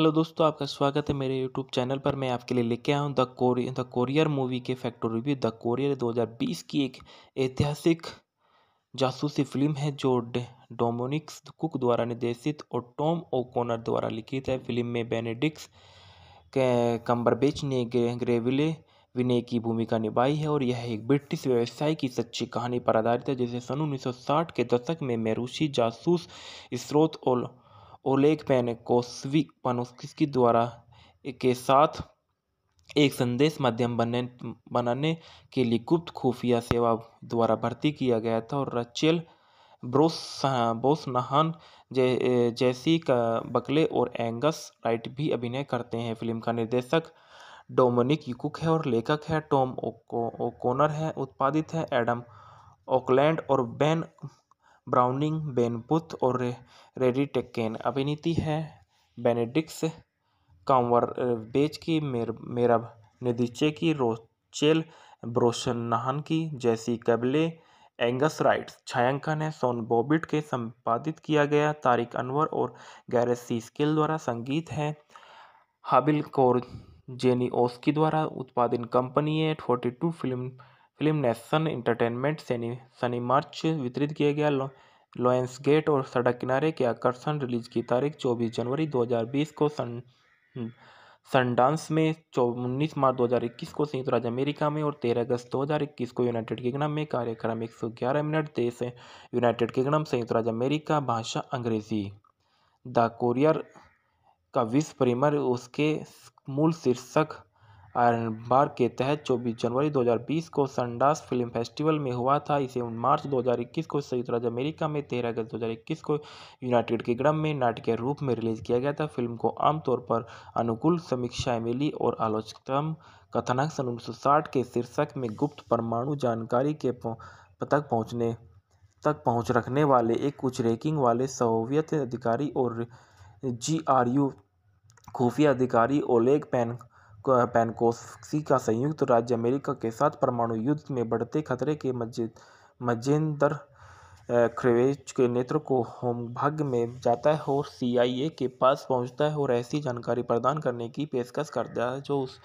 hello दोस्तों आपका स्वागत है मेरे यूट्यूब चैनल पर मैं आपके लिए लेके आया हूँ the courier the courier movie के फैक्टर रिव्यू द कोरियर 2020 की एक ऐतिहासिक जासूसी फिल्म है जो डोमोनिक्स कुक द्वारा निर्देशित और टॉम ओकोनर द्वारा लिखित है फिल्म में बेनेडिक्स कम्बरबेच ने ग्रेविले विनय की भूमिका निभाई है और यह एक ब्रिटिश व्यवसाय की सच्ची कहानी पर आधारित है जिसे सन 1960 के दशक में मेरूसी जासूस स्रोत और ओलेग पेनकोस्विक पनोस्किस्की द्वारा के साथ एक संदेश माध्यम बनने बनाने के लिए गुप्त खुफिया सेवा द्वारा भर्ती किया गया था और रचेल ब्रोस बोसनाहन जे जैसी का बकले और एंगस राइट भी अभिनय करते हैं फिल्म का निर्देशक डोमिनिक यूकुक है और लेखक है टॉम ओकोनर है उत्पादित है एडम ओकलैंड और बेन ब्राउनिंग बेनपुथ और रेडी टेक्केन अभिनीति है बेनेडिक्स बेच की मेर मेरब निदिचे की रोचेल ब्रोशनहन की जैसी कबले एंगस राइट्स छायांकन है सोन बॉबिट के संपादित किया गया तारिक अनवर और गैरसी स्किल द्वारा संगीत है हाबिल कौर जेनी ओस्की द्वारा उत्पादन कंपनी है forty two film film nation entertainment शनि मार्च वितरित किया गया लॉ लॉयंस गेट और सड़क किनारे के आकर्षण रिलीज की तारीख 24 जनवरी 2020 को सन सनडांस में उन्नीस मार्च 2021 को संयुक्त राज्य अमेरिका में और 13 अगस्त 2021 को यूनाइटेड किंगडम में कार्यक्रम 111 मिनट देश यूनाइटेड किंगडम संयुक्त राज्य अमेरिका भाषा अंग्रेजी द कोरियर का विश्व प्रेमर उसके मूल शीर्षक आयरन बार के तहत 24 जनवरी 2020 को संडास फिल्म फेस्टिवल में हुआ था इसे मार्च 2021 को संयुक्त राज्य अमेरिका में तेरह अगस्त 2021 को यूनाइटेड किंगडम में के रूप में रिलीज किया गया था फिल्म को आमतौर पर अनुकूल समीक्षाएं मिली और आलोचकतम कथानक सन उन्नीस के शीर्षक में गुप्त परमाणु जानकारी के तक पहुँचने तक पहुँच रखने वाले एक उच्च रैंकिंग वाले सोवियत अधिकारी और जी आर यू खुफिया अधिकारी ओलेग पैन पेनकोसी का संयुक्त राज्य अमेरिका के साथ परमाणु युद्ध में बढ़ते खतरे के मजेंदर ख्रेवेज के नेत्र को होमभाग्य में जाता है और सीआईए के पास पहुंचता है और ऐसी जानकारी प्रदान करने की पेशकश करता है जो उस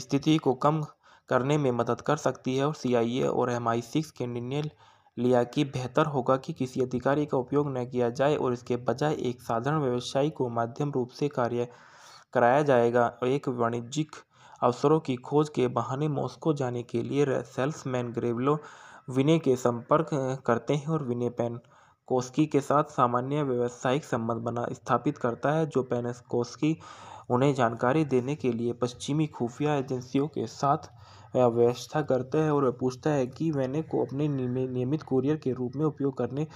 स्थिति को कम करने में मदद कर सकती है और सीआईए और एम आई सिक्स के निर्णय लिया कि बेहतर होगा कि किसी अधिकारी का उपयोग न किया जाए और इसके बजाय एक साधारण व्यवसायी को माध्यम रूप से कार्य कराया जाएगा एक वाणिज्यिक अवसरों की खोज के बहाने मॉस्को जाने के लिए सेल्समैन ग्रेवलो विने के संपर्क करते हैं और विने पेन कोस्की के साथ सामान्य व्यावसायिक संबंध बना स्थापित करता है जो कोस्की उन्हें जानकारी देने के लिए पश्चिमी खुफिया एजेंसियों के साथ व्यवस्था करते हैं और पूछता है कि मैंने को अपने नियमित कुरियर के रूप में उपयोग करने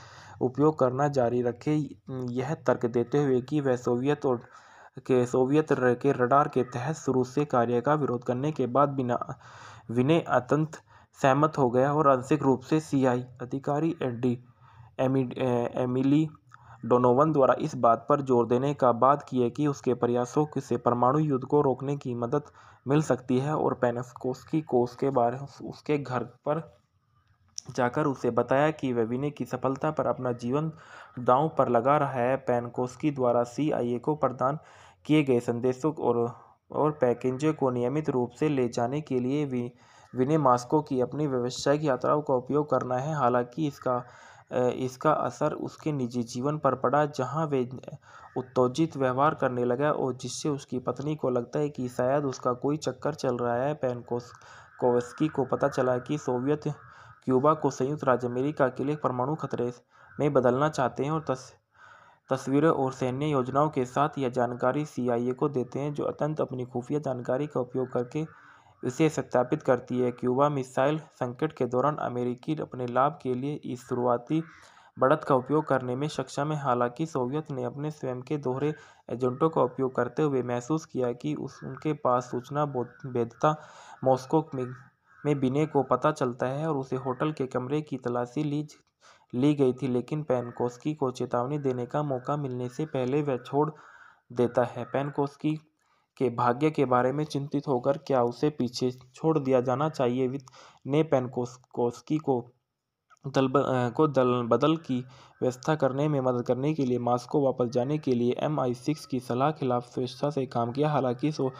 उपयोग करना जारी रखे यह तर्क देते हुए कि वह सोवियत और के सोवियत के रडार के तहत शुरू से कार्य का विरोध करने के बाद बिना विनय अत्यंत सहमत हो गया और आंशिक रूप से सीआई अधिकारी एडी एमि, एमिली डोनोवन द्वारा इस बात पर जोर देने का बात किए कि उसके प्रयासों से परमाणु युद्ध को रोकने की मदद मिल सकती है और पेनस्कोस्की कोस के बारे उसके घर पर जाकर उसे बताया कि वह विनय की सफलता पर अपना जीवन दांव पर लगा रहा है पेनकोस्की द्वारा सीआईए को प्रदान किए गए संदेशों और और पैकेजों को नियमित रूप से ले जाने के लिए भी विनय मास्को की अपनी व्यवसायिक यात्राओं का उपयोग करना है हालांकि इसका इसका असर उसके निजी जीवन पर पड़ा जहां वे उत्तेजित व्यवहार करने लगा और जिससे उसकी पत्नी को लगता है कि शायद उसका कोई चक्कर चल रहा है पेनकोस कोवस्की को पता चला कि सोवियत क्यूबा को संयुक्त राज्य अमेरिका के लिए परमाणु खतरे में बदलना चाहते हैं और तस् तस्वीरें और सैन्य योजनाओं के साथ यह जानकारी सीआईए को देते हैं जो अत्यंत अपनी खुफिया जानकारी का उपयोग करके इसे सत्यापित करती है क्यूबा मिसाइल संकट के दौरान अमेरिकी अपने लाभ के लिए इस शुरुआती बढ़त का उपयोग करने में सक्षम है हालांकि सोवियत ने अपने स्वयं के दोहरे एजेंटों का उपयोग करते हुए महसूस किया कि उस उनके पास सूचना भेदता मॉस्को में, में बिने को पता चलता है और उसे होटल के कमरे की तलाशी ली ली गई थी लेकिन पेनकोस्की को चेतावनी देने का मौका मिलने से पहले वह छोड़ देता है पेनकोस्की के भाग्य के बारे में चिंतित होकर क्या उसे पीछे छोड़ दिया जाना चाहिए वित्त ने पेनकोस्कोस्की को दल को दल बदल की व्यवस्था करने में मदद करने के लिए मास्को वापस जाने के लिए एम आई सिक्स की सलाह खिलाफ स्वेच्छा से काम किया हालांकि सो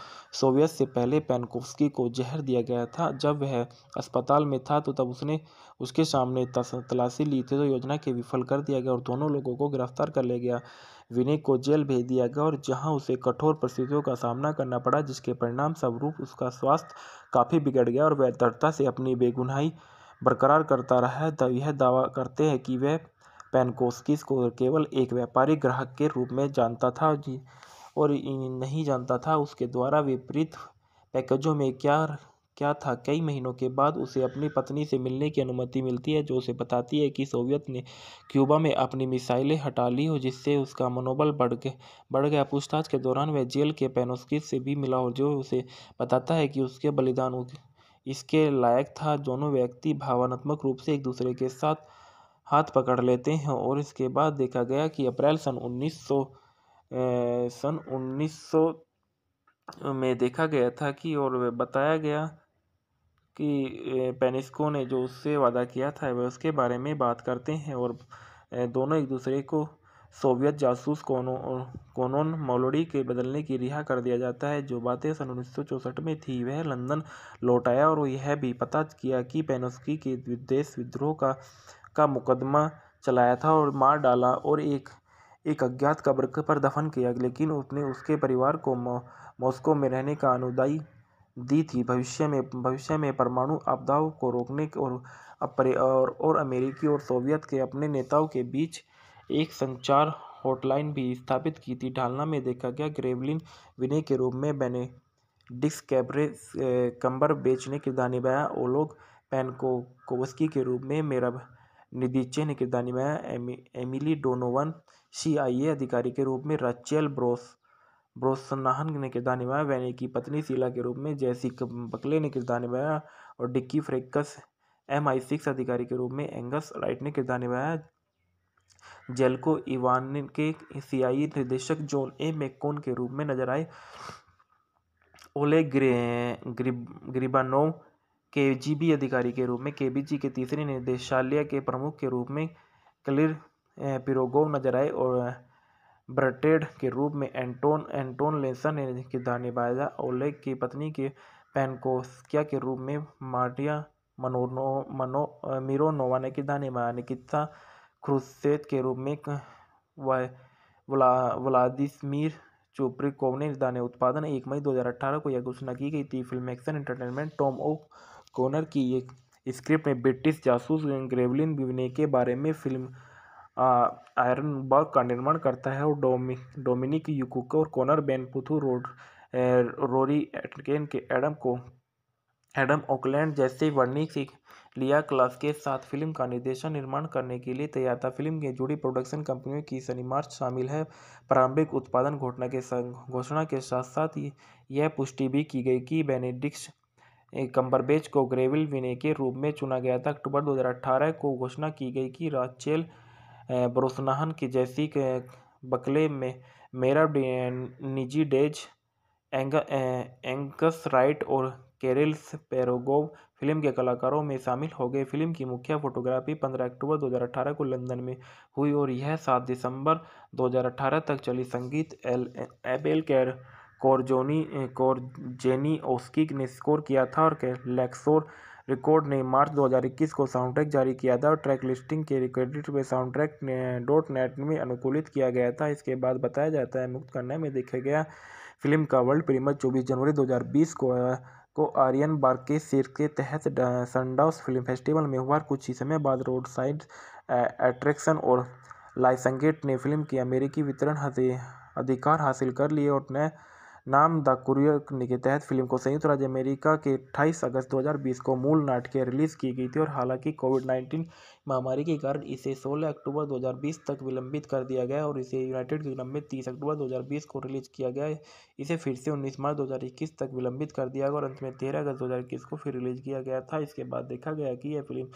सोवियत से पहले पैनकोफ्सकी को जहर दिया गया था जब वह अस्पताल में था तो तब उसने उसके सामने तलाशी ली थी तो योजना के विफल कर दिया गया और दोनों लोगों को गिरफ्तार कर लिया गया विनय को जेल भेज दिया गया और जहाँ उसे कठोर परिस्थितियों का सामना करना पड़ा जिसके परिणाम स्वरूप उसका स्वास्थ्य काफ़ी बिगड़ गया और वह दृढ़ता से अपनी बेगुनाही बरकरार करता रहा है यह दावा करते हैं कि वह पेनकोस्किस को केवल एक व्यापारिक ग्राहक के रूप में जानता था और नहीं जानता था उसके द्वारा विपरीत पैकेजों में क्या क्या था कई महीनों के बाद उसे अपनी पत्नी से मिलने की अनुमति मिलती है जो उसे बताती है कि सोवियत ने क्यूबा में अपनी मिसाइलें हटा ली हो जिससे उसका मनोबल बढ़ गया बढ़ गया पूछताछ के दौरान वह जेल के पेनोस्किस से भी मिला और जो उसे बताता है कि उसके बलिदान इसके लायक था दोनों व्यक्ति भावनात्मक रूप से एक दूसरे के साथ हाथ पकड़ लेते हैं और इसके बाद देखा गया कि अप्रैल सन 1900 सन 1900 में देखा गया था कि और बताया गया कि पेनिस्को ने जो उससे वादा किया था वह उसके बारे में बात करते हैं और दोनों एक दूसरे को सोवियत जासूस कोनोन मोलोडी के बदलने की रिहा कर दिया जाता है जो बातें सन उन्नीस में थी वह लंदन लौट आया और यह भी पता किया कि पेनोस्की के देश विद्रोह का का मुकदमा चलाया था और मार डाला और एक एक अज्ञात कब्र पर दफन किया लेकिन उसने उसके परिवार को मॉस्को में रहने का अनुदायी दी थी भविष्य में भविष्य में परमाणु आपदाओं को रोकने और और और अमेरिकी और सोवियत के अपने नेताओं के बीच एक संचार हॉटलाइन भी स्थापित की थी ढालना में देखा गया ग्रेवलिन विनय के रूप में बने डिस्क कैबरे कम्बरबेच ने किरदार निभाया ओलोग पैनको कोवस्की के रूप में मेरा निदीचे ने किरदार निभाया एमि, एमिली डोनोवन सीआईए अधिकारी के रूप में रचेल ब्रोस ब्रोसनाहन ने किरदार निभाया वैनी की पत्नी सीला के रूप में जैसी बकले ने किरदार निभाया और डिक्की फ्रेकस एम आई सिक्स अधिकारी के रूप में एंगस राइट ने किरदार निभाया जेल्को इवान के एशियाई निर्देशक जॉन ए मेकोन के रूप में नजर आए ओले ग्रे ग्रिबानोव के जीबी अधिकारी के रूप में के के तीसरे निदेशालय के प्रमुख के रूप में क्लिर पिरोगोव नजर आए और ब्रटेड के रूप में एंटोन एंटोन लेसन ने किरदार निभाया ओले की पत्नी के पैनकोस्किया के रूप में मार्टिया मनोनो मनो मिरोनोवा ने किरदार निभाया निकिता क्रुसेद के रूप में व्लादिस्मीर चोप्रिकोव ने दाने उत्पादन एक मई 2018 को यह घोषणा की गई थी film action entertainment Tom O'Connor की एक स्क्रिप्ट में ब्रिटिश जासूस ग्रेवलिन विने के बारे में फिल्म आयरन बर्ग का निर्माण करता है और डोमि डोमिनिक यूकुक और कोनर बेन पुथू रोड रोरी एटकेन के एडम को एडम ओकलैंड जैसे वर्णिक लिया क्लास के साथ फिल्म का निर्देशन निर्माण करने के लिए तैयार था फिल्म में जुड़ी प्रोडक्शन कंपनियों की शनिमार्च शामिल है प्रारंभिक उत्पादन घोषणा के घोषणा के साथ साथ यह पुष्टि भी की गई कि बेनेडिक्स कम्बरबेज को ग्रेविल विने के रूप में चुना गया था अक्टूबर 2018 को घोषणा की गई कि राचेल ब्रोसनाहन की जैसी बकले में मेरा निजी डेज एंग, एंगस राइट और केरिल्स पेरोगोव फिल्म के कलाकारों में शामिल हो गए फिल्म की मुख्य फोटोग्राफी 15 अक्टूबर 2018 को लंदन में हुई और यह 7 दिसंबर 2018 तक चली संगीत एल एबेल कैर कोरजोनी कोरजेनी ओस्की ने स्कोर किया था और लेक्सोर रिकॉर्ड ने मार्च 2021 को साउंड ट्रैक जारी किया था और ट्रैक लिस्टिंग के क्रेडिट में ट्रैक डॉट नेट में अनुकूलित किया गया था इसके बाद बताया जाता है मुक्त करने में देखा गया फिल्म का वर्ल्ड प्रीमियर 24 जनवरी 2020 को को आर्यन बार के तहत सनडाउस फिल्म फेस्टिवल में हुआ कुछ ही समय बाद रोड साइड एट्रैक्शन और लाइसंगेट ने फिल्म के अमेरिकी वितरण अधिकार हासिल कर लिए और नए नाम द कुरियर के तहत फिल्म को संयुक्त राज्य अमेरिका के 28 अगस्त 2020 को मूल नाटकीय रिलीज़ की गई थी और हालांकि कोविड 19 महामारी के कारण इसे 16 अक्टूबर 2020 तक विलंबित कर दिया गया और इसे यूनाइटेड किंगडम में 30 अक्टूबर 2020 को रिलीज किया गया इसे फिर से 19 मार्च 2021 तक विलंबित कर दिया गया और अंत में तेरह अगस्त दो को फिर रिलीज किया गया था इसके बाद देखा गया कि यह फिल्म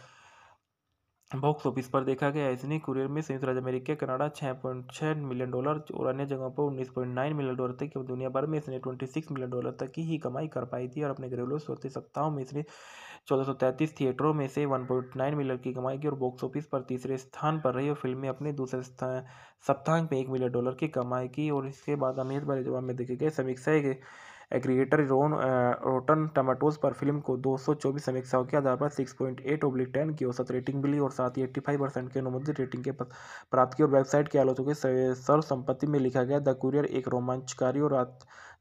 बॉक्स ऑफिस पर देखा गया इसने कुरियर में संयुक्त राज्य अमेरिका कनाडा छः पॉइंट छः मिलियन डॉलर और अन्य जगहों पर उन्नीस पॉइंट नाइन मिलियन डॉलर तक की दुनिया भर में इसने ट्वेंटी सिक्स मिलियन डॉलर तक की ही कमाई कर पाई थी और अपने घरेलू स्रोत सप्ताहों में इसने चौदह सौ तैंतीस थिएटरों में से वन पॉइंट नाइन मिलियन की कमाई की और बॉक्स ऑफिस पर तीसरे स्थान पर रही और फिल्म में अपने दूसरे सप्ताह में एक मिलियन डॉलर की कमाई की और इसके बाद अमीर बारे जवाब में देखे गए समीक्षाएँ एग्रीगेटर रोन रोटन टमाटोज पर फिल्म को 224 समीक्षाओं के आधार पर 6.8 पॉइंट एट ओब्लिक टेन की औसत रेटिंग मिली और साथ ही एट्टी फाइव परसेंट की अनुमोदित रेटिंग के प्राप्त की और वेबसाइट के आलोचकों के सर्वसंपत्ति में लिखा गया द कुरियर एक रोमांचकारी और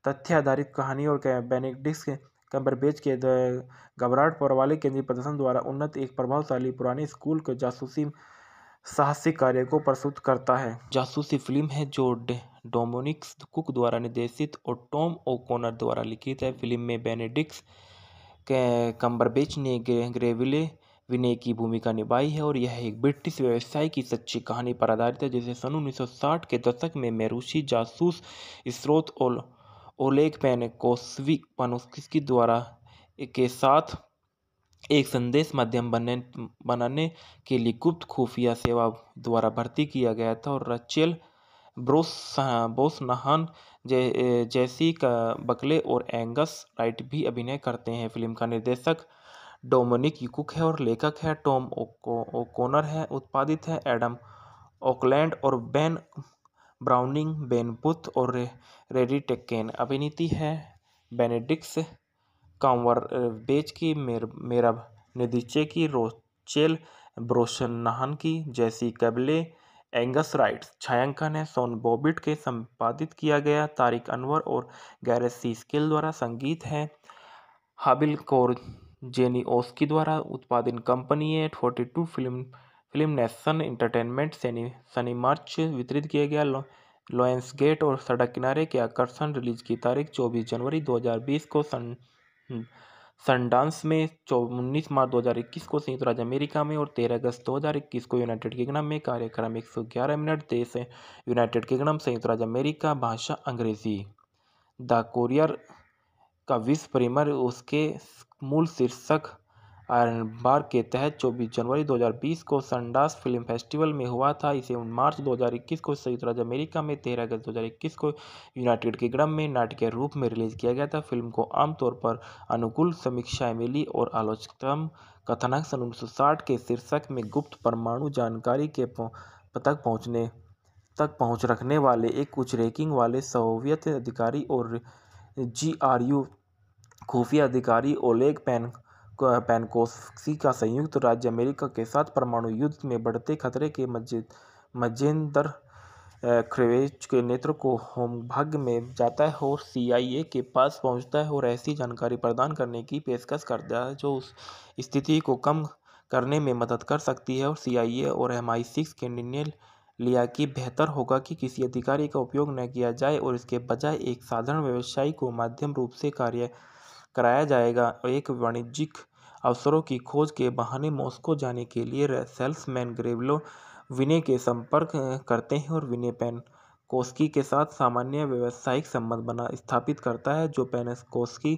तथ्य आधारित कहानी और बेनेडिक्स कम्बरबेच के घबराहट पर वाले केंद्रीय प्रदर्शन द्वारा उन्नत एक प्रभावशाली पुराने स्कूल के जासूसी साहसिक कार्य को प्रस्तुत करता है जासूसी फिल्म है जो डोमोनिक्स कुक द्वारा निर्देशित और टॉम ओकोनर द्वारा लिखित है फिल्म में बेनेडिक्स कम्बरबेच ने ग्रेविले विनय की भूमिका निभाई है और यह एक ब्रिटिश व्यवसाय की सच्ची कहानी पर आधारित है जिसे सन 1960 के दशक में मेरूशी जासूस स्रोत और ओलेग पैन कोस्वी पनुस्की द्वारा के साथ एक संदेश माध्यम बनने बनाने के लिए गुप्त खुफिया सेवा द्वारा भर्ती किया गया था और रचेल ब्रोस बोस नाहन जे जैसी बकले और एंगस राइट भी अभिनय करते हैं फिल्म का निर्देशक डोमिनिक यूकुक है और लेखक है टॉम ओकोनर है उत्पादित है एडम ओकलैंड और बेन ब्राउनिंग बेन बुथ और रे, रेडी टेक्केन अभिनीति है बेनेडिक्स कामवर बेच की मेर मेरब निदिचे की रोचेल ब्रोशन नाहन की जैसी कबले एंगस राइट्स छायांकन है सोन बॉबिट के संपादित किया गया तारिक अनवर और गैरसी सीस्केल द्वारा संगीत है हाबिल कौर जेनी ओस्की द्वारा उत्पादन कंपनी है forty two film film nation Entertainment Sunny Sunny March वितरित किया गया लो, लॉयंस गेट और सड़क किनारे के आकर्षण रिलीज की तारीख चौबीस जनवरी दो को सन सनडांस में उन्नीस मार्च दो हज़ार इक्कीस को संयुक्त राज्य अमेरिका में और तेरह अगस्त दो हज़ार इक्कीस को यूनाइटेड किंगडम में कार्यक्रम एक सौ ग्यारह मिनट देश है यूनाइटेड किंगडम संयुक्त राज्य अमेरिका भाषा अंग्रेजी द कोरियर का विश्व प्रेमर उसके मूल शीर्षक आयरन बार के तहत 24 जनवरी 2020 को संडास फिल्म फेस्टिवल में हुआ था इसे मार्च 2021 को संयुक्त राज्य अमेरिका में तेरह अगस्त 2021 को यूनाइटेड ग्रम में नाटकीय रूप में रिलीज किया गया था फिल्म को आमतौर पर अनुकूल समीक्षाएं मिली और आलोचकतम कथनक सन उन्नीस के शीर्षक में गुप्त परमाणु जानकारी के तक पहुँचने तक पहुँच रखने वाले एक उच्च रैंकिंग वाले सोवियत अधिकारी और जी आर यू खुफिया अधिकारी ओलेग पैन पैनकोसी का संयुक्त राज्य अमेरिका के साथ परमाणु युद्ध में बढ़ते खतरे के मजेंदर ख्रेवेज के नेत्र को होमभाग में जाता है और सीआईए के पास पहुंचता है और ऐसी जानकारी प्रदान करने की पेशकश करता है जो उस स्थिति को कम करने में मदद कर सकती है और सीआईए और एम आई सिक्स के निर्णय लिया कि बेहतर होगा कि किसी अधिकारी का उपयोग न किया जाए और इसके बजाय एक साधारण व्यवसायी को माध्यम रूप से कार्य कराया जाएगा एक वाणिज्यिक अवसरों की खोज के बहाने मॉस्को जाने के लिए सेल्समैन ग्रेवलो विनय के संपर्क करते हैं और विनय कोस्की के साथ सामान्य व्यावसायिक संबंध बना स्थापित करता है जो कोस्की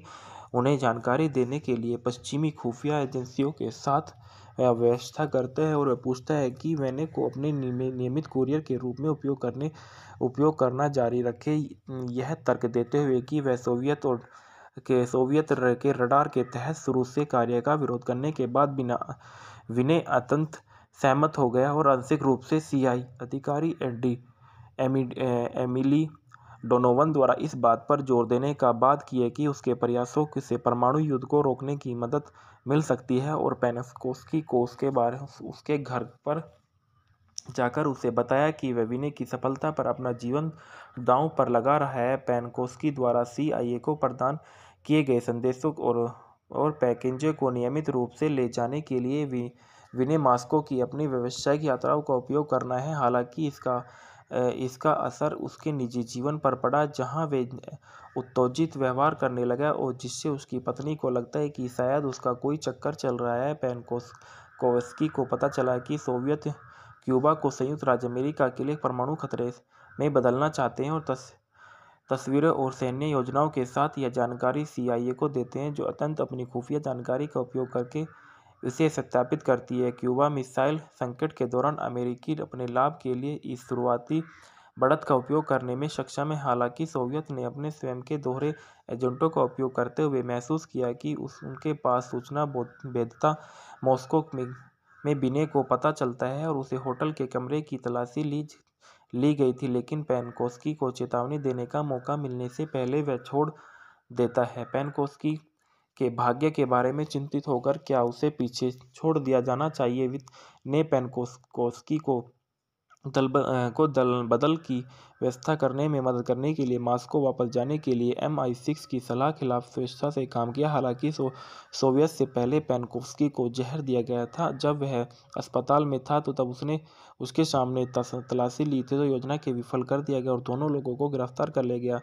उन्हें जानकारी देने के लिए पश्चिमी खुफिया एजेंसियों के साथ व्यवस्था करते हैं और वह पूछता है कि मैंने को अपने नियमित कुरियर के रूप में उपयोग करने उपयोग करना जारी रखे यह तर्क देते हुए कि वह सोवियत और के सोवियत के रडार के तहत शुरू से कार्य का विरोध करने के बाद बिना विनय अत्यंत सहमत हो गया और आंशिक रूप से सीआई अधिकारी एडी एमिली डोनोवन द्वारा इस बात पर जोर देने का बात किया कि उसके प्रयासों से परमाणु युद्ध को रोकने की मदद मिल सकती है और पेनस्कोस्की को उसके बारे उसके घर पर जाकर उसे बताया कि वह विनय की सफलता पर अपना जीवन दांव पर लगा रहा है पेनकोस्की द्वारा सीआईए को प्रदान किए गए संदेशों और और पैकेजों को नियमित रूप से ले जाने के लिए भी विनय मास्को की अपनी व्यावसायिक यात्राओं का उपयोग करना है हालांकि इसका इसका असर उसके निजी जीवन पर पड़ा जहां वे उत्तेजित व्यवहार करने लगा और जिससे उसकी पत्नी को लगता है कि शायद उसका कोई चक्कर चल रहा है कोवस्की को पता चला कि सोवियत क्यूबा को संयुक्त राज्य अमेरिका के लिए परमाणु खतरे में बदलना चाहते हैं और तस् तस्वीरें और सैन्य योजनाओं के साथ यह जानकारी सीआईए को देते हैं जो अत्यंत अपनी खुफिया जानकारी का उपयोग करके इसे सत्यापित करती है क्यूबा मिसाइल संकट के दौरान अमेरिकी अपने लाभ के लिए इस शुरुआती बढ़त का उपयोग करने में सक्षम है हालांकि सोवियत ने अपने स्वयं के दोहरे एजेंटों का उपयोग करते हुए महसूस किया कि उस उनके पास सूचना वैधता मॉस्को में में बिने को पता चलता है और उसे होटल के कमरे की तलाशी ली ली गई थी लेकिन पेनकोस्की को चेतावनी देने का मौका मिलने से पहले वह छोड़ देता है पेनकोस्की के भाग्य के बारे में चिंतित होकर क्या उसे पीछे छोड़ दिया जाना चाहिए वित ने पेनकोस्की को दल को दल बदल की व्यवस्था करने में मदद करने के लिए मास्को वापस जाने के लिए एम आई सिक्स की सलाह खिलाफ स्वेच्छा से काम किया हालांकि सो सोवियत से पहले पैनकोव्स्की को जहर दिया गया था जब वह अस्पताल में था तो तब उसने उसके सामने तलाशी ली थी तो योजना के विफल कर दिया गया और दोनों लोगों को गिरफ्तार कर लिया गया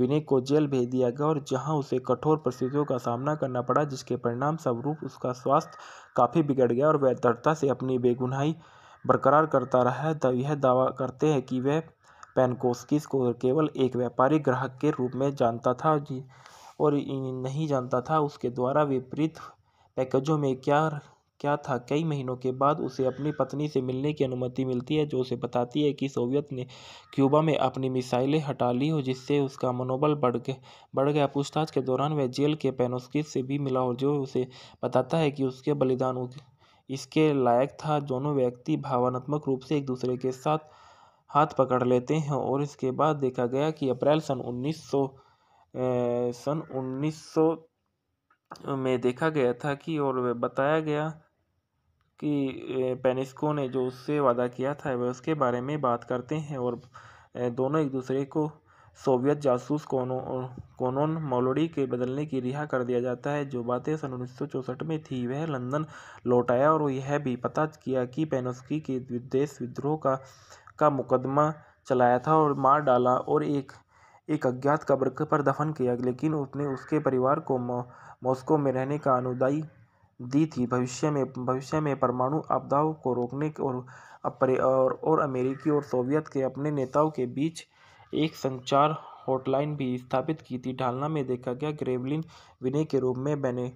विनय को जेल भेज दिया गया और जहाँ उसे कठोर परिस्थितियों का सामना करना पड़ा जिसके परिणाम स्वरूप उसका स्वास्थ्य काफ़ी बिगड़ गया और वह दृढ़ता से अपनी बेगुनाही बरकरार करता रहा यह दावा करते हैं कि वह पेनकोस्किस को केवल एक व्यापारिक ग्राहक के रूप में जानता था और नहीं जानता था उसके द्वारा विपरीत पैकेजों में क्या क्या था कई महीनों के बाद उसे अपनी पत्नी से मिलने की अनुमति मिलती है जो उसे बताती है कि सोवियत ने क्यूबा में अपनी मिसाइलें हटा ली हो जिससे उसका मनोबल बढ़ गया बढ़ गया पूछताछ के दौरान वह जेल के पेनोस्किस से भी मिला और जो उसे बताता है कि उसके बलिदान इसके लायक था दोनों व्यक्ति भावनात्मक रूप से एक दूसरे के साथ हाथ पकड़ लेते हैं और इसके बाद देखा गया कि अप्रैल सन उन्नीस सौ सन उन्नीस सौ में देखा गया था कि और बताया गया कि पेनिस्को ने जो उससे वादा किया था वह उसके बारे में बात करते हैं और दोनों एक दूसरे को सोवियत जासूस कोनो कोनोन मोलोडी के बदलने की रिहा कर दिया जाता है जो बातें सन उन्नीस सौ चौंसठ में थी वह लंदन लौट आया और यह भी पता किया कि पेनोस्की के देश विद्रोह का का मुकदमा चलाया था और मार डाला और एक एक अज्ञात कब्र पर दफन किया लेकिन उसने उसके परिवार को मॉस्को में रहने का अनुदायी दी थी भविष्य में भविष्य में परमाणु आपदाओं को रोकने और और और अमेरिकी और सोवियत के अपने नेताओं के बीच एक संचार हॉटलाइन भी स्थापित की थी ढालना में देखा गया ग्रेवलिन विनय के रूप में बने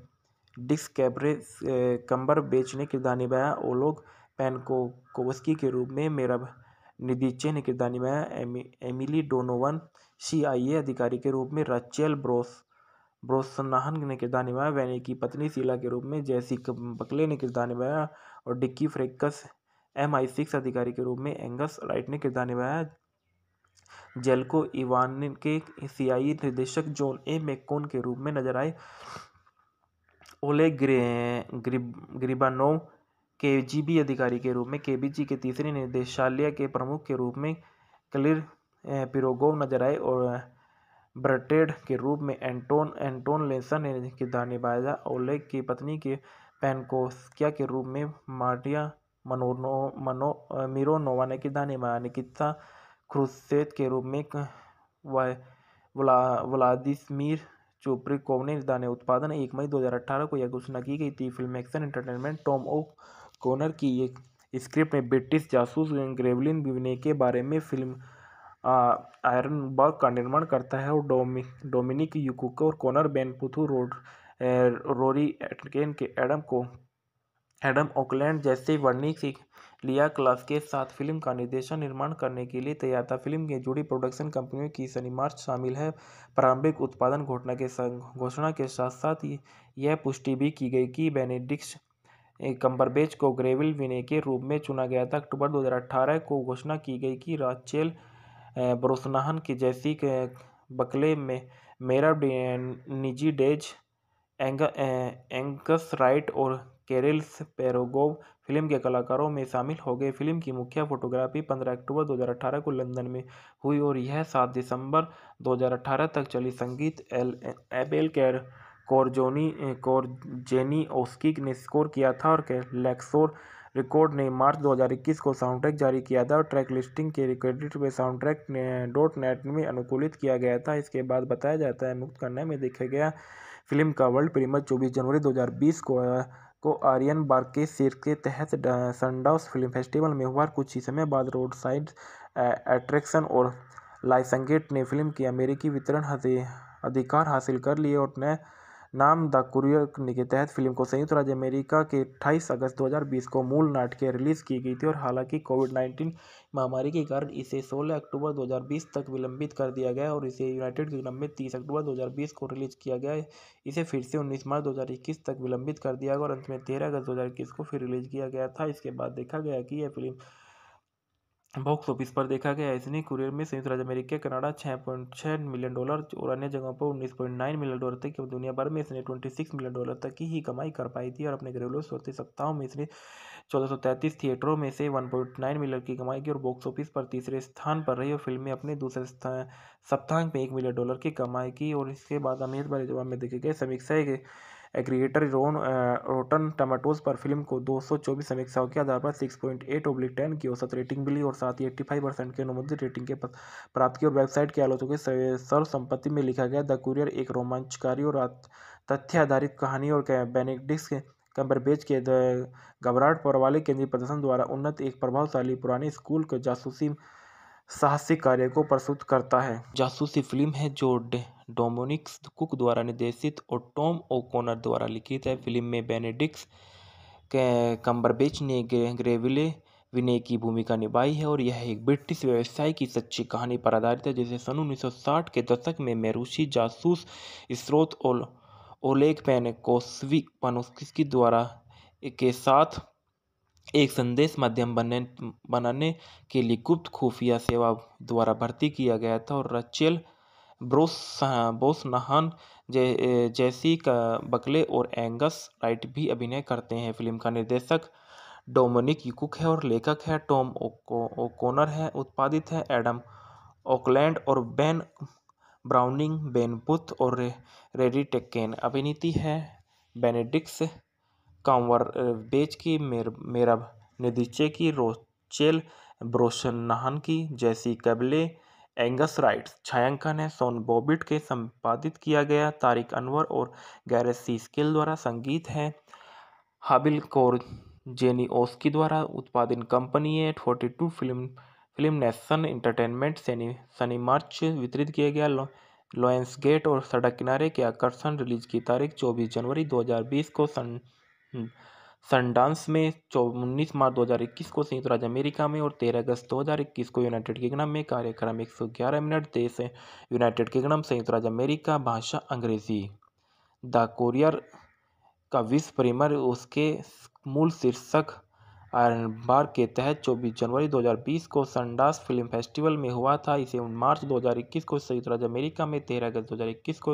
डिस्कैबरे कैबरे कंबर बेच ने किरदार निभाया ओलोग कोवस्की के रूप में मेरा निदीचे ने किरदार निभाया एमी Emily Donovan C I A अधिकारी के रूप में रचियल ब्रोस ब्रोसनाहन ने किरदार निभाया वैनी की पत्नी सीला के रूप में जैसी बकले ने किरदार निभाया और डिक्की फ्रेकस एम आई सिक्स अधिकारी के रूप में एंगस राइट ने किरदार निभाया जेल्को इवान के सीआईए निदेशक जॉन ए मेकोन के रूप में नजर आए ओले ग्रे ग्रिब, ग्रिबानोव के जीबी अधिकारी के रूप में केबीजी के तीसरे निदेशालय के प्रमुख के रूप में क्लियर पिरोगोव नजर आए और ब्रटेड के रूप में एंटोन एंटोन लेसन ने किरदार निभाया ओले की पत्नी के पेनकोस्किया के रूप में मार्टिया मनोनो मनो मिरोनोवा ने किरदार निभाया निकिता क्रुश्चेव के रूप में व्लादिस्मीर कोव ने इस उत्पादन एक मई 2018 को यह घोषणा की गई थी film action entertainment Tom O'Connor की एक स्क्रिप्ट में ब्रिटिश जासूस ग्रेवलिन विवने के बारे में फिल्म आयरन बर्ग का निर्माण करता है और डोमि डोमिनिक यूकुक और कोनर बेनपुथू रोड रोरी एटकेन के एडम को एडम ओकलैंड जैसे वर्णिक लिया क्लास के साथ फिल्म का निर्देशन निर्माण करने के लिए तैयार था फिल्म के जुड़ी प्रोडक्शन कंपनियों की शनिमार्च शामिल है प्रारंभिक उत्पादन घोषणा के घोषणा के साथ साथ यह पुष्टि भी की गई कि बेनेडिक्स कंबरबेज को ग्रेविल विने के रूप में चुना गया था अक्टूबर 2018 को घोषणा की गई कि राचेल ब्रोसनाहन की जैसी बकले में मेरा निजी डेज एंग, एंगस राइट और केरल्स पेरोगोव फिल्म के कलाकारों में शामिल हो गए फिल्म की मुख्य फोटोग्राफी 15 अक्टूबर 2018 को लंदन में हुई और यह 7 दिसंबर 2018 तक चली संगीत एल एबेल कैर कोरजोनी कोरजेनी ओस्की ने स्कोर किया था और लैक्सोर रिकॉर्ड ने मार्च 2021 को साउंड ट्रैक जारी किया था और ट्रैक लिस्टिंग के क्रेडिट में ने डॉट नेट में अनुकूलित किया गया था इसके बाद बताया जाता है मुक्त करने में देखा गया फिल्म का वर्ल्ड प्रीमियर 24 जनवरी 2020 को को आर्यन बार्केशिर के तहत सनडाउस फिल्म फेस्टिवल में हुआ कुछ ही समय बाद रोड साइड एट्रैक्शन और लाइसंगेट ने फिल्म के अमेरिकी वितरण अधिकार हासिल कर लिए और नए नाम द कुरियर के तहत फिल्म को संयुक्त राज्य अमेरिका के 28 अगस्त 2020 को मूल नाटक रिलीज़ की गई थी और हालांकि कोविड 19 महामारी के कारण इसे 16 अक्टूबर 2020 तक विलंबित कर दिया गया और इसे यूनाइटेड किंगडम में 30 अक्टूबर 2020 को रिलीज किया गया इसे फिर से 19 मार्च 2021 तक विलंबित कर दिया गया और अंत में तेरह अगस्त 2021 को फिर रिलीज किया गया था इसके बाद देखा गया कि यह फिल्म बॉक्स ऑफिस पर देखा गया इसने कुरियर में संयुक्त राज्य अमेरिका कनाडा छः पॉइंट छः मिलियन डॉलर और अन्य जगहों पर उन्नीस पॉइंट नाइन मिलियन डॉलर तक दुनिया भर में इसने ट्वेंटी सिक्स मिलियन डॉलर तक की ही कमाई कर पाई थी और अपने घरेलू स्रोत सप्ताहों में इसने चौदह सौ तैंतीस थिएटरों में से वन पॉइंट नाइन मिलियन की कमाई की और बॉक्स ऑफिस पर तीसरे स्थान पर रही और फिल्म में अपने दूसरे सप्ताह में एक मिलियन डॉलर की कमाई की और इसके बाद अमीर भरे जवाब में देखे गए समीक्षाएं क्रिएटर रोन रोटन टमाटोज पर फिल्म को दो सौ चौबीस समीक्षाओं के आधार पर six point eight oblique ten की औसत रेटिंग मिली और साथ ही एट्टी फाइव परसेंट की अनुमोदित रेटिंग के प्राप्त की और वेबसाइट के आलोचकों के सर्वसंपत्ति में लिखा गया द कुरियर एक रोमांचकारी और तथ्य आधारित कहानी और बेनेडिक्स कम्बरबेच के घबराहट पर वाले केंद्रीय प्रदर्शन द्वारा उन्नत एक प्रभावशाली पुराने स्कूल के जासूसी साहसिक कार्य को प्रस्तुत करता है जासूसी फिल्म है जो डोमोनिक्स कुक द्वारा निर्देशित और टॉम ओ'कोनर द्वारा लिखित है फिल्म में बेनेडिक्स कम्बरबेच ने ग्रेविले विनय की भूमिका निभाई है और यह एक ब्रिटिश व्यवसाय की सच्ची कहानी पर आधारित है जिसे सन 1960 के दशक में मेरूसी जासूस स्रोत ओल ओलेग पेन कोस्वी द्वारा के साथ एक संदेश माध्यम बनने बनाने के लिए गुप्त खुफिया सेवा द्वारा भर्ती किया गया था और रचेल ब्रोस बोसनाहन जे जैसी का बकले और एंगस राइट भी अभिनय करते हैं फिल्म का निर्देशक डोमिनिक यूकुक है और लेखक है टॉम ओकोनर है उत्पादित है एडम ओकलैंड और बेन ब्राउनिंग बेन बुथ और रे, रेडी टेक्केन अभिनीति है बेनेडिक्स बेच की मेरब नदीचे की रोचेल ब्रोशन नाहन की जैसी कबले एंगस राइट्स छायांकन है सोन बॉबिट के संपादित किया गया तारिक अनवर और गैरसी स्किल द्वारा संगीत है हाबिल कौर जेनी ओस्की द्वारा उत्पादन कंपनी है forty two film film nation Entertainment Sunny Sunny March वितरित किया गया लॉयंस गेट और सड़क किनारे के आकर्षण रिलीज की तारीख 24 जनवरी 2020 को सन सनडांस हम्म, में चौ उन्नीस मार्च दो हज़ार इक्कीस को संयुक्त राज्य अमेरिका में और तेरह अगस्त दो हज़ार इक्कीस को यूनाइटेड किंगडम में कार्यक्रम एक सौ ग्यारह मिनट देश है यूनाइटेड किंगडम संयुक्त राज्य अमेरिका भाषा अंग्रेजी द कोरियर का विश्व प्रेमर उसके मूल शीर्षक आयरन बार के तहत 24 जनवरी 2020 को संडास फिल्म फेस्टिवल में हुआ था इसे मार्च 2021 को संयुक्त राज्य अमेरिका में तेरह अगस्त 2021 को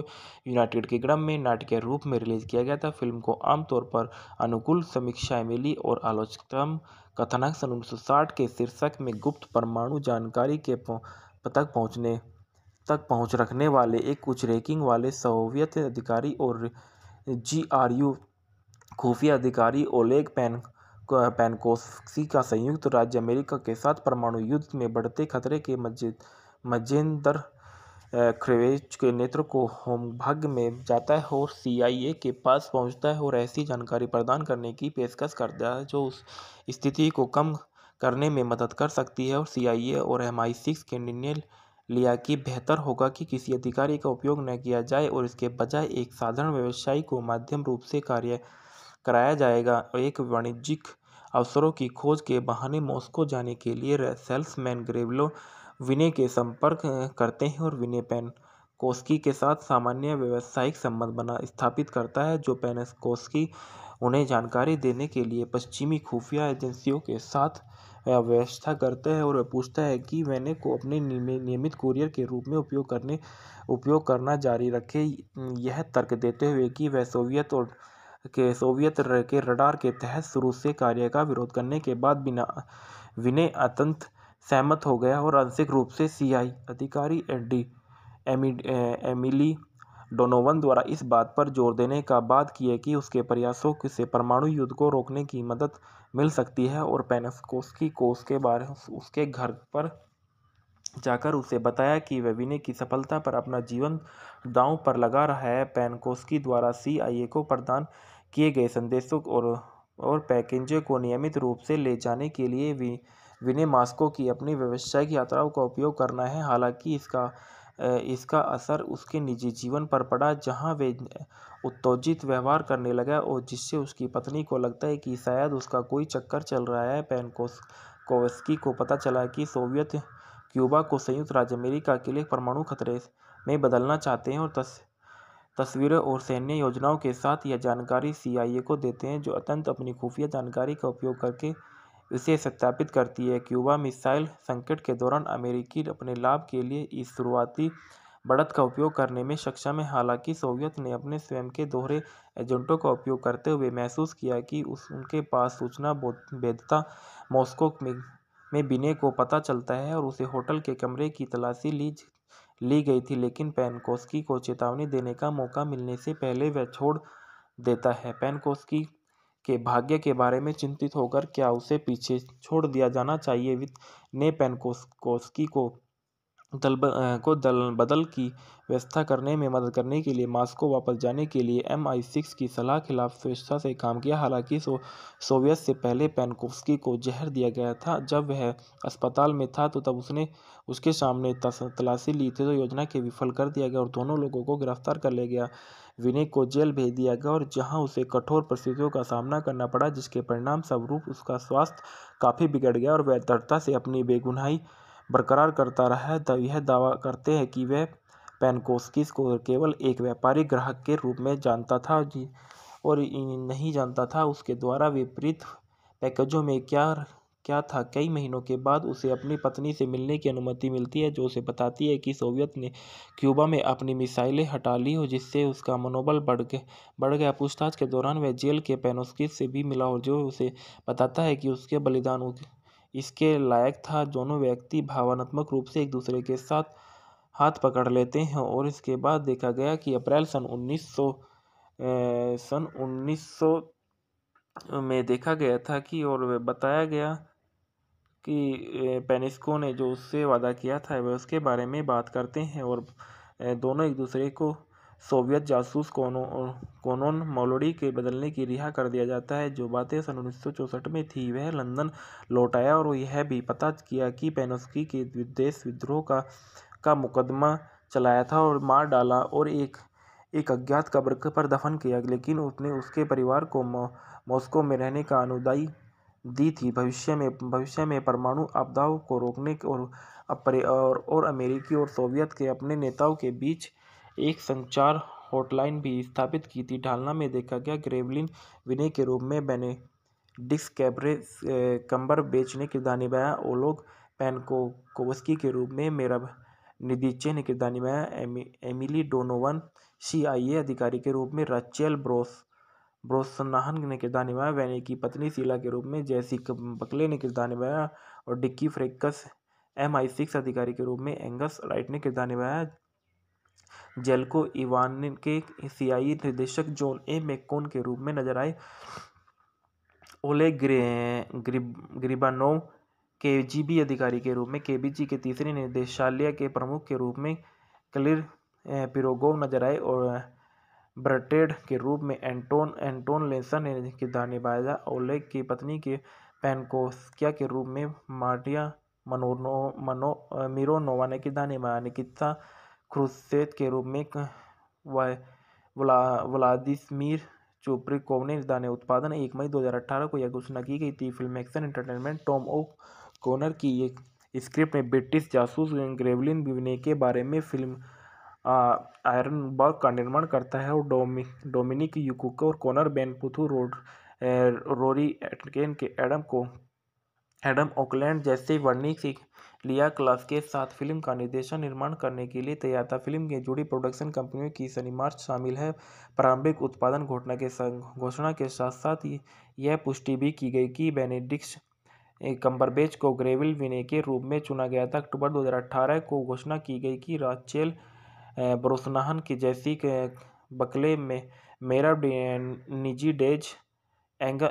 यूनाइटेड किंगडम में के रूप में रिलीज किया गया था फिल्म को आमतौर पर अनुकूल समीक्षाएं मिली और आलोचकतम कथानक सन उन्नीस के शीर्षक में गुप्त परमाणु जानकारी के तक पहुँचने तक पहुँच रखने वाले एक उच्च रैकिंग वाले सोवियत अधिकारी और जी आर यू खुफिया अधिकारी ओलेग पैन पेनकोसी का संयुक्त राज्य अमेरिका के साथ परमाणु युद्ध में बढ़ते खतरे के मजेंदर ख्रेवेज के नेत्र को होमभाग्य में जाता है और सीआईए के पास पहुंचता है और ऐसी जानकारी प्रदान करने की पेशकश करता है जो उस स्थिति को कम करने में मदद कर सकती है और सीआईए और एम आई सिक्स के निर्णय लिया कि बेहतर होगा कि किसी अधिकारी का उपयोग न किया जाए और इसके बजाय एक साधारण व्यवसायी को माध्यम रूप से कार्य कराया जाएगा एक वाणिज्यिक अवसरों की खोज के बहाने मॉस्को जाने के लिए सेल्समैन ग्रेवलो विने के संपर्क करते हैं और विने पेन कोस्की के साथ सामान्य व्यावसायिक संबंध बना स्थापित करता है जो कोस्की उन्हें जानकारी देने के लिए पश्चिमी खुफिया एजेंसियों के साथ व्यवस्था करते हैं और पूछता है कि मैंने को अपने नियमित कुरियर के रूप में उपयोग करने उपयोग करना जारी रखे यह तर्क देते हुए कि वह सोवियत और के सोवियत के रडार के तहत शुरू से कार्य का विरोध करने के बाद बिना विनय अत्यंत सहमत हो गया और आंशिक रूप से सीआई अधिकारी एडी एमि, एमिली डोनोवन द्वारा इस बात पर जोर देने का बात किए कि उसके प्रयासों से परमाणु युद्ध को रोकने की मदद मिल सकती है और पेनस्कोस्की को उसके बारे उसके घर पर जाकर उसे बताया कि वह विनय की सफलता पर अपना जीवन दांव पर लगा रहा है पेनकोस्की द्वारा सीआईए को प्रदान किए गए संदेशों और और पैकेजों को नियमित रूप से ले जाने के लिए भी विनय मास्को की अपनी व्यवसायिक यात्राओं का उपयोग करना है हालांकि इसका इसका असर उसके निजी जीवन पर पड़ा जहां वे उत्तेजित व्यवहार करने लगा और जिससे उसकी पत्नी को लगता है कि शायद उसका कोई चक्कर चल रहा है पेनकोस कोवस्की को पता चला कि सोवियत क्यूबा को संयुक्त राज्य अमेरिका के लिए परमाणु खतरे में बदलना चाहते हैं और तस् तस्वीरें और सैन्य योजनाओं के साथ यह जानकारी सीआईए को देते हैं जो अत्यंत अपनी खुफिया जानकारी का उपयोग करके इसे सत्यापित करती है क्यूबा मिसाइल संकट के दौरान अमेरिकी अपने लाभ के लिए इस शुरुआती बढ़त का उपयोग करने में सक्षम है हालांकि सोवियत ने अपने स्वयं के दोहरे एजेंटों का उपयोग करते हुए महसूस किया कि उस उनके पास सूचना भेदता मॉस्को में में बिने को पता चलता है और उसे होटल के कमरे की तलाशी ली ली गई थी लेकिन पेनकोस्की को चेतावनी देने का मौका मिलने से पहले वह छोड़ देता है पेनकोस्की के भाग्य के बारे में चिंतित होकर क्या उसे पीछे छोड़ दिया जाना चाहिए वित्त ने पेनकोस्कोस्की को दल को दल बदल की व्यवस्था करने में मदद करने के लिए मास्को वापस जाने के लिए एम आई सिक्स की सलाह खिलाफ स्वेच्छा से काम किया हालांकि सो सोवियत से पहले पैनकोफ्सकी को जहर दिया गया था जब वह अस्पताल में था तो तब उसने उसके सामने तलाशी ली थी तो योजना के विफल कर दिया गया और दोनों लोगों को गिरफ्तार कर लिया गया विनय को जेल भेज दिया गया और जहाँ उसे कठोर परिस्थितियों का सामना करना पड़ा जिसके परिणाम स्वरूप उसका स्वास्थ्य काफ़ी बिगड़ गया और वह दृढ़ता से अपनी बेगुनाही बरकरार करता रहा है यह दावा करते हैं कि वह पेनकोस्किस को केवल एक व्यापारिक ग्राहक के रूप में जानता था और नहीं जानता था उसके द्वारा विपरीत पैकेजों में क्या क्या था कई महीनों के बाद उसे अपनी पत्नी से मिलने की अनुमति मिलती है जो उसे बताती है कि सोवियत ने क्यूबा में अपनी मिसाइलें हटा ली हो जिससे उसका मनोबल बढ़ गया बढ़ गया पूछताछ के दौरान वह जेल के पेनोस्किस से भी मिला और जो उसे बताता है कि उसके बलिदान इसके लायक था दोनों व्यक्ति भावनात्मक रूप से एक दूसरे के साथ हाथ पकड़ लेते हैं और इसके बाद देखा गया कि अप्रैल सन 1900 सन 1900 में देखा गया था कि और बताया गया कि पेनिस्को ने जो उससे वादा किया था वह उसके बारे में बात करते हैं और दोनों एक दूसरे को सोवियत जासूस कोनोन मोलोडी के बदलने की रिहा कर दिया जाता है जो बातें सन उन्नीस में थी वह लंदन लौट आया और यह भी पता किया कि पेनोस्की के देश विद्रोह का का मुकदमा चलाया था और मार डाला और एक एक अज्ञात कब्र पर दफन किया लेकिन उसने उसके परिवार को मॉस्को में रहने का अनुदायी दी थी भविष्य में भविष्य में परमाणु आपदाओं को रोकने और और और अमेरिकी और सोवियत के अपने नेताओं के बीच एक संचार हॉटलाइन भी स्थापित की थी ढालना में देखा गया ग्रेवलिन विनय के रूप में बने डिस्क कैबरे कम्बरबेच ने किरदार निभाया ओलोग पैनको कोवस्की के रूप में मेरा निदीचे ने किरदार निभाया एमिली डोनोवन सीआईए अधिकारी के रूप में रचेल ब्रोस ब्रोसनाहन ने किरदार निभाया वैनी की पत्नी सीला के रूप में जैसी बकले ने किरदार निभाया और डिक्की फ्रेकस एम आई सिक्स अधिकारी के रूप में एंगस राइट ने किरदार निभाया जेल्को इवान के एशियाई निर्देशक जॉन ए मेकोन के रूप में नजर आए ओले ग्रे ग्रिब ग्रिबानोव के जीबी अधिकारी के रूप में के के तीसरे निदेशालय के प्रमुख के रूप में क्लिर पिरोगोव नजर आए और ब्रटेड के रूप में एंटोन एंटोन लेसन ने किरदार निभाया ओले की पत्नी के पैनकोस्किया के रूप में मार्टिया मनोनो मनो मिरोनोवा ने किरदार निभाया निकिता क्रुसेद के रूप में व्लादिस्मीर चोप्रिकोव ने दाने उत्पादन एक मई 2018 को यह घोषणा की गई थी film action entertainment Tom O'Connor की एक स्क्रिप्ट में ब्रिटिश जासूस ग्रेवलिन विवने के बारे में फिल्म आयरन बर्ग का निर्माण करता है और डोमि डोमिनिक यूकुक और कोनर बेन पुथू रोड रोरी एटकेन के एडम को एडम ओकलैंड जैसे वर्णिक लिया क्लास के साथ फिल्म का निर्देशन निर्माण करने के लिए तैयार था फिल्म में जुड़ी प्रोडक्शन कंपनियों की शनिमार्च शामिल है प्रारंभिक उत्पादन घोषणा के घोषणा के साथ साथ यह पुष्टि भी की गई कि बेनेडिक्स कम्बरबेज को ग्रेविल विने के रूप में चुना गया था अक्टूबर 2018 को घोषणा की गई कि राचेल ब्रोसनाहन की जैसी बकले में मेरा निजी डेज एंग,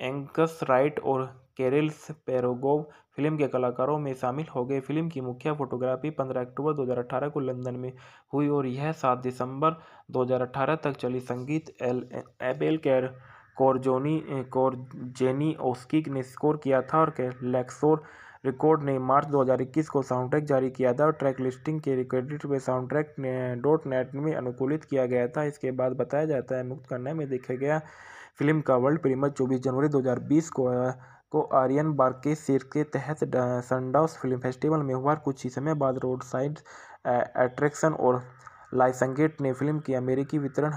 एंगस राइट और केरल्स पेरोगोव फिल्म के कलाकारों में शामिल हो गए फिल्म की मुख्य फोटोग्राफी 15 अक्टूबर 2018 को लंदन में हुई और यह 7 दिसंबर 2018 तक चली संगीत एल एबेल कैर कोरजोनी कोरजेनी ओस्किक ने स्कोर किया था और लेक्सोर रिकॉर्ड ने मार्च 2021 को साउंड ट्रैक जारी किया था और ट्रैक लिस्टिंग के क्रेडिट में ट्रैक डॉट नेट में अनुकूलित किया गया था इसके बाद बताया जाता है मुक्त करने में देखा गया फिल्म का वर्ल्ड प्रीमियर 24 जनवरी 2020 को को आर्यन बार के तहत सनडाउस फिल्म फेस्टिवल में हुआ कुछ ही समय बाद रोड साइड एट्रैक्शन और लाइसंगेट ने फिल्म के अमेरिकी वितरण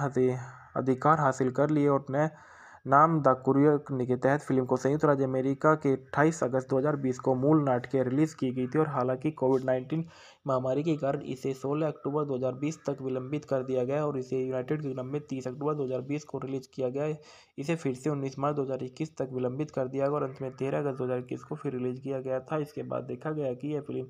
अधिकार हासिल कर लिए और नए नाम द कुरियर के तहत फिल्म को संयुक्त राज्य अमेरिका के 28 अगस्त 2020 को मूल नाटकीय रिलीज़ की गई थी और हालांकि कोविड 19 महामारी के कारण इसे 16 अक्टूबर 2020 तक विलंबित कर दिया गया और इसे यूनाइटेड किंगडम में 30 अक्टूबर 2020 को रिलीज किया गया इसे फिर से 19 मार्च 2021 तक विलंबित कर दिया गया और अंत में तेरह अगस्त दो को फिर रिलीज किया गया था इसके बाद देखा गया कि यह फिल्म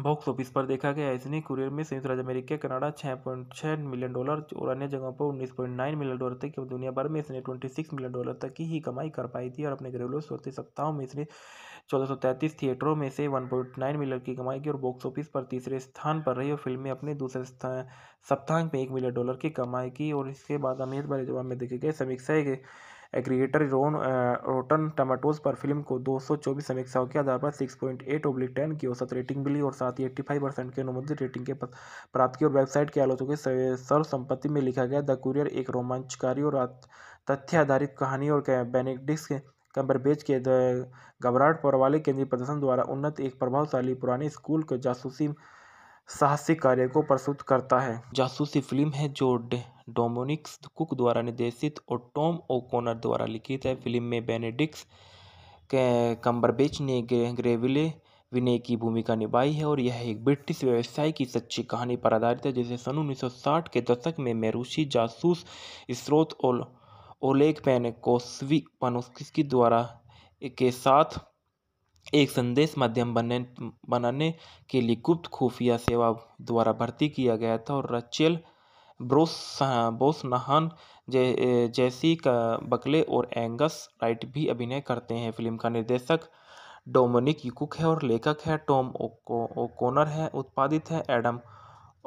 बॉक्स ऑफिस पर देखा गया इसने कुरियर में संयुक्त राज्य अमेरिका कनाडा छः पॉइंट छः मिलियन डॉलर और अन्य जगहों पर उन्नीस पॉइंट नाइन मिलियन डॉलर तक की दुनिया भर में इसने ट्वेंटी सिक्स मिलियन डॉलर तक की ही कमाई कर पाई थी और अपने घरेलू स्रोत सप्ताहों में इसने चौदह सौ तैंतीस थिएटरों में से वन पॉइंट नाइन मिलियन की कमाई की और बॉक्स ऑफिस पर तीसरे स्थान पर रही और फिल्म में अपने दूसरे सप्ताह में एक मिलियन डॉलर की कमाई की और इसके बाद अमीर बारे जवाब में देखे गए समीक्षाएँ क्रिएटर रोन रोटन टमाटोज पर फिल्म को 224 समीक्षाओं के आधार पर 6.8 पॉइंट एट ओब्लिक टेन की औसत रेटिंग मिली और साथ ही 85 परसेंट की अनुमोदित रेटिंग के प्राप्त की और वेबसाइट के आलोचकों के सर्वसंपत्ति में लिखा गया द कुरियर एक रोमांचकारी और तथ्य आधारित कहानी और बेनेडिक्स बेच के घबराहट पर वाले केंद्रीय प्रदर्शन द्वारा उन्नत एक प्रभावशाली पुराने स्कूल के जासूसी साहसिक कार्य को प्रस्तुत करता है जासूसी फिल्म है जो डोमोनिक्स कुक द्वारा निर्देशित और टॉम ओकोनर द्वारा लिखित है फिल्म में बेनेडिक्स कम्बरबेच ने ग्रेविले विनय की भूमिका निभाई है और यह एक ब्रिटिश व्यवसाय की सच्ची कहानी पर आधारित है जिसे सन 1960 के दशक में मेरूशी जासूस स्रोत और ओलेग पैन कोस्वी पनुस्की द्वारा के साथ एक संदेश माध्यम बनने बनाने के लिए गुप्त खुफिया सेवा द्वारा भर्ती किया गया था और रचेल ब्रोस बोस नाहन जे जैसी बकले और एंगस राइट भी अभिनय करते हैं फिल्म का निर्देशक डोमिनिक यूकुक है और लेखक है टॉम ओकोनर है उत्पादित है एडम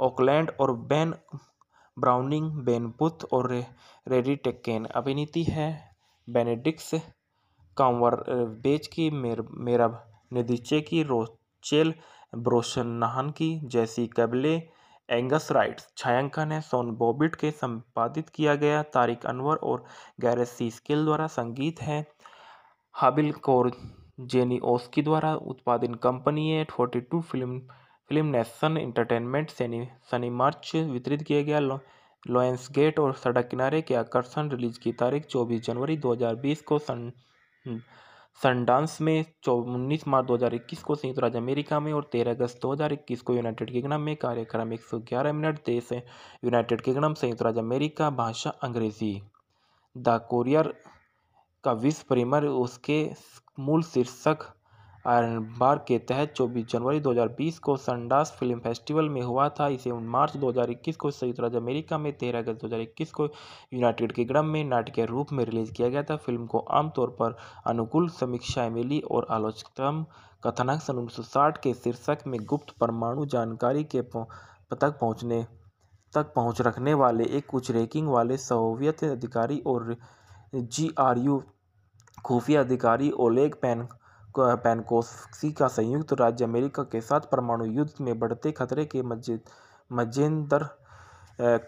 ओकलैंड और बेन ब्राउनिंग बेन बुथ और रे, रेडी टेक्केन अभिनीति है बेनेडिक्स कामवर बेच की मेर मेरब निदिचे की रोचेल ब्रोशन नाहन की जैसी कबले एंगस राइट्स छायांकन है सोन बॉबिट के संपादित किया गया तारिक अनवर और गैरेज सीस्केल द्वारा संगीत है हाबिल कौर जेनी ओस्की द्वारा उत्पादन कंपनी है forty two film film nation Entertainment Sunny Sunny March वितरित किया गया लो, लॉयंस गेट और सड़क किनारे के आकर्षण रिलीज की तारीख चौबीस जनवरी दो को सन सनडांस में उन्नीस मार्च 2021 को संयुक्त राज्य अमेरिका में और 13 अगस्त 2021 को यूनाइटेड किंगडम में कार्यक्रम 111 मिनट देश यूनाइटेड किंगडम संयुक्त राज्य अमेरिका भाषा अंग्रेजी द कोरियर का विश्व प्रेमर उसके मूल शीर्षक आयरन बार के तहत 24 जनवरी 2020 को संडास फिल्म फेस्टिवल में हुआ था इसे मार्च 2021 को संयुक्त राज्य अमेरिका में तेरह अगस्त 2021 को यूनाइटेड किंगडम में नाटकीय रूप में रिलीज किया गया था फिल्म को आमतौर पर अनुकूल समीक्षाएं मिली और आलोचकम कथानक सन उन्नीस के शीर्षक में गुप्त परमाणु जानकारी के तक पहुँचने तक पहुँच रखने वाले एक उच्च रैंकिंग वाले सोवियत अधिकारी और जी आर यू खुफिया अधिकारी ओलेग पैन पेनकोसी का संयुक्त राज्य अमेरिका के साथ परमाणु युद्ध में बढ़ते खतरे के मजेंदर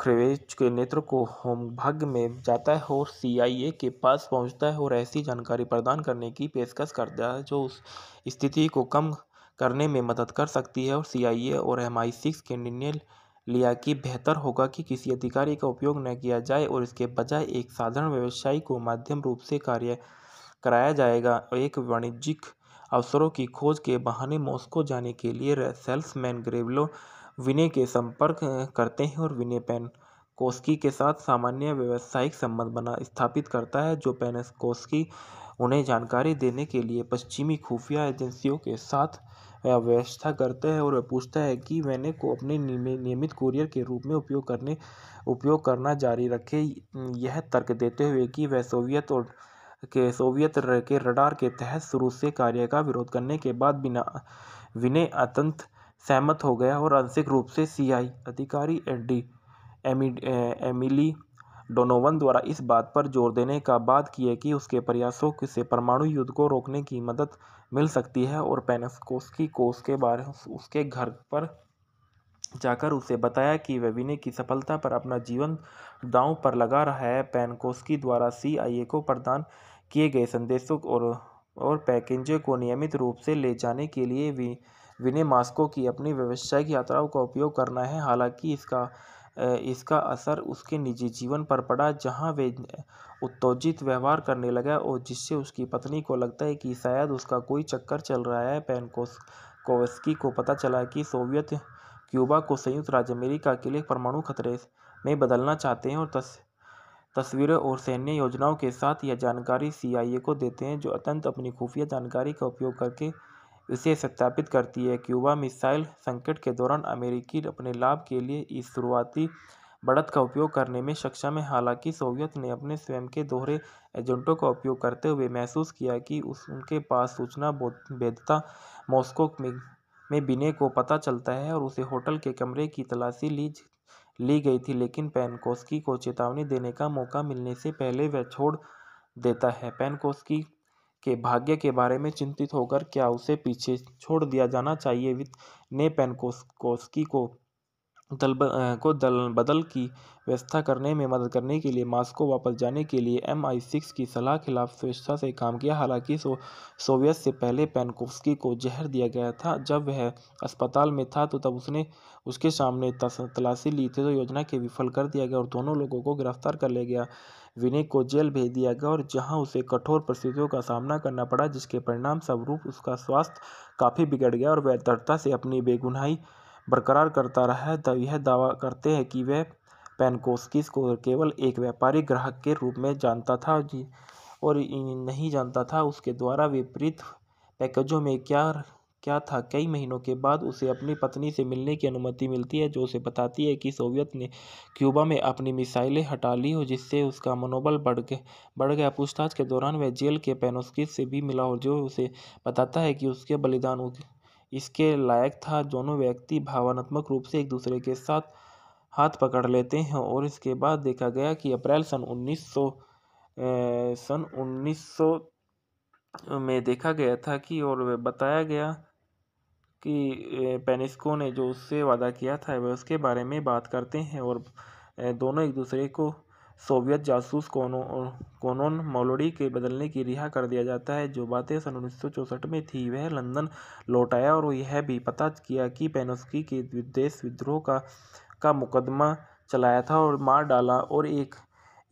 ख्रेवेज के नेत्र को होमभाग में जाता है और सीआईए के पास पहुंचता है और ऐसी जानकारी प्रदान करने की पेशकश करता है जो उस स्थिति को कम करने में मदद कर सकती है और सीआईए और एम आई सिक्स के निर्णय लिया कि बेहतर होगा कि किसी अधिकारी का उपयोग न किया जाए और इसके बजाय एक साधारण व्यवसायी को माध्यम रूप से कार्य कराया जाएगा एक वाणिज्यिक अवसरों की खोज के बहाने मॉस्को जाने के लिए सेल्समैन ग्रेवलो विनय के संपर्क करते हैं और विनय कोस्की के साथ सामान्य व्यावसायिक संबंध बना स्थापित करता है जो कोस्की उन्हें जानकारी देने के लिए पश्चिमी खुफिया एजेंसियों के साथ व्यवस्था करते हैं और वह पूछता है कि मैंने को अपने नियमित कुरियर के रूप में उपयोग करने उपयोग करना जारी रखे यह तर्क देते हुए कि वह सोवियत और के सोवियत के रडार के तहत शुरू से कार्य का विरोध करने के बाद बिना विनय अत्यंत सहमत हो गया और आंशिक रूप से सीआई अधिकारी एडी एमिली डोनोवन द्वारा इस बात पर जोर देने का बात किया कि उसके प्रयासों से परमाणु युद्ध को रोकने की मदद मिल सकती है और पेनस्कोस्की को उसके बारे उसके घर पर जाकर उसे बताया कि वह विनय की सफलता पर अपना जीवन दांव पर लगा रहा है पैनकोस्की द्वारा सीआईए को प्रदान किए गए संदेशों और और पैकेजों को नियमित रूप से ले जाने के लिए भी विनय मास्को की अपनी व्यावसायिक यात्राओं का उपयोग करना है हालांकि इसका इसका असर उसके निजी जीवन पर पड़ा जहां वे उत्तेजित व्यवहार करने लगा और जिससे उसकी पत्नी को लगता है कि शायद उसका कोई चक्कर चल रहा है पैनकोस कोवस्की को पता चला कि सोवियत क्यूबा को संयुक्त राज्य अमेरिका के लिए परमाणु खतरे में बदलना चाहते हैं और तस तस्वीरें और सैन्य योजनाओं के साथ यह जानकारी सीआईए को देते हैं जो अत्यंत अपनी खुफिया जानकारी का उपयोग करके इसे सत्यापित करती है क्यूबा मिसाइल संकट के दौरान अमेरिकी अपने लाभ के लिए इस शुरुआती बढ़त का उपयोग करने में सक्षम है हालांकि सोवियत ने अपने स्वयं के दोहरे एजेंटों का उपयोग करते हुए महसूस किया कि उस उनके पास सूचना वैधता मॉस्को में में बिने को पता चलता है और उसे होटल के कमरे की तलाशी ली ली गई थी लेकिन पेनकोस्की को चेतावनी देने का मौका मिलने से पहले वह छोड़ देता है पेनकोस्की के भाग्य के बारे में चिंतित होकर क्या उसे पीछे छोड़ दिया जाना चाहिए वित ने पेनकोस्की को दल को दल बदल की व्यवस्था करने में मदद करने के लिए मास्को वापस जाने के लिए एम आई सिक्स की सलाह खिलाफ स्वेच्छा से काम किया हालांकि सो सोवियत से पहले पैनकोव्स्की को जहर दिया गया था जब वह अस्पताल में था तो तब उसने उसके सामने तलाशी ली थी तो योजना के विफल कर दिया गया और दोनों लोगों को गिरफ्तार कर लिया गया विनय को जेल भेज दिया गया और जहाँ उसे कठोर परिस्थितियों का सामना करना पड़ा जिसके परिणाम स्वरूप उसका स्वास्थ्य काफ़ी बिगड़ गया और वह दृढ़ता से अपनी बेगुनाही बरकरार करता रहा यह दावा करते हैं कि वह पेनकोस्किस को केवल एक व्यापारिक ग्राहक के रूप में जानता था और नहीं जानता था उसके द्वारा विपरीत पैकेजों में क्या क्या था कई महीनों के बाद उसे अपनी पत्नी से मिलने की अनुमति मिलती है जो उसे बताती है कि सोवियत ने क्यूबा में अपनी मिसाइलें हटा ली हो जिससे उसका मनोबल बढ़ गया बढ़ गया पूछताछ के दौरान वह जेल के पेनोस्किस से भी मिला और जो उसे बताता है कि उसके बलिदान इसके लायक था दोनों व्यक्ति भावनात्मक रूप से एक दूसरे के साथ हाथ पकड़ लेते हैं और इसके बाद देखा गया कि अप्रैल सन उन्नीस सौ सन उन्नीस सौ में देखा गया था कि और बताया गया कि पेनिस्को ने जो उससे वादा किया था वह उसके बारे में बात करते हैं और दोनों एक दूसरे को सोवियत जासूस कोनो कोनोन मोलोडी के बदलने की रिहा कर दिया जाता है जो बातें सन उन्नीस सौ चौंसठ में थी वह लंदन लौट आया और यह भी पता किया कि पेनोस्की के देश विद्रोह का का मुकदमा चलाया था और मार डाला और एक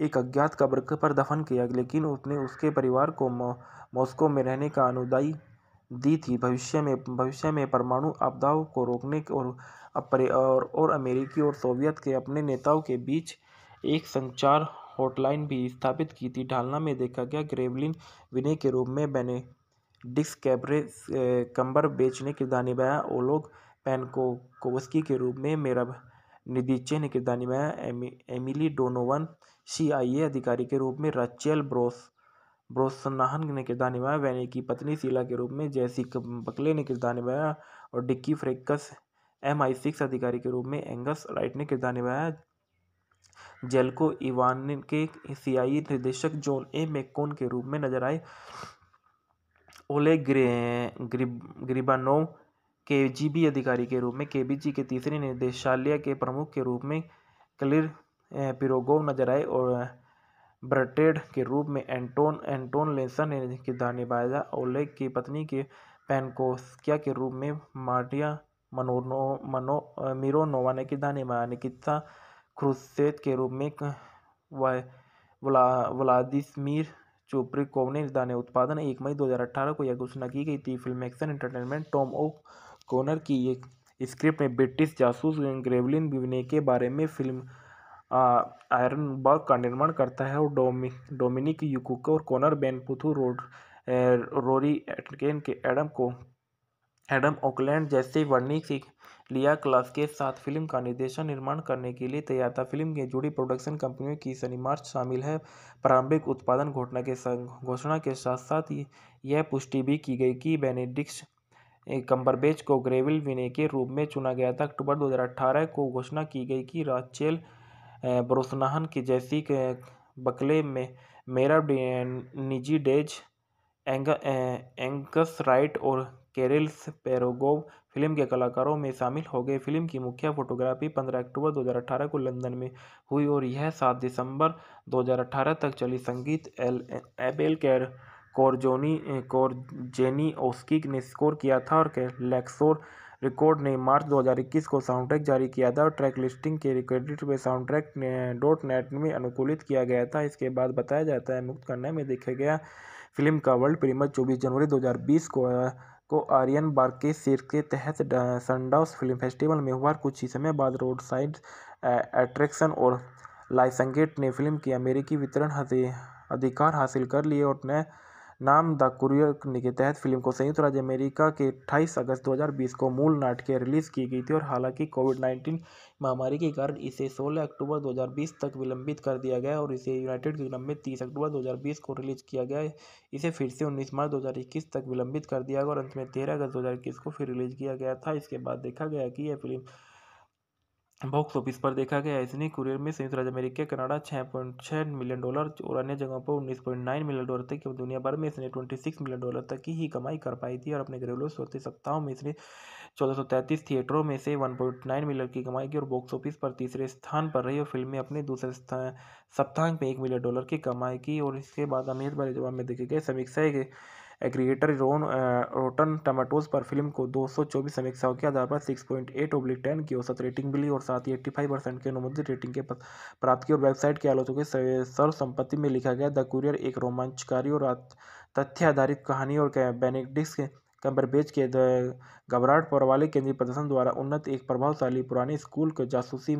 एक अज्ञात कब्र पर दफन किया लेकिन उसने उसके परिवार को मॉस्को में रहने का अनुदायी दी थी भविष्य में भविष्य में परमाणु आपदाओं को रोकने और और और अमेरिकी और सोवियत के अपने नेताओं के बीच एक संचार हॉटलाइन भी स्थापित की थी ढालना में देखा गया ग्रेवलिन विनय के रूप में बने डिस्कैबरे कैबरे कंबर बेच ने किरदार निभाया ओलोग पैनको कोवस्की के रूप में मेरा निदीचे ने किरदार निभाया एमी Emily Donovan C I A अधिकारी के रूप में रचियल ब्रोस ब्रोसनाहन ने किरदार निभाया वैनी की पत्नी सीला के रूप में जैसी बकले ने किरदार निभाया और डिक्की फ्रेकस एम आई सिक्स अधिकारी के रूप में एंगस राइट ने किरदार निभाया जेल्को इवान के सीआई निदेशक जॉन ए मेकोन के रूप में नजर आए ओले ग्रे ग्रिब ग्रिबानोव के जीबी अधिकारी के रूप में केबीजी के तीसरे निदेशालय के प्रमुख के रूप में क्लियर पिरोगोव नजर आए और ब्रटेड के रूप में एंटोन एंटोन लेसन ने किरदार निभाया ओले की पत्नी के पेनकोस्किया के रूप में मार्टिया मनोनो मनो मिरोनोवा ने किरदार निभाया निकिता क्रुसेद के रूप में व्लादिस्मीर चोप्रिकोव ने इस उत्पादन एक मई 2018 को यह घोषणा की गई थी film action entertainment Tom O'Connor की एक स्क्रिप्ट में ब्रिटिश जासूस ग्रेवलिन विवने के बारे में फिल्म आयरन बर्ग का निर्माण करता है और डोमि डोमिनिक यूकुक और कोनर बेन पुथू रोड रोरी एटकेन के एडम को एडम ओकलैंड जैसे वर्णिक लिया क्लास के साथ फिल्म का निर्देशन निर्माण करने के लिए तैयार था फिल्म के जुड़ी प्रोडक्शन कंपनियों की शनिमार्च शामिल है प्रारंभिक उत्पादन घोषणा के घोषणा के साथ साथ यह पुष्टि भी की गई कि बेनेडिक्स कंबरबेज को ग्रेविल विने के रूप में चुना गया था अक्टूबर 2018 को घोषणा की गई कि राचेल ब्रोसनाहन की जैसी बकले में मेरा निजी डेज एंग, एंगस राइट और केरल्स पेरोगोव फिल्म के कलाकारों में शामिल हो गए फिल्म की मुख्य फोटोग्राफी 15 अक्टूबर 2018 को लंदन में हुई और यह 7 दिसंबर 2018 तक चली संगीत एल एबेल कैर कोरजोनी कोरजेनी ओस्की ने स्कोर किया था और लैक्सोर रिकॉर्ड ने मार्च 2021 को साउंड ट्रैक जारी किया था और ट्रैक लिस्टिंग के क्रेडिट में ने डॉट नेट में अनुकूलित किया गया था इसके बाद बताया जाता है मुक्त करने में देखा गया फिल्म का वर्ल्ड प्रीमियर 24 जनवरी 2020 को को आर्यन बार के तहत सनडाउस फिल्म फेस्टिवल में हुआ कुछ ही समय बाद रोड साइड एट्रैक्शन और लाइसंगेट ने फिल्म के अमेरिकी वितरण अधिकार हासिल कर लिए और नए नाम द कुरियर के तहत फिल्म को संयुक्त राज्य अमेरिका के 28 अगस्त 2020 को मूल नाटक रिलीज़ की गई थी और हालांकि कोविड 19 महामारी के कारण इसे 16 अक्टूबर 2020 तक विलंबित कर दिया गया और इसे यूनाइटेड किंगडम में 30 अक्टूबर 2020 को रिलीज किया गया इसे फिर से 19 मार्च 2021 तक विलंबित कर दिया गया और अंत में तेरह अगस्त 2021 को फिर रिलीज किया गया था इसके बाद देखा गया कि यह फिल्म बॉक्स ऑफिस पर देखा गया इसने कुरियर में संयुक्त राज्य अमेरिका कनाडा छः पॉइंट छः मिलियन डॉलर और अन्य जगहों पर उन्नीस पॉइंट नाइन मिलियन डॉलर तक दुनिया भर में इसने ट्वेंटी सिक्स मिलियन डॉलर तक की ही कमाई कर पाई थी और अपने घरेलू स्रोत सप्ताहों में इसने चौदह सौ तैंतीस थिएटरों में से वन पॉइंट नाइन मिलियन की कमाई की और बॉक्स ऑफिस पर तीसरे स्थान पर रही और फिल्म में अपने दूसरे सप्ताह में एक मिलियन डॉलर की कमाई की और इसके बाद अमीर बारे जवाब में देखे गए समीक्षाएं क्रिएटर रोन रोटन टमाटोज पर फिल्म को दो सौ चौबीस समीक्षाओं के आधार पर six point eight oblique ten की औसत रेटिंग मिली और साथ ही एट्टी फाइव परसेंट की अनुमोदित रेटिंग के प्राप्त की और वेबसाइट के आलोचकों के सर्वसंपत्ति में लिखा गया द कुरियर एक रोमांचकारी और तथ्य आधारित कहानी और बेनेडिक्स कम्बरबेच के घबराहट पर वाले केंद्रीय प्रदर्शन द्वारा उन्नत एक प्रभावशाली पुराने स्कूल के जासूसी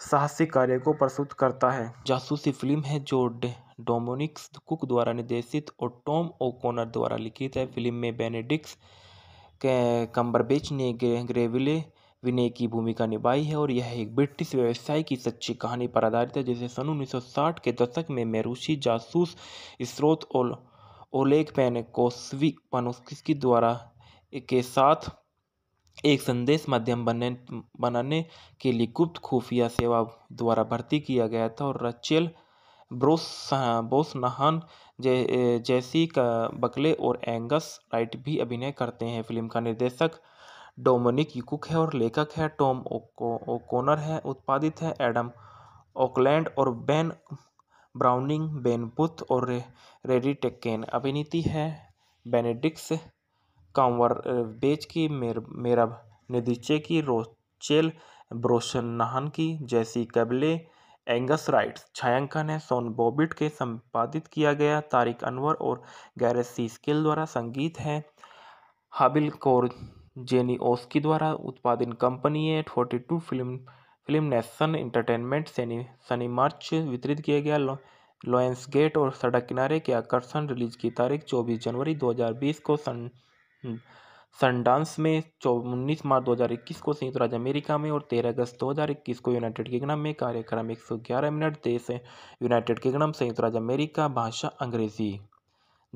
साहसिक कार्य को प्रस्तुत करता है जासूसी फिल्म है जो डोमोनिक्स कुक द्वारा निर्देशित और टॉम ओ'कोनर द्वारा लिखित है फिल्म में बेनेडिक्स कम्बरबेच ने ग्रेविले विनय की भूमिका निभाई है और यह एक ब्रिटिश व्यवसाय की सच्ची कहानी पर आधारित है जिसे सन 1960 के दशक में मेरूसी जासूस स्रोत ओल ओलेग पेन कोस्वी द्वारा के साथ एक संदेश माध्यम बनने बनाने के लिए गुप्त खुफिया सेवा द्वारा भर्ती किया गया था और रचेल ब्रोस बोसनाहन जे जैसी बकले और एंगस राइट भी अभिनय करते हैं फिल्म का निर्देशक डोमिनिक यूकुक है और लेखक है टॉम ओकोनर है उत्पादित है एडम ओकलैंड और बेन ब्राउनिंग बेन बुथ और रे, रेडी टेक्केन अभिनीति है बेनेडिक्स कांवर बेच की मेर मेरब नदीचे की रोचेल ब्रोशन नाहन की जैसी कबले एंगस राइट्स छायांकन है सोन बॉबिट के संपादित किया गया तारिक अनवर और गैरसी स्किल द्वारा संगीत है हाबिल कौर जेनी ओस्की द्वारा उत्पादन कंपनी है forty two film film nation Entertainment Sunny Sunny March वितरित किया गया लॉयंस गेट और सड़क किनारे के आकर्षण रिलीज की तारीख 24 जनवरी 2020 को सन सनडांस हम्म, में चौ उन्नीस मार्च दो हज़ार इक्कीस को संयुक्त राज्य अमेरिका में और तेरह अगस्त दो हज़ार इक्कीस को यूनाइटेड किंगडम में कार्यक्रम एक सौ ग्यारह मिनट देश है यूनाइटेड किंगडम संयुक्त राज्य अमेरिका भाषा अंग्रेजी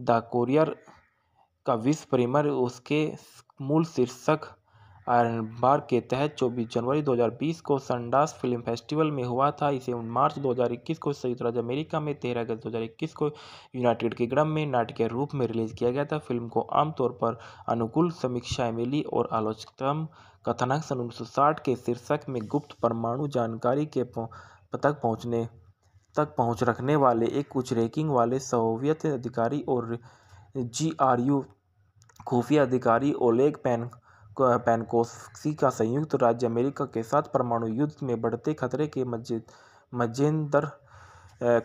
द कोरियर का विश्व परिमर उसके मूल शीर्षक आयरन बार के तहत 24 जनवरी 2020 को संडास फिल्म फेस्टिवल में हुआ था इसे मार्च 2021 को संयुक्त राज्य अमेरिका में तेरह अगस्त 2021 को यूनाइटेड किंगडम में के रूप में रिलीज किया गया था फिल्म को आमतौर पर अनुकूल समीक्षाएं मिली और आलोचकतम कथानक सन उन्नीस के शीर्षक में गुप्त परमाणु जानकारी के तक पहुँचने तक पहुँच रखने वाले एक उच्च रैंकिंग वाले सोवियत अधिकारी और जी आर यू खुफिया अधिकारी ओलेग पैन पेनकोसी का संयुक्त राज्य अमेरिका के साथ परमाणु युद्ध में बढ़ते खतरे के मजेंदर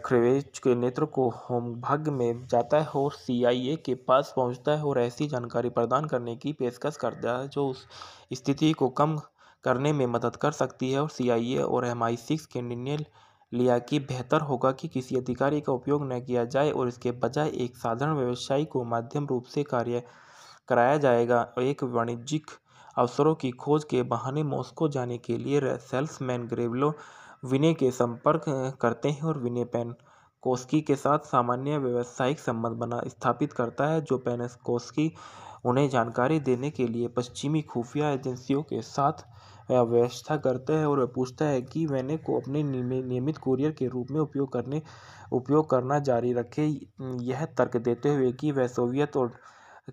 ख्रेवेज के नेत्र को होमभाग्य में जाता है और सीआईए के पास पहुंचता है और ऐसी जानकारी प्रदान करने की पेशकश करता है जो उस स्थिति को कम करने में मदद कर सकती है और सीआईए और एम आई सिक्स के निर्णय लिया कि बेहतर होगा कि किसी अधिकारी का उपयोग न किया जाए और इसके बजाय एक साधारण व्यवसायी को माध्यम रूप से कार्य कराया जाएगा एक वाणिज्यिक अवसरों की खोज के बहाने मॉस्को जाने के लिए सेल्समैन ग्रेवलो विनय के संपर्क करते हैं और विनय कोस्की के साथ सामान्य व्यावसायिक संबंध बना स्थापित करता है जो कोस्की उन्हें जानकारी देने के लिए पश्चिमी खुफिया एजेंसियों के साथ व्यवस्था करते हैं और पूछता है कि मैंने को अपने नियमित कुरियर के रूप में उपयोग करने उपयोग करना जारी रखे यह तर्क देते हुए कि वह सोवियत और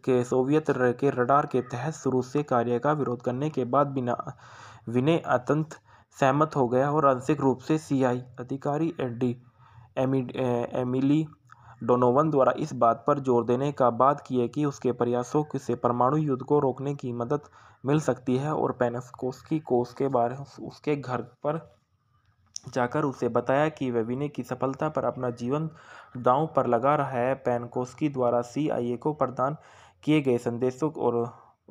के सोवियत के रडार के तहत शुरू से कार्य का विरोध करने के बाद बिना विनय अत्यंत सहमत हो गया और आंशिक रूप से सीआई अधिकारी एडी एमि, एमिली डोनोवन द्वारा इस बात पर जोर देने का बात किए कि उसके प्रयासों से परमाणु युद्ध को रोकने की मदद मिल सकती है और पेनस्कोस्की कोस के बारे उसके घर पर जाकर उसे बताया कि वह विनय की सफलता पर अपना जीवन दांव पर लगा रहा है पेनकोस्की द्वारा सीआईए को प्रदान किए गए संदेशों और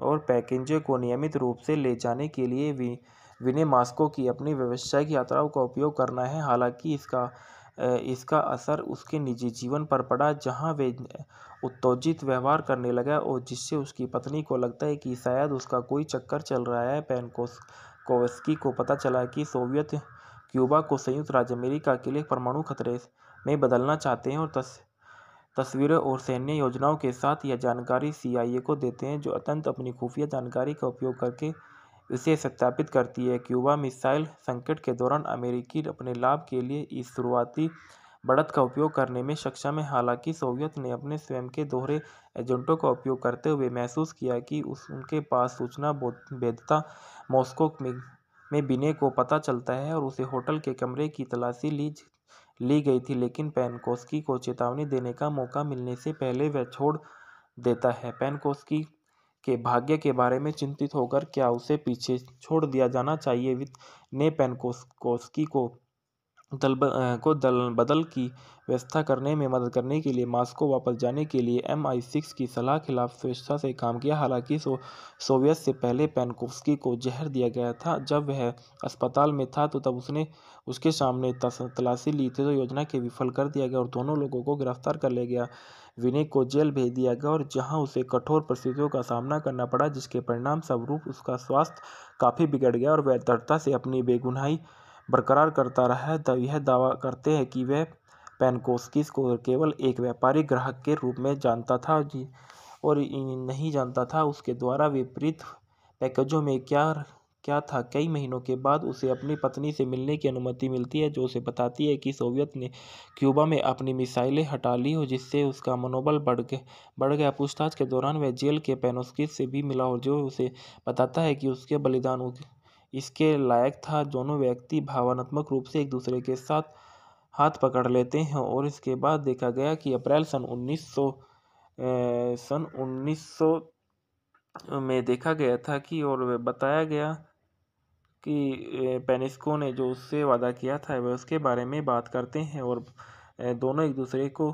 और पैकेजों को नियमित रूप से ले जाने के लिए भी विनय मास्को की अपनी व्यवसायिक यात्राओं का उपयोग करना है हालांकि इसका इसका असर उसके निजी जीवन पर पड़ा जहां वे उत्तेजित व्यवहार करने लगा और जिससे उसकी पत्नी को लगता है कि शायद उसका कोई चक्कर चल रहा है पेनकोस कोवस्की को पता चला कि सोवियत क्यूबा को संयुक्त राज्य अमेरिका के लिए परमाणु खतरे में बदलना चाहते हैं और तस् तस्वीरें और सैन्य योजनाओं के साथ यह जानकारी सीआईए को देते हैं जो अत्यंत अपनी खुफिया जानकारी का उपयोग करके इसे सत्यापित करती है क्यूबा मिसाइल संकट के दौरान अमेरिकी अपने लाभ के लिए इस शुरुआती बढ़त का उपयोग करने में सक्षम है हालांकि सोवियत ने अपने स्वयं के दोहरे एजेंटों का उपयोग करते हुए महसूस किया कि उस उनके पास सूचना भेदता मॉस्को में में बिने को पता चलता है और उसे होटल के कमरे की तलाशी ली ली गई थी लेकिन पेनकोस्की को चेतावनी देने का मौका मिलने से पहले वह छोड़ देता है पेनकोस्की के भाग्य के बारे में चिंतित होकर क्या उसे पीछे छोड़ दिया जाना चाहिए वित्त ने पेनकोस्कोस्की को दल को दल बदल की व्यवस्था करने में मदद करने के लिए मास्को वापस जाने के लिए एम आई सिक्स की सलाह खिलाफ स्वेच्छा से काम किया हालांकि सो सोवियत से पहले पैनकोफ्सकी को जहर दिया गया था जब वह अस्पताल में था तो तब उसने उसके सामने तलाशी ली थी तो योजना के विफल कर दिया गया और दोनों लोगों को गिरफ्तार कर लिया गया विनय को जेल भेज दिया गया और जहाँ उसे कठोर परिस्थितियों का सामना करना पड़ा जिसके परिणाम स्वरूप उसका स्वास्थ्य काफ़ी बिगड़ गया और वह दृढ़ता से अपनी बेगुनाही बरकरार करता रहा है यह दावा करते हैं कि वह पेनकोस्किस को केवल एक व्यापारिक ग्राहक के रूप में जानता था और नहीं जानता था उसके द्वारा विपरीत पैकेजों में क्या क्या था कई महीनों के बाद उसे अपनी पत्नी से मिलने की अनुमति मिलती है जो उसे बताती है कि सोवियत ने क्यूबा में अपनी मिसाइलें हटा ली हो जिससे उसका मनोबल बढ़ गया बढ़ गया पूछताछ के दौरान वह जेल के पेनोस्किस से भी मिला और जो उसे बताता है कि उसके बलिदान इसके लायक था दोनों व्यक्ति भावनात्मक रूप से एक दूसरे के साथ हाथ पकड़ लेते हैं और इसके बाद देखा गया कि अप्रैल सन उन्नीस सौ सन उन्नीस सौ में देखा गया था कि और बताया गया कि पेनिस्को ने जो उससे वादा किया था वह उसके बारे में बात करते हैं और दोनों एक दूसरे को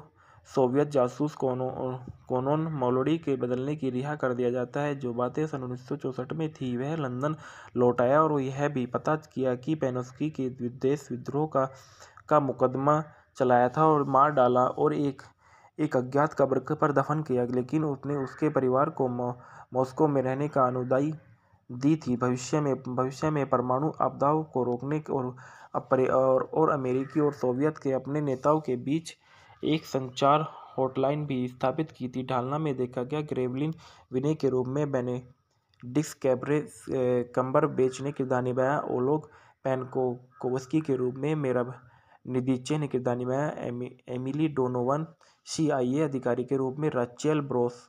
सोवियत जासूस कोनोन मोलोडी के बदलने की रिहा कर दिया जाता है जो बातें सन उन्नीस में थी वह लंदन लौट आया और यह भी पता किया कि पेनोस्की के देश विद्रोह का का मुकदमा चलाया था और मार डाला और एक एक अज्ञात कब्र पर दफन किया लेकिन उसने उसके परिवार को मॉस्को में रहने का अनुदायी दी थी भविष्य में भविष्य में परमाणु आपदाओं को रोकने और और और अमेरिकी और सोवियत के अपने नेताओं के बीच एक संचार हॉटलाइन भी स्थापित की थी ढालना में देखा गया ग्रेवलिन विनय के रूप में बने डिस्क कैबरे कंबर ने किरदार निभाया ओलोग पैनको कोवस्की के रूप में मेरा निदीचे ने किरदार निभाया एमि, एमिली डोनोवन सीआईए अधिकारी के रूप में रचेल ब्रोस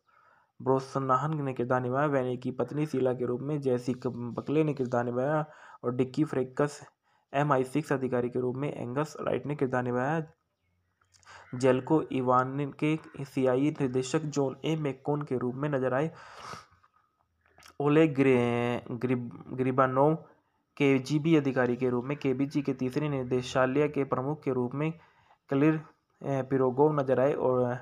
ब्रोसनाहन ने किरदार निभाया वैनी की पत्नी शीला के रूप में जैसी बकले ने किरदार निभाया और डिक्की फ्रेकस एम आई सिक्स अधिकारी के रूप में एंगस राइट ने किरदार निभाया जेल्को इवान के एशियाई निर्देशक जॉन ए मेकोन के रूप में नजर आए ओले ग्रे ग्रिबानोव के जीबी अधिकारी के रूप में के के तीसरे निदेशालय के प्रमुख के रूप में क्लिर पिरोगोव नजर आए और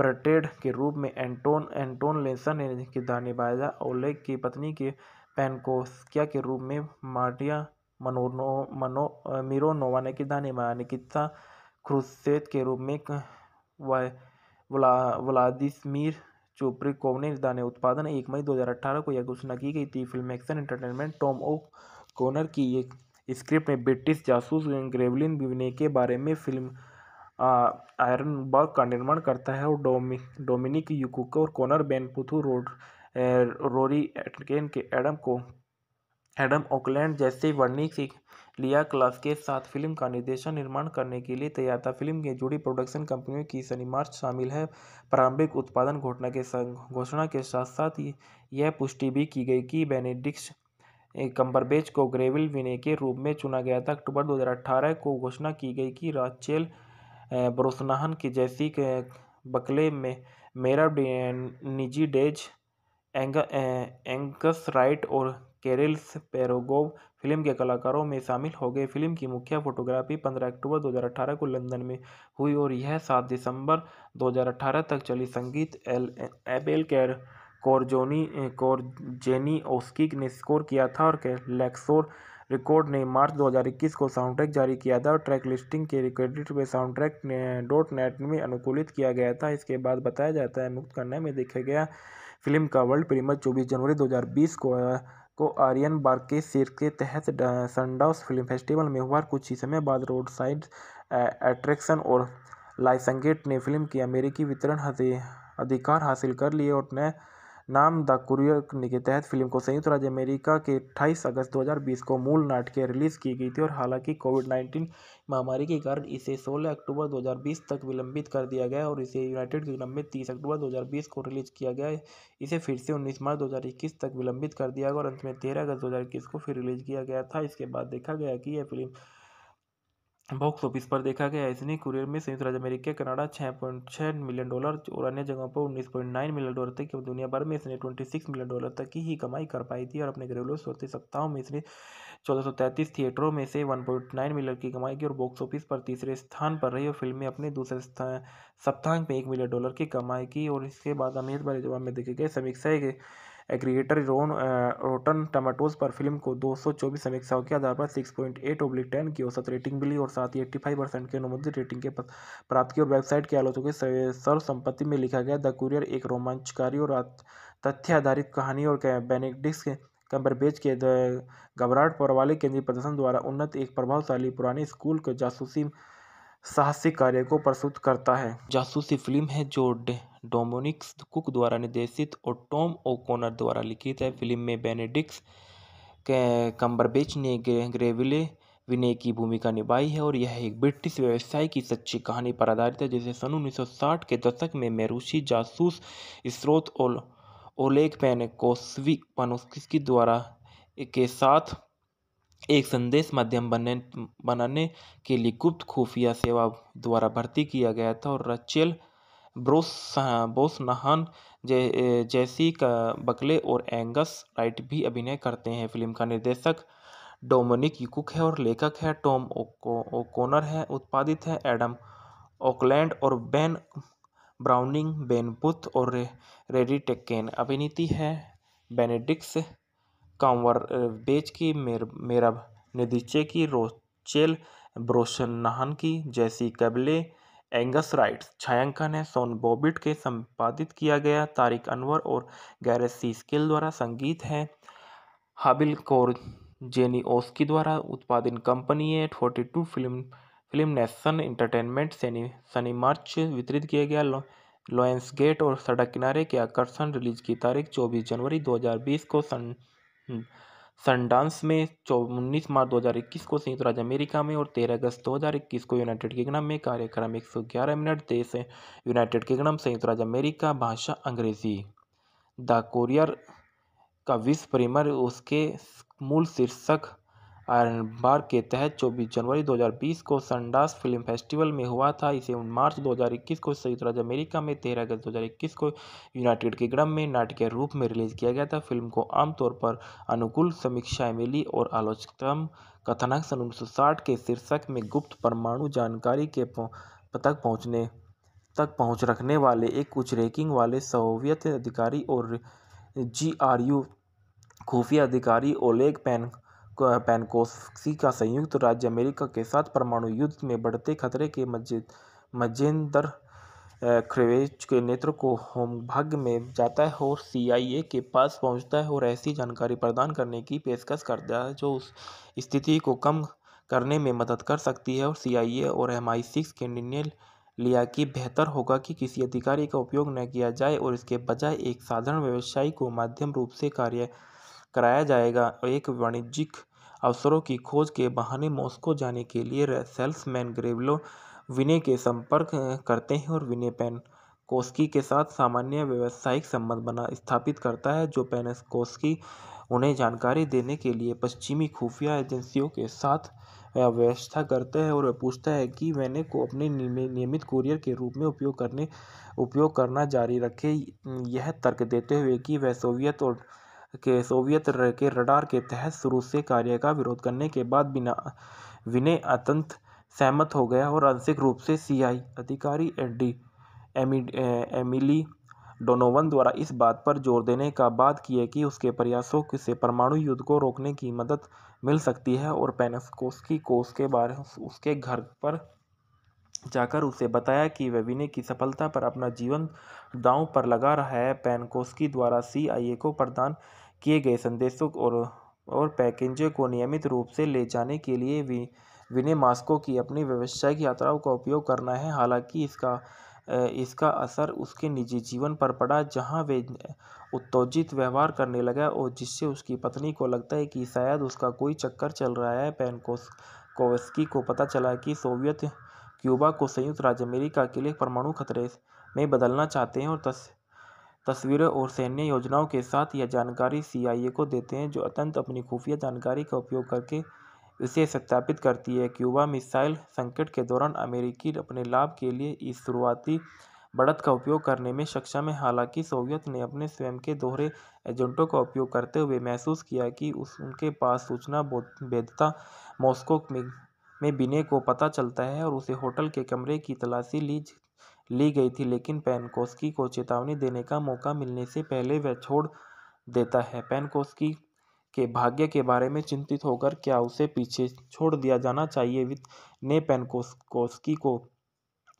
ब्रटेड के रूप में एंटोन एंटोन लेसन ने किरदार निभाया ओले की पत्नी के पैनकोस्किया के रूप में मार्टिया मनोनो मनो मिरोनोवा ने किरदार निभाया निकिता क्रुसेद के रूप में व्लादिस्मीर चोप्रिकोव ने दाने उत्पादन एक मई 2018 को यह घोषणा की गई थी film action entertainment Tom O'Connor की एक स्क्रिप्ट में ब्रिटिश जासूस ग्रेवलिन विवने के बारे में फिल्म आयरन बर्ग का निर्माण करता है और डोमि डोमिनिक यूकुक और कोनर बेनपुथु रोड रोरी एटकेन के एडम को एडम ओकलैंड जैसे वर्णिक लिया क्लास के साथ फिल्म का निर्देशन निर्माण करने के लिए तैयार था फिल्म के जुड़ी प्रोडक्शन कंपनियों की शनिमार्च शामिल है प्रारंभिक उत्पादन घोषणा के घोषणा के साथ साथ यह पुष्टि भी की गई कि बेनेडिक्स कंबरबेज को ग्रेविल विने के रूप में चुना गया था अक्टूबर 2018 को घोषणा की गई कि राचेल ब्रोसनाहन की जैसी बकले में मेरा निजी डेज एंग, एंगस राइट और केरिल्स पेरोगोव फिल्म के कलाकारों में शामिल हो गए फिल्म की मुख्य फोटोग्राफी 15 अक्टूबर 2018 को लंदन में हुई और यह 7 दिसंबर 2018 तक चली संगीत एल एबेल कैर कोरजोनी कोरजेनी ओस्की ने स्कोर किया था और लैक्सोर रिकॉर्ड ने मार्च 2021 को साउंड ट्रैक जारी किया था और ट्रैक लिस्टिंग के क्रेडिट में ट्रैक डॉट नेट में अनुकूलित किया गया था इसके बाद बताया जाता है मुक्त करने में देखा गया फिल्म का वर्ल्ड प्रीमियर 24 जनवरी 2020 को को आर्यन बार के तहत सनडाउस फिल्म फेस्टिवल में हुआ कुछ ही समय बाद रोड साइड एट्रैक्शन और लाइसंगेट ने फिल्म के अमेरिकी वितरण अधिकार हासिल कर लिए और नए नाम द कुरियर के तहत फिल्म को संयुक्त राज्य अमेरिका के 28 अगस्त 2020 को मूल नाटकीय रिलीज़ की गई थी और हालांकि कोविड 19 महामारी के कारण इसे 16 अक्टूबर 2020 तक विलंबित कर दिया गया और इसे यूनाइटेड किंगडम में 30 अक्टूबर 2020 को रिलीज किया गया इसे फिर से 19 मार्च 2021 तक विलंबित कर दिया गया और अंत में तेरह अगस्त 2021 को फिर रिलीज किया गया था इसके बाद देखा गया कि यह फिल्म बॉक्स ऑफिस पर देखा गया इसने कुरियर में संयुक्त राज्य अमेरिका कनाडा छः पॉइंट छः मिलियन डॉलर और अन्य जगहों पर उन्नीस पॉइंट नाइन मिलियन डॉलर तक की दुनिया भर में इसने ट्वेंटी सिक्स मिलियन डॉलर तक की ही कमाई कर पाई थी और अपने घरेलू स्रोत सप्ताहों में इसने चौदह सौ तैंतीस थिएटरों में से वन पॉइंट नाइन मिलियन की कमाई की और बॉक्स ऑफिस पर तीसरे स्थान पर रही और फिल्म में अपने दूसरे सप्ताह में एक मिलियन डॉलर की कमाई की और इसके बाद अमीर बारे जवाब में देखे गए समीक्षाएँ एग्रीगेटर रोन रोटन टमाटोज पर फिल्म को 224 समीक्षाओं के आधार पर 6.8 पॉइंट एट ओब्लिक टेन की औसत रेटिंग मिली और साथ ही एट्टी फाइव परसेंट की अनुमोदित रेटिंग के प्राप्त की और वेबसाइट के आलोचकों के सर्वसंपत्ति में लिखा गया द कुरियर एक रोमांचकारी और तथ्य आधारित कहानी और बेनेडिक्स कम्बरबेच के घबराहट पर वाले केंद्रीय प्रदर्शन द्वारा उन्नत एक प्रभावशाली पुराने स्कूल के जासूसी साहसिक कार्य को प्रस्तुत करता है जासूसी फिल्म है जो डोमोनिक्स कुक द्वारा निर्देशित और टॉम ओ'कोनर द्वारा लिखित है फिल्म में बेनेडिक्स कम्बरबेच ने ग्रेविले विनय की भूमिका निभाई है और यह एक ब्रिटिश व्यवसाय की सच्ची कहानी पर आधारित है जिसे सन 1960 के दशक में मेरूशी जासूस स्रोत ओल ओलेग पेन कोस्वी द्वारा के साथ एक संदेश माध्यम बनने बनाने के लिए गुप्त खुफिया सेवा द्वारा भर्ती किया गया था और रचेल ब्रोस बोसनाहन जै जैसी का बकले और एंगस राइट भी अभिनय करते हैं फिल्म का निर्देशक डोमिनिक यूकुक है और लेखक है टॉम ओकोनर है उत्पादित है एडम ओकलैंड और बेन ब्राउनिंग बेन बुथ और रेडी टेक्केन अभिनीति है बेनेडिक्स बेच की मेरब नदीचे की रोचेल ब्रोशन नाहन की जैसी कबले एंगस राइट छायांकन है सोन बॉबिट के संपादित किया गया तारिक अनवर और गैरसी स्केल द्वारा संगीत है हाबिल कौर जेनी ओस्की द्वारा उत्पादन कंपनी है forty two film film nation Entertainment Sunny Sunny March वितरित किया गया लॉयंस गेट और सड़क किनारे के आकर्षण रिलीज की तारीख 24 जनवरी 2020 को सन सनडांस हम्म, में उन्नीस मार्च 2021 को संयुक्त राज्य अमेरिका में और 13 अगस्त 2021 को यूनाइटेड किंगडम में कार्यक्रम 111 मिनट देश यूनाइटेड किंगडम संयुक्त राज्य अमेरिका भाषा अंग्रेजी द कोरियर का विश्व प्रेमर उसके मूल शीर्षक आयरन बार के तहत 24 जनवरी 2020 को संडास फिल्म फेस्टिवल में हुआ था इसे मार्च 2021 को संयुक्त राज्य अमेरिका में 13 अगस्त 2021 को यूनाइटेड ग्रम में नाटकीय रूप में रिलीज किया गया था फिल्म को आमतौर पर अनुकूल समीक्षाएं मिली और आलोचकतम कथनक सन उन्नीस के शीर्षक में गुप्त परमाणु जानकारी के तक पहुँचने तक पहुँच रखने वाले एक उच्च रैंकिंग वाले सोवियत अधिकारी और जी आर यू खुफिया अधिकारी ओलेग पैन पेनकोसी का संयुक्त राज्य अमेरिका के साथ परमाणु युद्ध में बढ़ते खतरे के मजेंदर ख्रेवेज के नेत्र को होमभाग में जाता है और सीआईए के पास पहुंचता है और ऐसी जानकारी प्रदान करने की पेशकश करता है जो उस स्थिति को कम करने में मदद कर सकती है और सीआईए और एम आई सिक्स के निर्णय लिया कि बेहतर होगा कि किसी अधिकारी का उपयोग न किया जाए और इसके बजाय एक साधारण व्यवसायी को माध्यम रूप से कार्य कराया जाएगा एक वाणिज्यिक अवसरों की खोज के बहाने मॉस्को जाने के लिए सेल्समैन ग्रेवलो विनय के संपर्क करते हैं और विनय कोस्की के साथ सामान्य व्यावसायिक संबंध बना स्थापित करता है जो कोस्की उन्हें जानकारी देने के लिए पश्चिमी खुफिया एजेंसियों के साथ व्यवस्था करते हैं और वह पूछता है कि मैंने को अपने नियमित कुरियर के रूप में उपयोग करने उपयोग करना जारी रखे यह तर्क देते हुए कि वह सोवियत और के सोवियत के रडार के तहत शुरू से कार्य का विरोध करने के बाद बिना विनय अत्यंत सहमत हो गया और आंशिक रूप से सीआई अधिकारी एडी एमिली डोनोवन द्वारा इस बात पर जोर देने का बात किया कि उसके प्रयासों से परमाणु युद्ध को रोकने की मदद मिल सकती है और पेनस्कोस्की को उसके बारे उसके घर पर जाकर उसे बताया कि वह विनय की सफलता पर अपना जीवन दांव पर लगा रहा है पेनकोस्की द्वारा सीआईए को प्रदान किए गए संदेशों और और पैकेजों को नियमित रूप से ले जाने के लिए भी विनय मास्को की अपनी व्यावसायिक यात्राओं का उपयोग करना है हालांकि इसका इसका असर उसके निजी जीवन पर पड़ा जहां वे उत्तेजित व्यवहार करने लगा और जिससे उसकी पत्नी को लगता है कि शायद उसका कोई चक्कर चल रहा है कोवस्की को पता चला कि सोवियत क्यूबा को संयुक्त राज्य अमेरिका के लिए परमाणु खतरे में बदलना चाहते हैं और तस् तस्वीरें और सैन्य योजनाओं के साथ यह जानकारी सीआईए को देते हैं जो अत्यंत अपनी खुफिया जानकारी का उपयोग करके इसे सत्यापित करती है क्यूबा मिसाइल संकट के दौरान अमेरिकी अपने लाभ के लिए इस शुरुआती बढ़त का उपयोग करने में सक्षम है हालांकि सोवियत ने अपने स्वयं के दोहरे एजेंटों का उपयोग करते हुए महसूस किया कि उस उनके पास सूचना वैधता मॉस्को में में बिने को पता चलता है और उसे होटल के कमरे की तलाशी ली ली गई थी लेकिन पेनकोस्की को चेतावनी देने का मौका मिलने से पहले वह छोड़ देता है पेनकोस्की के भाग्य के बारे में चिंतित होकर क्या उसे पीछे छोड़ दिया जाना चाहिए वित ने पेनकोस्की को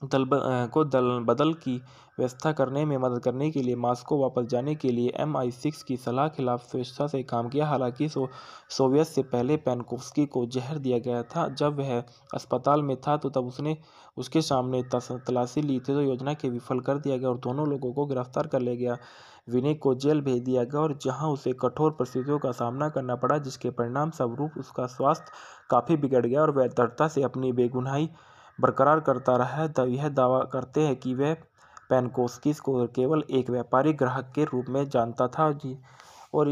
दल को दल बदल की व्यवस्था करने में मदद करने के लिए मास्को वापस जाने के लिए एम आई सिक्स की सलाह खिलाफ स्वेच्छा से काम किया हालांकि सो सोवियत से पहले पैनकोव्स्की को जहर दिया गया था जब वह अस्पताल में था तो तब उसने उसके सामने तलाशी ली थी तो योजना के विफल कर दिया गया और दोनों लोगों को गिरफ्तार कर लिया गया विनय को जेल भेज दिया गया और जहाँ उसे कठोर परिस्थितियों का सामना करना पड़ा जिसके परिणाम स्वरूप उसका स्वास्थ्य काफ़ी बिगड़ गया और वह दृढ़ता से अपनी बेगुनाही बरकरार करता रहा यह दावा करते हैं कि वह पेनकोस्किस को केवल एक व्यापारिक ग्राहक के रूप में जानता था और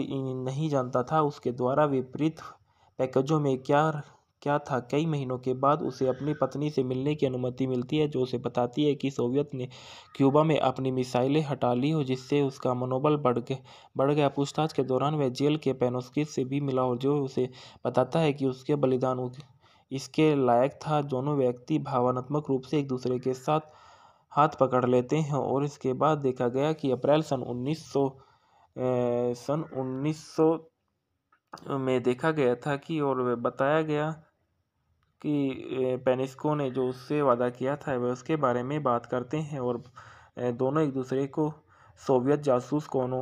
नहीं जानता था उसके द्वारा विपरीत पैकेजों में क्या क्या था कई महीनों के बाद उसे अपनी पत्नी से मिलने की अनुमति मिलती है जो उसे बताती है कि सोवियत ने क्यूबा में अपनी मिसाइलें हटा ली हो जिससे उसका मनोबल बढ़ गया बढ़ गया पूछताछ के दौरान वह जेल के पेनोस्किस से भी मिला और जो उसे बताता है कि उसके बलिदान इसके लायक था दोनों व्यक्ति भावनात्मक रूप से एक दूसरे के साथ हाथ पकड़ लेते हैं और इसके बाद देखा गया कि अप्रैल सन उन्नीस सौ सन उन्नीस सौ में देखा गया था कि और बताया गया कि पेनिस्को ने जो उससे वादा किया था वह उसके बारे में बात करते हैं और दोनों एक दूसरे को सोवियत जासूस कोनो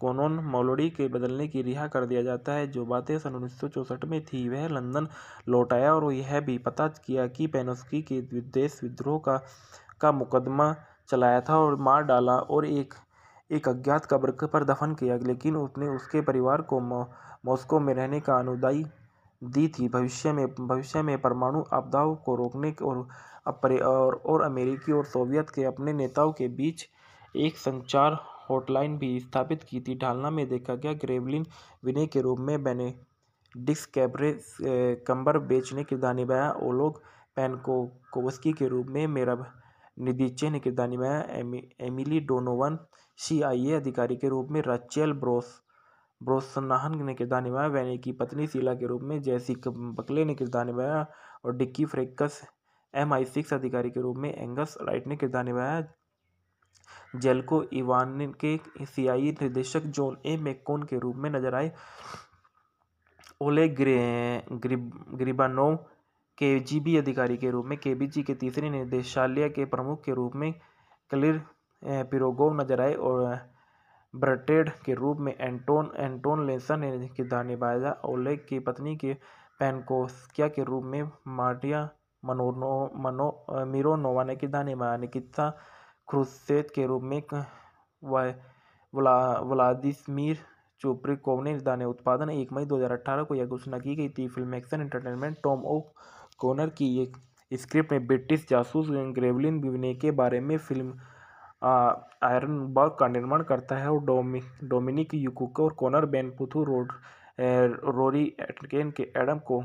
कोनोन मोलोडी के बदलने की रिहा कर दिया जाता है जो बातें सन उन्नीस सौ चौंसठ में थी वह लंदन लौट आया और यह भी पता किया कि पेनोस्की के देश विद्रोह का का मुकदमा चलाया था और मार डाला और एक एक अज्ञात कब्र पर दफन किया लेकिन उसने उसके परिवार को मॉस्को में रहने का अनुदायी दी थी भविष्य में भविष्य में परमाणु आपदाओं को रोकने और और और अमेरिकी और सोवियत के अपने नेताओं के बीच एक संचार हॉटलाइन भी स्थापित की थी ढालना में देखा गया ग्रेवलिन विनय के रूप में बने डिस्कैबरे कैबरे कंबर बेच ने किरदार निभाया ओलोग पैनको कोवस्की के रूप में मेरा निदीचे ने किरदार निभाया एमी Emily Donovan C I A अधिकारी के रूप में रचेल ब्रोस ब्रोसनाहन ने किरदार निभाया वैनी की पत्नी सीला के रूप में जैसी बकले ने किरदार निभाया और डिक्की फ्रेकस एम आई सिक्स अधिकारी के रूप में एंगस राइट ने किरदार निभाया जेल्को इवान के सीआईए निदेशक जॉन ए मेकोन के रूप में नजर आए ओले ग्रे ग्रिब ग्रिबानोव के जीबी अधिकारी के रूप में केबीजी के तीसरे निदेशालय के प्रमुख के रूप में क्लियर पिरोगोव नजर आए और ब्रटेड के रूप में एंटोन एंटोन लेसन ने किरदार निभाया ओले की पत्नी के पैनकोस्किया के रूप में मार्टिया मनोनो मनो मिरोनोवा ने किरदार निभाया निकिता क्रुश्चेव के रूप में व्लादिस्मीर चोप्रिकोव ने दाने उत्पादन एक मई 2018 को यह घोषणा की गई थी film action entertainment Tom O'Connor की एक स्क्रिप्ट में ब्रिटिश जासूस ग्रेवलिन विवने के बारे में फिल्म आयरन बर्ग का निर्माण करता है और डोमि डोमिनिक यूकुक और कोनर बेन पुथू रोड रोरी एटकेन के एडम को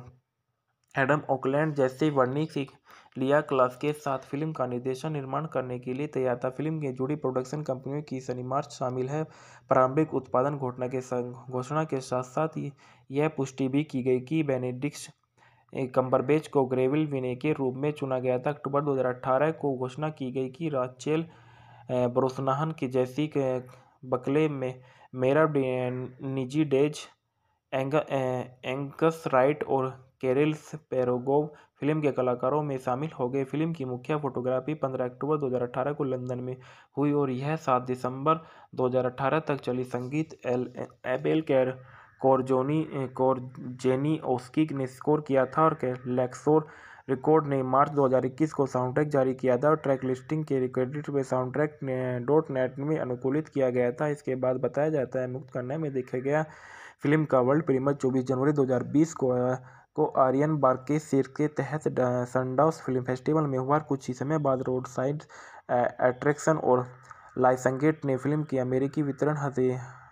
एडम ओकलैंड जैसे वर्णिक लिया क्लास के साथ फिल्म का निर्देशन निर्माण करने के लिए तैयार था फिल्म में जुड़ी प्रोडक्शन कंपनियों की सनीमार्च शामिल है प्रारंभिक उत्पादन घोषणा के घोषणा के साथ साथ यह पुष्टि भी की गई कि बेनेडिक्स कंबरबेज को ग्रेविल विने के रूप में चुना गया था अक्टूबर 2018 को घोषणा की गई कि राचेल ब्रोसनाहन की जैसी बकले में मेरा निजी डेज एंग, एंगस राइट और केरल्स पेरोगोव फिल्म के कलाकारों में शामिल हो गए फिल्म की मुख्य फोटोग्राफी 15 अक्टूबर 2018 को लंदन में हुई और यह 7 दिसंबर 2018 तक चली संगीत एल एबेल कैर कोरजोनी कोरजेनी ओस्किक ने स्कोर किया था और लैक्सोर रिकॉर्ड ने मार्च 2021 को साउंड ट्रैक जारी किया था और ट्रैक लिस्टिंग के क्रेडिट में ने डॉट नेट में अनुकूलित किया गया था इसके बाद बताया जाता है मुक्त करने में देखा गया फिल्म का वर्ल्ड प्रीमियर 24 जनवरी 2020 को को आर्यन बार के तहत सनडाउस फिल्म फेस्टिवल में हुआ कुछ ही समय बाद रोड साइड एट्रैक्शन और लाइसंगेट ने फिल्म के अमेरिकी वितरण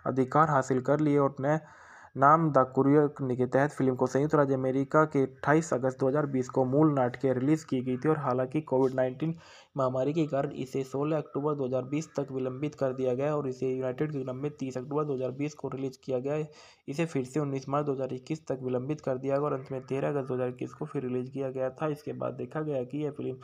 अधिकार हासिल कर लिए और नए नाम द कुरियर के तहत फिल्म को संयुक्त राज्य अमेरिका के 28 अगस्त 2020 को मूल नाटक रिलीज़ की गई थी और हालांकि कोविड 19 महामारी के कारण इसे 16 अक्टूबर 2020 तक विलंबित कर दिया गया और इसे यूनाइटेड किंगडम में 30 अक्टूबर 2020 को रिलीज किया गया इसे फिर से 19 मार्च 2021 तक विलंबित कर दिया गया और अंत में तेरह अगस्त 2021 को फिर रिलीज किया गया था इसके बाद देखा गया कि यह फिल्म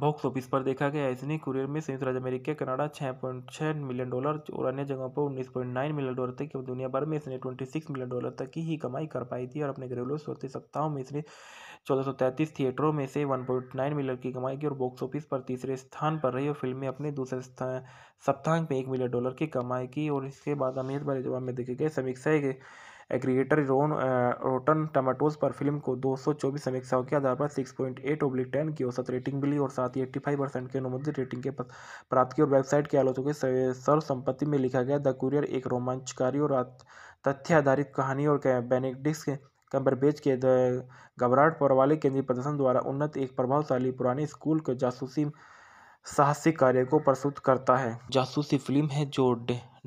बॉक्स ऑफिस पर देखा गया इसने कुरियर में संयुक्त राज्य अमेरिका कनाडा छः पॉइंट छः मिलियन डॉलर और अन्य जगहों पर उन्नीस पॉइंट नाइन मिलियन डॉलर तक दुनिया भर में इसने ट्वेंटी सिक्स मिलियन डॉलर तक की ही कमाई कर पाई थी और अपने घरेलू स्रोत सप्ताहों में इसने चौदह सौ तैंतीस थिएटरों में से वन पॉइंट नाइन मिलियन की कमाई की और बॉक्स ऑफिस पर तीसरे स्थान पर रही और फिल्म में अपने दूसरे सप्ताह में एक मिलियन डॉलर की कमाई की और इसके बाद अमीर बारे जवाब में देखे गए समीक्षाएं एग्रीगेटर रोन रोटन टमाटोज पर फिल्म को 224 समीक्षाओं के आधार पर 6.8 ओब्लिक टेन की औसत रेटिंग मिली और साथ ही 85 परसेंट की अनुमोदित रेटिंग के प्राप्त की और वेबसाइट के आलोचकों के सर्वसंपत्ति में लिखा गया द कुरियर एक रोमांचकारी और तथ्य आधारित कहानी और बेनेडिक्स कम्बरबेज के घबराहट पर वाले केंद्रीय प्रदर्शन द्वारा उन्नत एक प्रभावशाली पुराने स्कूल के जासूसी साहसिक कार्य को प्रस्तुत करता है जासूसी फिल्म है जो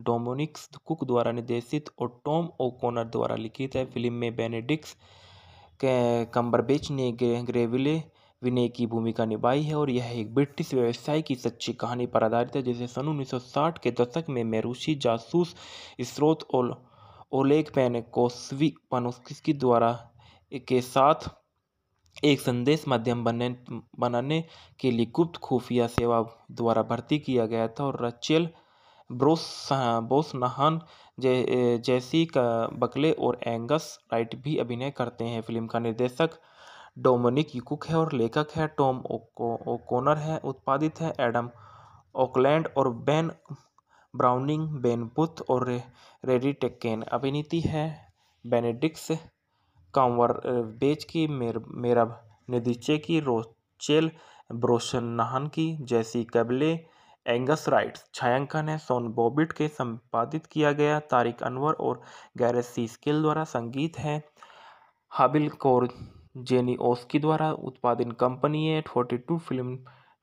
डोमोनिक्स कुक द्वारा निर्देशित और टॉम ओ'कोनर द्वारा लिखित है फिल्म में बेनेडिक्स कम्बरबेच ने ग्रेविले विनय की भूमिका निभाई है और यह एक ब्रिटिश व्यवसाय की सच्ची कहानी पर आधारित है जिसे सन 1960 के दशक में मेरूसी जासूस स्रोत और ओलेग पेनकोस्वी पनोस्की द्वारा के साथ एक संदेश माध्यम बनने बनाने के लिए गुप्त खुफिया सेवा द्वारा भर्ती किया गया था और रचेल ब्रूस बोस नहान जय जैसी बकले और एंगस राइट भी अभिनय करते हैं फिल्म का निर्देशक डोमिनिक यूकुक है और लेखक है टॉम ओकोनर है उत्पादित है एडम ओकलैंड और बेन ब्राउनिंग बेन बुथ और रे, रेडी टेक्केन अभिनीति है बेनेडिक्स कामवर बेच की मेर, मेरा निदिचे की रोचेल ब्रोशन नाहन की जैसी कबले एंगस राइट्स छायांकन है सोन बॉबिट के संपादित किया गया तारिक अनवर और गैरसी स्किल द्वारा संगीत है हाबिल कौर जेनी ओस्की द्वारा उत्पादन कंपनी है forty two film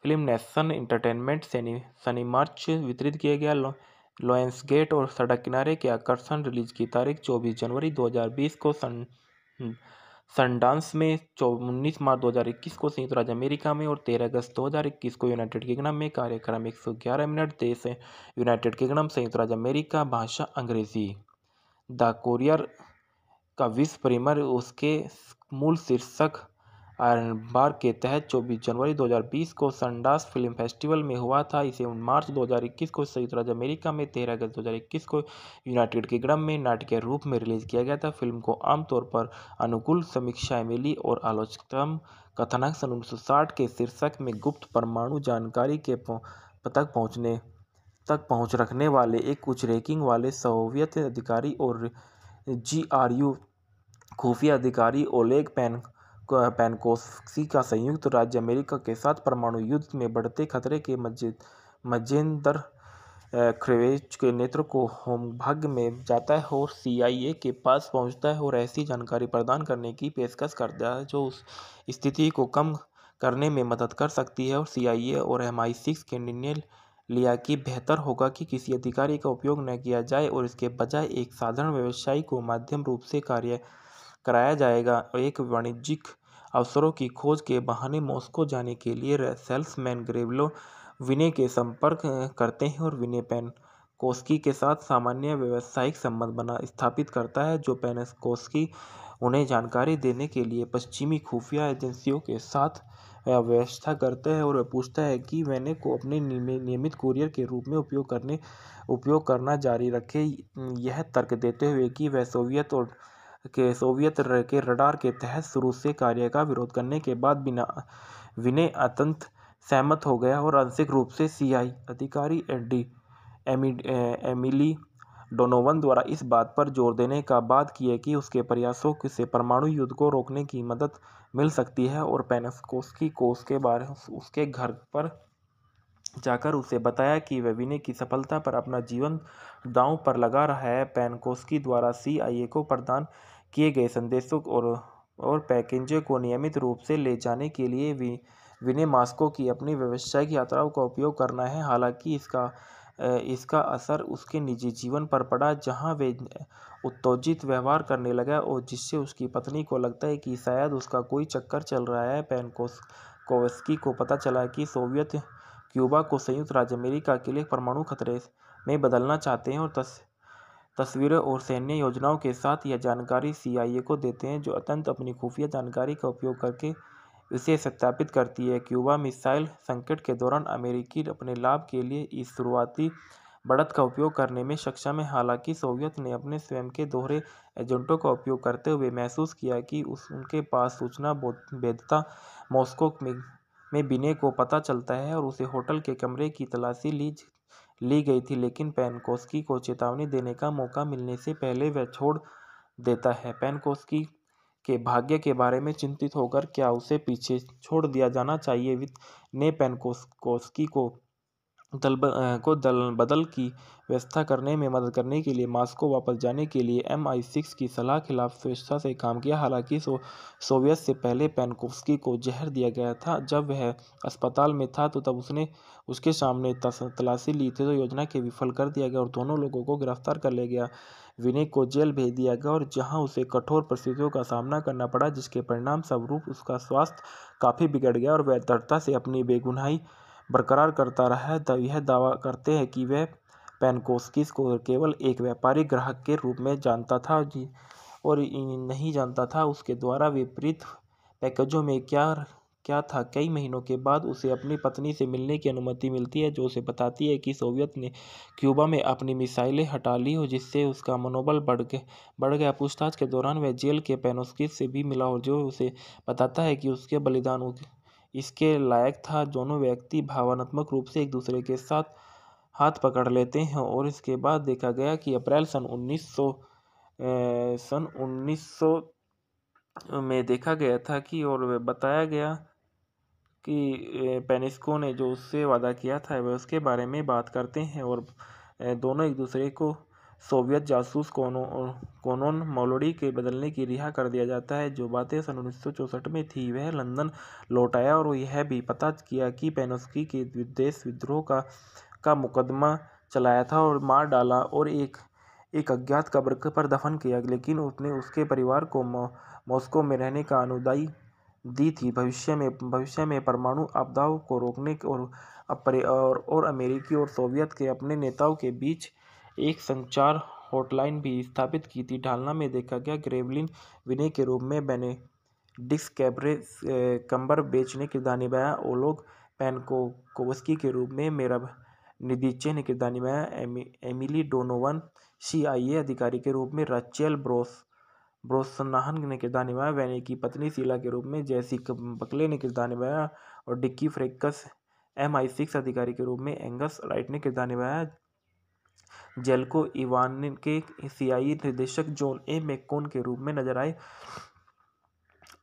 film nation Entertainment Sunny Sunny March वितरित किया गया लॉयस लॉयंस गेट और सड़क किनारे के आकर्षण रिलीज की तारीख 24 जनवरी 2020 को सन सनडांस में चौ उन्नीस मार्च दो हज़ार इक्कीस को संयुक्त राज्य अमेरिका में और तेरह अगस्त दो हज़ार इक्कीस को यूनाइटेड किंगडम में कार्यक्रम एक सौ ग्यारह मिनट देश है यूनाइटेड किंगडम संयुक्त राज्य अमेरिका भाषा अंग्रेजी द कोरियर का विश्व प्रीमियर उसके मूल शीर्षक आयरन बार के तहत 24 जनवरी 2020 को संडास फिल्म फेस्टिवल में हुआ था इसे मार्च 2021 को संयुक्त राज्य अमेरिका में तेरह अगस्त 2021 को यूनाइटेड किंगडम में के रूप में रिलीज किया गया था फिल्म को आमतौर पर अनुकूल समीक्षाएं मिली और आलोचकतम कथानक सन उन्नीस के शीर्षक में गुप्त परमाणु जानकारी के तक पहुँचने तक पहुँच रखने वाले एक उच्च रैंकिंग वाले सोवियत अधिकारी और जी आर यू खुफिया अधिकारी ओलेग पैन पेनकोसी का संयुक्त राज्य अमेरिका के साथ परमाणु युद्ध में बढ़ते खतरे के मजेंदर ख्रेवेज के नेत्र को होमभाग में जाता है और सीआईए के पास पहुंचता है और ऐसी जानकारी प्रदान करने की पेशकश करता है जो उस स्थिति को कम करने में मदद कर सकती है और सीआईए और एम आई सिक्स के निर्णय लिया कि बेहतर होगा कि किसी अधिकारी का उपयोग न किया जाए और इसके बजाय एक साधारण व्यवसायी को माध्यम रूप से कार्य कराया जाएगा एक वाणिज्यिक अवसरों की खोज के बहाने मॉस्को जाने के लिए सेल्समैन ग्रेवलो विनय के संपर्क करते हैं और विनय कोस्की के साथ सामान्य व्यावसायिक संबंध बना स्थापित करता है जो कोस्की उन्हें जानकारी देने के लिए पश्चिमी खुफिया एजेंसियों के साथ व्यवस्था करते हैं और पूछता है कि मैंने को अपने नियमित कुरियर के रूप में उपयोग करने उपयोग करना जारी रखे यह तर्क देते हुए कि वह सोवियत और के सोवियत के रडार के तहत शुरू से कार्य का विरोध करने के बाद बिना विनय अत्यंत सहमत हो गया और आंशिक रूप से सीआई अधिकारी एडी एमि, एमिली डोनोवन द्वारा इस बात पर जोर देने का बात किए कि उसके प्रयासों से परमाणु युद्ध को रोकने की मदद मिल सकती है और पेनस्कोस्की कोस के बारे उसके घर पर जाकर उसे बताया कि वह विनय की सफलता पर अपना जीवन दांव पर लगा रहा है पेनकोस्की द्वारा सीआईए को प्रदान किए गए संदेशों और और पैकेजों को नियमित रूप से ले जाने के लिए भी विनय मास्को की अपनी व्यवसायिक यात्राओं का उपयोग करना है हालांकि इसका इसका असर उसके निजी जीवन पर पड़ा जहां वे उत्तेजित व्यवहार करने लगा और जिससे उसकी पत्नी को लगता है कि शायद उसका कोई चक्कर चल रहा है पेनकोस कोवस्की को पता चला कि सोवियत क्यूबा को संयुक्त राज्य अमेरिका के लिए परमाणु खतरे में बदलना चाहते हैं और तस् तस्वीरें और सैन्य योजनाओं के साथ यह जानकारी सी आई ए को देते हैं जो अत्यंत अपनी खुफिया जानकारी का उपयोग करके इसे सत्यापित करती है क्यूबा मिसाइल संकट के दौरान अमेरिकी अपने लाभ के लिए इस शुरुआती बढ़त का उपयोग करने में सक्षम है हालांकि सोवियत ने अपने स्वयं के दोहरे एजेंटों का उपयोग करते हुए महसूस किया कि उस उनके पास सूचना भेदता मॉस्को में में बिने को पता चलता है और उसे होटल के कमरे की तलाशी ली ली गई थी लेकिन पेनकोस्की को चेतावनी देने का मौका मिलने से पहले वह छोड़ देता है पेनकोस्की के भाग्य के बारे में चिंतित होकर क्या उसे पीछे छोड़ दिया जाना चाहिए वित्त ने पेनकोस्कोस्की को दल को दल बदल की व्यवस्था करने में मदद करने के लिए मास्को वापस जाने के लिए एम आई सिक्स की सलाह खिलाफ स्वेच्छा से काम किया हालांकि सो सोवियत से पहले पैनकोफ्सकी को जहर दिया गया था जब वह अस्पताल में था तो तब उसने उसके सामने तलाशी ली थी तो योजना के विफल कर दिया गया और दोनों लोगों को गिरफ्तार कर लिया गया विनय को जेल भेज दिया गया और जहाँ उसे कठोर परिस्थितियों का सामना करना पड़ा जिसके परिणाम स्वरूप उसका स्वास्थ्य काफ़ी बिगड़ गया और वह दृढ़ता से अपनी बेगुनाही बरकरार करता रहा है यह दावा करते हैं कि वह पेनकोस्किस को केवल एक व्यापारिक ग्राहक के रूप में जानता था और नहीं जानता था उसके द्वारा विपरीत पैकेजों में क्या क्या था कई महीनों के बाद उसे अपनी पत्नी से मिलने की अनुमति मिलती है जो उसे बताती है कि सोवियत ने क्यूबा में अपनी मिसाइलें हटा ली हो जिससे उसका मनोबल बढ़ गया बढ़ गया पूछताछ के दौरान वह जेल के पेनोस्किस से भी मिला और जो उसे बताता है कि उसके बलिदान इसके लायक था दोनों व्यक्ति भावनात्मक रूप से एक दूसरे के साथ हाथ पकड़ लेते हैं और इसके बाद देखा गया कि अप्रैल सन उन्नीस सौ सन उन्नीस सौ में देखा गया था कि और बताया गया कि पेनिस्को ने जो उससे वादा किया था वह उसके बारे में बात करते हैं और दोनों एक दूसरे को सोवियत जासूस कोनोन मोलोडी के बदलने की रिहा कर दिया जाता है जो बातें सन उन्नीस में थी वह लंदन लौट आया और यह भी पता किया कि पेनोस्की के देश विद्रोह का का मुकदमा चलाया था और मार डाला और एक एक अज्ञात कब्र पर दफन किया लेकिन उसने उसके परिवार को मॉस्को में रहने का अनुदायी दी थी भविष्य में भविष्य में परमाणु आपदाओं को रोकने और और और अमेरिकी और सोवियत के अपने नेताओं के बीच एक संचार हॉटलाइन भी स्थापित की थी ढालना में देखा गया ग्रेवलिन विनय के रूप में बने डिस्क कैबरे बेच ने किरदार निभाया ओलोग पैनको कोवस्की के रूप में मेरा निदीचे ने किरदार निभाया एमि, एमिली डोनोवन सीआईए अधिकारी के रूप में रचेल ब्रोस ब्रोसनाहन ने किरदार निभाया वैनी की पत्नी शीला के रूप में जैसी बकले ने किरदार निभाया और डिक्की फ्रेकस एम आई सिक्स अधिकारी के रूप में एंगस राइट ने किरदार निभाया जेल को इवान के एशियाई निदेशक जॉन ए मेकोन के रूप में नजर आए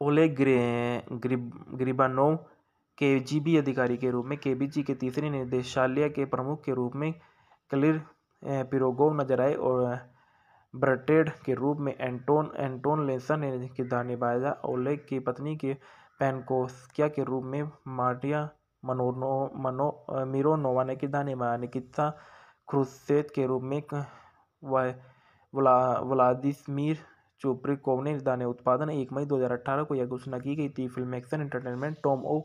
ओले ग्रे ग्रिब, ग्रिबानोव के जीबी अधिकारी के रूप में के के तीसरे निदेशालय के प्रमुख के रूप में क्लिर पिरोगोव नजर आए और ब्रटेड के रूप में एंटोन एंटोन लेसन ने किरदार निभाया ओले की पत्नी के पैनकोस्किया के रूप में मार्टिया मनोनो मनो मिरोनोवा ने किरदार निभाया निकिता क्रुसेद के रूप में व्लादिस्मीर चोप्रिकोव ने दाने उत्पादन एक मई 2018 को यह घोषणा की गई थी film action entertainment Tom 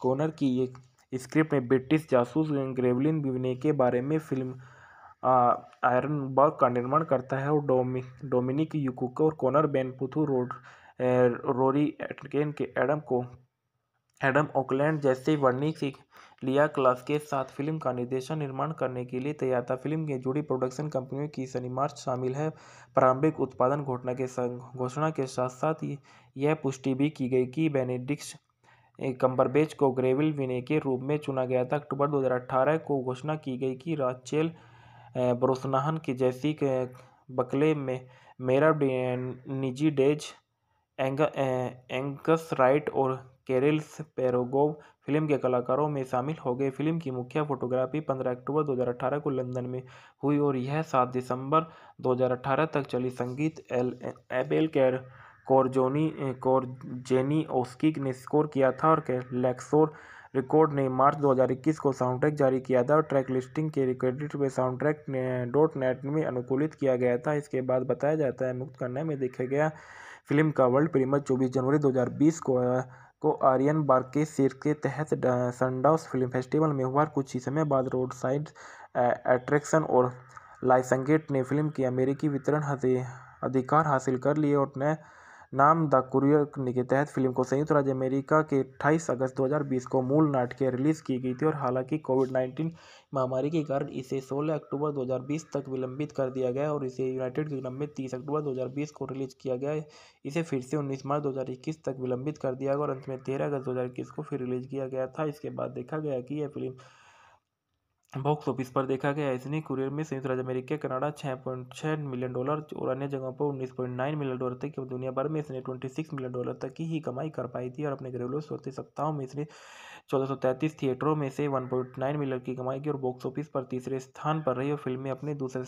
O'Connor की एक स्क्रिप्ट में ब्रिटिश जासूस ग्रेवलिन विवने के बारे में फिल्म आयरन बर्ग का निर्माण करता है और डोमि डोमिनिक यूकुक और कोनर बेनपुथू रोड रोरी एटकेन के एडम को एडम ओकलैंड जैसे वर्णिक लिया क्लास के साथ फिल्म का निर्देशन निर्माण करने के लिए तैयार था फिल्म के जुड़ी प्रोडक्शन कंपनियों की शनिमार्च शामिल है प्रारंभिक उत्पादन घोषणा के घोषणा के साथ साथ यह पुष्टि भी की गई कि बेनेडिक्स कंबरबेज को ग्रेविल विने के रूप में चुना गया था अक्टूबर 2018 को घोषणा की गई कि राचेल ब्रोसनाहन की जैसी बकले में मेरा निजी डेज एंग, एंगस राइट और केरिल्स पेरोगोव फिल्म के कलाकारों में शामिल हो गए फिल्म की मुख्य फोटोग्राफी 15 अक्टूबर 2018 को लंदन में हुई और यह 7 दिसंबर 2018 तक चली संगीत एल एबेल कैर कोरजोनी कोरजेनी ओस्की ने स्कोर किया था और लैक्सोर रिकॉर्ड ने मार्च 2021 को साउंड ट्रैक जारी किया था और ट्रैक लिस्टिंग के क्रेडिट में ट्रैक डॉट नेट में अनुकूलित किया गया था इसके बाद बताया जाता है मुक्त करने में देखा गया फिल्म का वर्ल्ड प्रीमियर 24 जनवरी 2020 को को आर्यन बार के तहत सनडाउस फिल्म फेस्टिवल में हुआ कुछ ही समय बाद रोड साइड एट्रैक्शन और लाइसंगेट ने फिल्म के अमेरिकी वितरण अधिकार हासिल कर लिए और नए नाम द कुरियर के तहत फिल्म को संयुक्त राज्य अमेरिका के अट्ठाईस अगस्त 2020 को मूल नाटकीय रिलीज़ की गई थी और हालांकि कोविड नाइन्टीन महामारी के कारण इसे 16 अक्टूबर 2020 तक विलंबित कर दिया गया और इसे यूनाइटेड किंगडम में 30 अक्टूबर 2020 को रिलीज किया गया इसे फिर से 19 मार्च 2021 तक विलंबित कर दिया गया और अंत में तेरह अगस्त 2021 को फिर रिलीज किया गया था इसके बाद देखा गया कि यह फिल्म बॉक्स ऑफिस पर देखा गया इसने कुरियर में संयुक्त राज्य अमेरिका कनाडा छः पॉइंट छः मिलियन डॉलर और अन्य जगहों पर उन्नीस पॉइंट नाइन मिलियन डॉलर तक की दुनिया भर में इसने ट्वेंटी सिक्स मिलियन डॉलर तक की ही कमाई कर पाई थी और अपने घरेलू स्रोत सप्ताहों में इसने चौदह सौ तैंतीस थिएटरों में से वन पॉइंट नाइन मिलियन की कमाई की और बॉक्स ऑफिस पर तीसरे स्थान पर रही और फिल्म में अपने दूसरे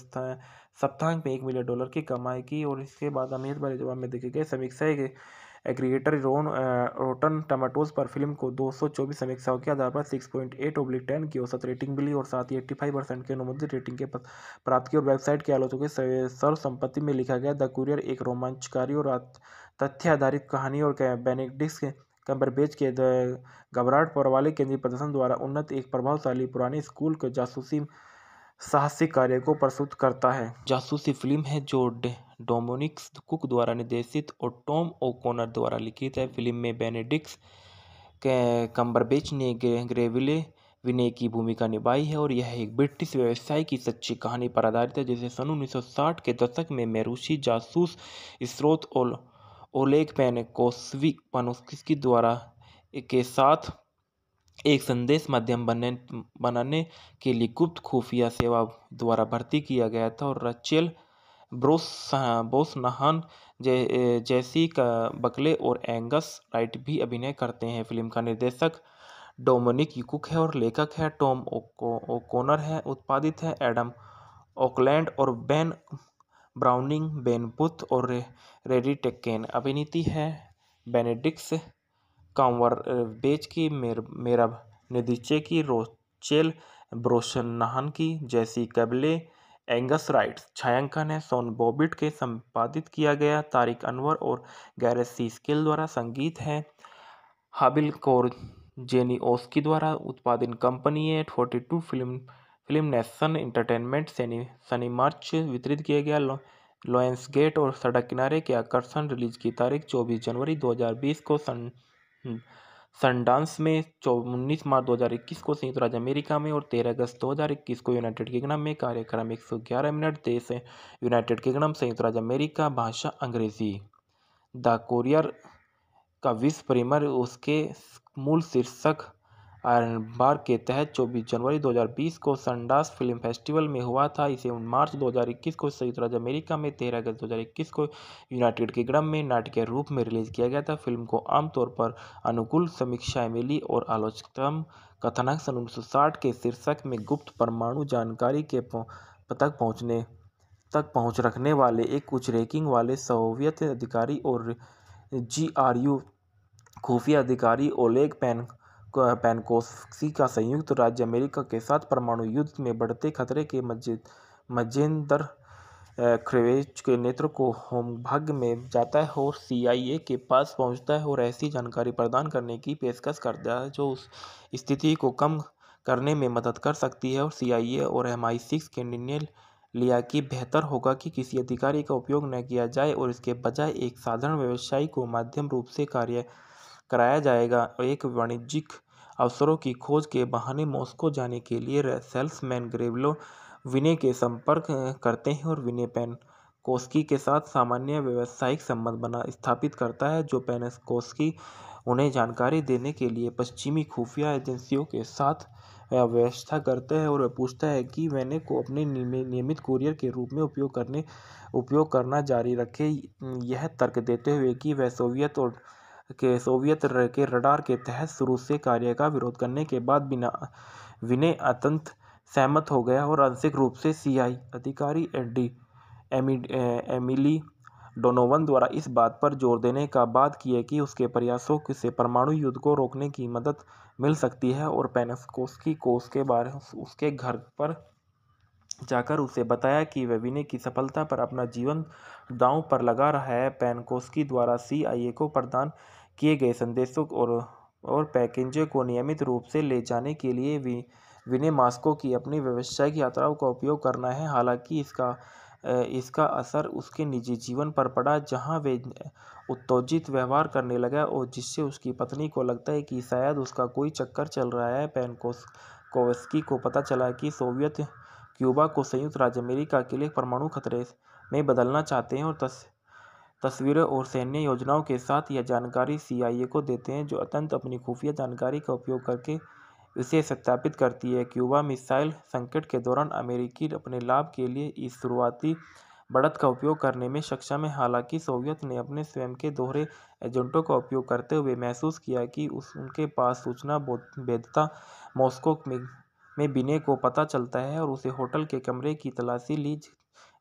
सप्ताह में एक मिलियन डॉलर की कमाई की और इसके बाद अमीर बारे जवाब में देखे गए समीक्षाएँ एग्रीगेटर रोन रोटन टमाटोज पर फिल्म को 224 समीक्षाओं के आधार पर 6.8 पॉइंट एट ओब्लिक टेन की औसत रेटिंग मिली और साथ ही एट्टी फाइव परसेंट की अनुमोदित रेटिंग के प्राप्त की और वेबसाइट के आलोचकों के सर्वसंपत्ति में लिखा गया द कुरियर एक रोमांचकारी और तथ्य आधारित कहानी और बेनेडिक्स बेच के घबराहट पर वाले केंद्रीय प्रदर्शन द्वारा उन्नत एक प्रभावशाली पुराने स्कूल के जासूसी साहसिक कार्य को प्रस्तुत करता है जासूसी फिल्म है जो डोमोनिक्स कुक द्वारा निर्देशित और टॉम ओ'कोनर द्वारा लिखित है फिल्म में बेनेडिक्स कम्बरबेच ने ग्रेविले विनय की भूमिका निभाई है और यह एक ब्रिटिश व्यवसाय की सच्ची कहानी पर आधारित है जिसे सन 1960 के दशक में मेरूसी जासूस स्रोत ओल ओलेग पेन कोस्वी द्वारा के साथ एक संदेश माध्यम बनने बनाने के लिए गुप्त खुफिया सेवा द्वारा भर्ती किया गया था और रचेल ब्रोस नहान जै जैसी का बकले और एंगस राइट भी अभिनय करते हैं फिल्म का निर्देशक डोमिनिक यूकुक है और लेखक है टॉम ओकोनर है उत्पादित है एडम ओकलैंड और बेन ब्राउनिंग बेन बुथ और रेडी टेक्केन अभिनीति है बेनेडिक्स कांवर बेच की मेर मेरब नदीचे की रोचेल ब्रोशन नाहन की जैसी कबले एंगस राइट्स छायांकन है सोन बॉबिट के संपादित किया गया तारिक अनवर और गैरसी स्केल द्वारा संगीत है हाबिल कौर जेनी ओस्की द्वारा उत्पादन कंपनी है forty two film film nation Entertainment Sunny Sunny March वितरित किया गया लॉयंस गेट और सड़क किनारे के आकर्षण रिलीज की तारीख 24 जनवरी 2020 को सन सनडांस हम्म, में चौ उन्नीस मार्च 2021 को संयुक्त राज्य अमेरिका में और 13 अगस्त 2021 को यूनाइटेड किंगडम में कार्यक्रम 111 मिनट देश यूनाइटेड किंगडम संयुक्त राज्य अमेरिका भाषा अंग्रेजी द कोरियर का विश्व प्रेमर उसके मूल शीर्षक आयरन बार के तहत 24 जनवरी 2020 को संडास फिल्म फेस्टिवल में हुआ था इसे मार्च 2021 को संयुक्त राज्य अमेरिका में तेरह अगस्त 2021 को यूनाइटेड ग्रम में नाटकीय रूप में रिलीज किया गया था फिल्म को आमतौर पर अनुकूल समीक्षाएं मिली और आलोचकतम कथनक सन उन्नीस के शीर्षक में गुप्त परमाणु जानकारी के तक पहुँचने तक पहुँच रखने वाले एक उच्च रैंकिंग वाले सोवियत अधिकारी और जी आर यू खुफिया अधिकारी ओलेग पैन पेनकोसी का संयुक्त राज्य अमेरिका के साथ परमाणु युद्ध में बढ़ते खतरे के मजेंदर ख्रेवेज के नेत्र को होमभाग में जाता है और सीआईए के पास पहुंचता है और ऐसी जानकारी प्रदान करने की पेशकश करता है जो उस स्थिति को कम करने में मदद कर सकती है और सीआईए और एम आई सिक्स के निर्णय लिया कि बेहतर होगा कि किसी अधिकारी का उपयोग न किया जाए और इसके बजाय एक साधारण व्यवसायी को माध्यम रूप से कार्य कराया जाएगा एक वाणिज्यिक अवसरों की खोज के बहाने मॉस्को जाने के लिए सेल्समैन ग्रेवलो विनय के संपर्क करते हैं और विनय कोस्की के साथ सामान्य व्यावसायिक संबंध बना स्थापित करता है जो कोस्की उन्हें जानकारी देने के लिए पश्चिमी खुफिया एजेंसियों के साथ व्यवस्था करते हैं और वह पूछता है कि मैंने को अपने नियमित कुरियर के रूप में उपयोग करने उपयोग करना जारी रखे यह तर्क देते हुए कि वह सोवियत और के सोवियत के रडार के तहत शुरू से कार्य का विरोध करने के बाद बिना विनय अत्यंत सहमत हो गया और आंशिक रूप से सीआई अधिकारी एडी एमिली डोनोवन द्वारा इस बात पर जोर देने का बात किया कि उसके प्रयासों से परमाणु युद्ध को रोकने की मदद मिल सकती है और पेनस्कोस्की को उसके बारे उसके घर पर जाकर उसे बताया कि वह विनय की सफलता पर अपना जीवन दांव पर लगा रहा है पैनकोस्की द्वारा सीआईए को प्रदान किए गए संदेशों और और पैकेजों को नियमित रूप से ले जाने के लिए भी विनय मास्को की अपनी व्यावसायिक यात्राओं का उपयोग करना है हालांकि इसका इसका असर उसके निजी जीवन पर पड़ा जहां वे उत्तेजित व्यवहार करने लगा और जिससे उसकी पत्नी को लगता है कि शायद उसका कोई चक्कर चल रहा है पैनकोस कोवस्की को पता चला कि सोवियत क्यूबा को संयुक्त राज्य अमेरिका के लिए परमाणु खतरे में बदलना चाहते हैं और तस, तस्वीरें और सैन्य योजनाओं के साथ यह जानकारी सीआईए को देते हैं जो अत्यंत अपनी खुफिया जानकारी का उपयोग करके इसे सत्यापित करती है क्यूबा मिसाइल संकट के दौरान अमेरिकी अपने लाभ के लिए इस शुरुआती बढ़त का उपयोग करने में सक्षम है हालांकि सोवियत ने अपने स्वयं के दोहरे एजेंटों का उपयोग करते हुए महसूस किया कि उस उनके पास सूचना वैधता मॉस्को में में विनय को पता चलता है और उसे होटल के कमरे की तलाशी ली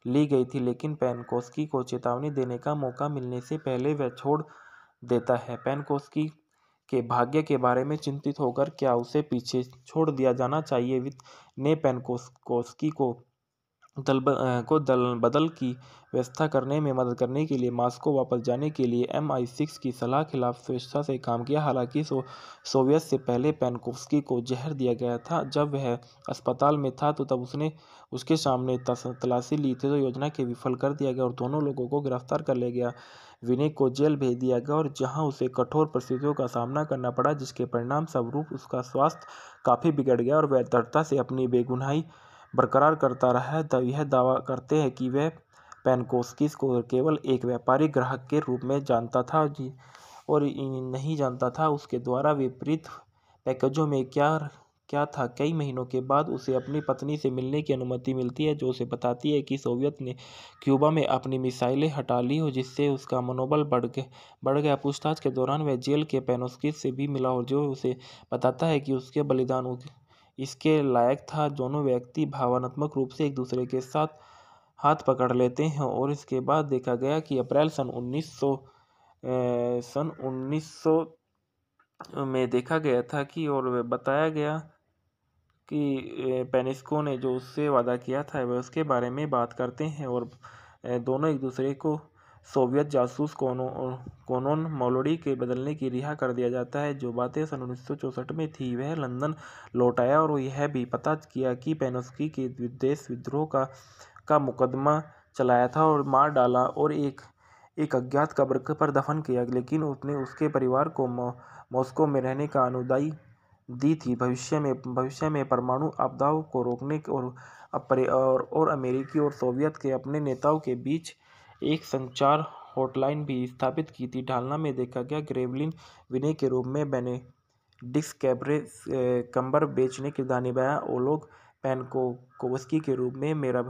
ली गई थी लेकिन पैनकोस्की को चेतावनी देने का मौका मिलने से पहले वह छोड़ देता है पैनकोस्की के भाग्य के बारे में चिंतित होकर क्या उसे पीछे छोड़ दिया जाना चाहिए वित ने पैनकोस्की को दल को दल बदल की व्यवस्था करने में मदद करने के लिए मास्को वापस जाने के लिए एम आई सिक्स की सलाह खिलाफ स्वेच्छा से काम किया हालांकि सो सोवियत से पहले पैनकोव्स्की को जहर दिया गया था जब वह अस्पताल में था तो तब उसने उसके सामने तलाशी ली थी तो योजना के विफल कर दिया गया और दोनों लोगों को गिरफ्तार कर लिया गया विनय को जेल भेज दिया गया और जहाँ उसे कठोर परिस्थितियों का सामना करना पड़ा जिसके परिणाम स्वरूप उसका स्वास्थ्य काफ़ी बिगड़ गया और वह दृढ़ता से अपनी बेगुनाही बरकरार करता रहा यह दावा करते हैं कि वह पेनकोस्किस को केवल एक व्यापारी ग्राहक के रूप में जानता था और नहीं जानता था उसके द्वारा विपरीत पैकेजों में क्या क्या था कई महीनों के बाद उसे अपनी पत्नी से मिलने की अनुमति मिलती है जो उसे बताती है कि सोवियत ने क्यूबा में अपनी मिसाइलें हटा ली हो जिससे उसका मनोबल बढ़ गया बढ़ गया पूछताछ के दौरान वह जेल के पेनोस्किस से भी मिला और जो उसे बताता है कि उसके बलिदान इसके लायक था दोनों व्यक्ति भावनात्मक रूप से एक दूसरे के साथ हाथ पकड़ लेते हैं और इसके बाद देखा गया कि अप्रैल सन उन्नीस सौ सन उन्नीस सौ में देखा गया था कि और बताया गया कि पेनिस्को ने जो उससे वादा किया था वह उसके बारे में बात करते हैं और दोनों एक दूसरे को सोवियत जासूस कोनो कोनोन मोलोडी के बदलने की रिहा कर दिया जाता है जो बातें सन उन्नीस सौ चौंसठ में थी वह लंदन लौट आया और यह भी पता किया कि पेनोस्की के देश विद्रोह का का मुकदमा चलाया था और मार डाला और एक एक अज्ञात कब्र पर दफन किया लेकिन उसने उसके परिवार को मॉस्को में रहने का अनुदायी दी थी भविष्य में भविष्य में परमाणु आपदाओं को रोकने और और और अमेरिकी और सोवियत के अपने नेताओं के बीच एक संचार हॉटलाइन भी स्थापित की थी ढालना में देखा गया ग्रेवलिन विनय के रूप में बने डिस्कैबरे कंबर बेच ने किरदार निभाया ओलोग कोवस्की के रूप में मेरा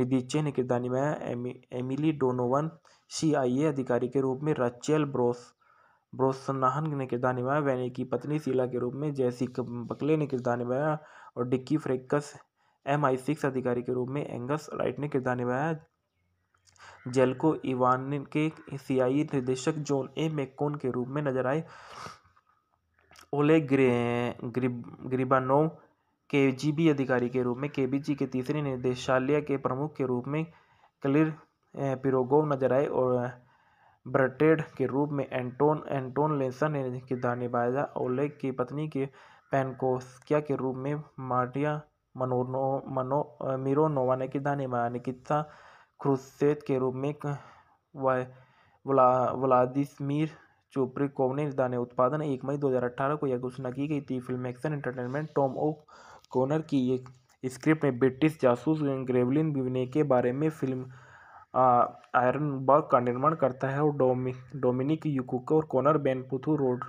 निदीचे ने किरदार निभाया एमी Emily Donovan C I A अधिकारी के रूप में रचियल ब्रोस ब्रोसनाहन ने किरदार निभाया वैनी की पत्नी सीला के रूप में जैसी बकले ने किरदार निभाया और डिक्की फ्रेकस एम आई सिक्स अधिकारी के रूप में एंगस राइट ने किरदार निभाया जेलको इवान के सीआई निदेशक जॉन ए मेकोन के रूप में नजर आए ओले ग्रे ग्रिबानोव के जीबी अधिकारी के रूप में केबीजी के तीसरे निदेशालय के प्रमुख के रूप में क्लियर पिरोगोव नजर आए और ब्रटेड के रूप में एंटोन एंटोन लेसन ने किरदार निभाया ओले की पत्नी के पैनकोस्किया के रूप में मार्टिया मनोनो मनो मिरोनोवा ने किरदार निभाया निकिता क्रुसेद के रूप में व्लादिस्मीर चोप्रिकोव ने इस उत्पादन एक मई 2018 को यह घोषणा की गई थी film action entertainment Tom O'Connor की एक स्क्रिप्ट में ब्रिटिश जासूस ग्रेवलिन विवने के बारे में फिल्म आयरन बर्ग का निर्माण करता है और डोमि डोमिनिक यूकुक और कोनर बेन पुथू रोड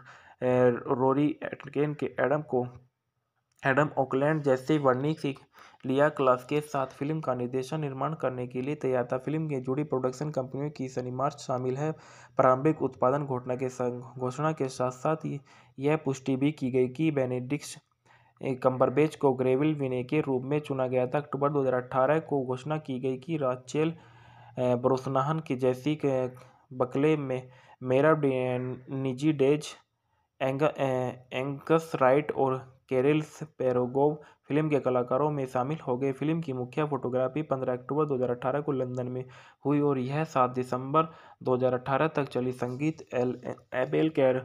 रोरी एटकेन के एडम को एडम ओकलैंड जैसे वर्णिक लिया क्लास के साथ फिल्म का निर्देशन निर्माण करने के लिए तैयार था फिल्म के जुड़ी प्रोडक्शन कंपनियों की सनीमार्च शामिल है प्रारंभिक उत्पादन घोषणा के घोषणा के साथ साथ यह पुष्टि भी की गई कि बेनेडिक्स कंबरबेज को ग्रेविल विने के रूप में चुना गया था अक्टूबर 2018 को घोषणा की गई कि राचेल ब्रोसनाहन की जैसी बकले में मेरा निजी डेज एंग, एंगस राइट और केरल्स पेरोगोव फिल्म के कलाकारों में शामिल हो गए फिल्म की मुख्य फोटोग्राफी 15 अक्टूबर 2018 को लंदन में हुई और यह 7 दिसंबर 2018 तक चली संगीत एल एबेल कैर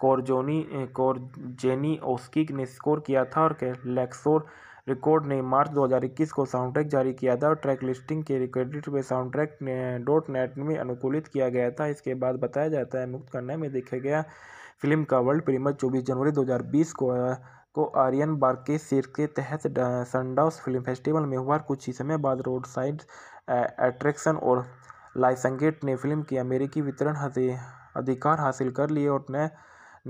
कोरजोनी कोरजेनी ओस्किक ने स्कोर किया था और लैक्सोर रिकॉर्ड ने मार्च 2021 को साउंड ट्रैक जारी किया था और ट्रैक लिस्टिंग के क्रेडिट में ने डॉट नेट में अनुकूलित किया गया था इसके बाद बताया जाता है मुक्त करने में देखा गया फिल्म का वर्ल्ड प्रीमियर 24 जनवरी 2020 को को आर्यन बार के तहत सनडाउस फिल्म फेस्टिवल में हुआ कुछ ही समय बाद रोड साइड एट्रैक्शन और लाइसंगेट ने फिल्म के अमेरिकी वितरण अधिकार हासिल कर लिए और नए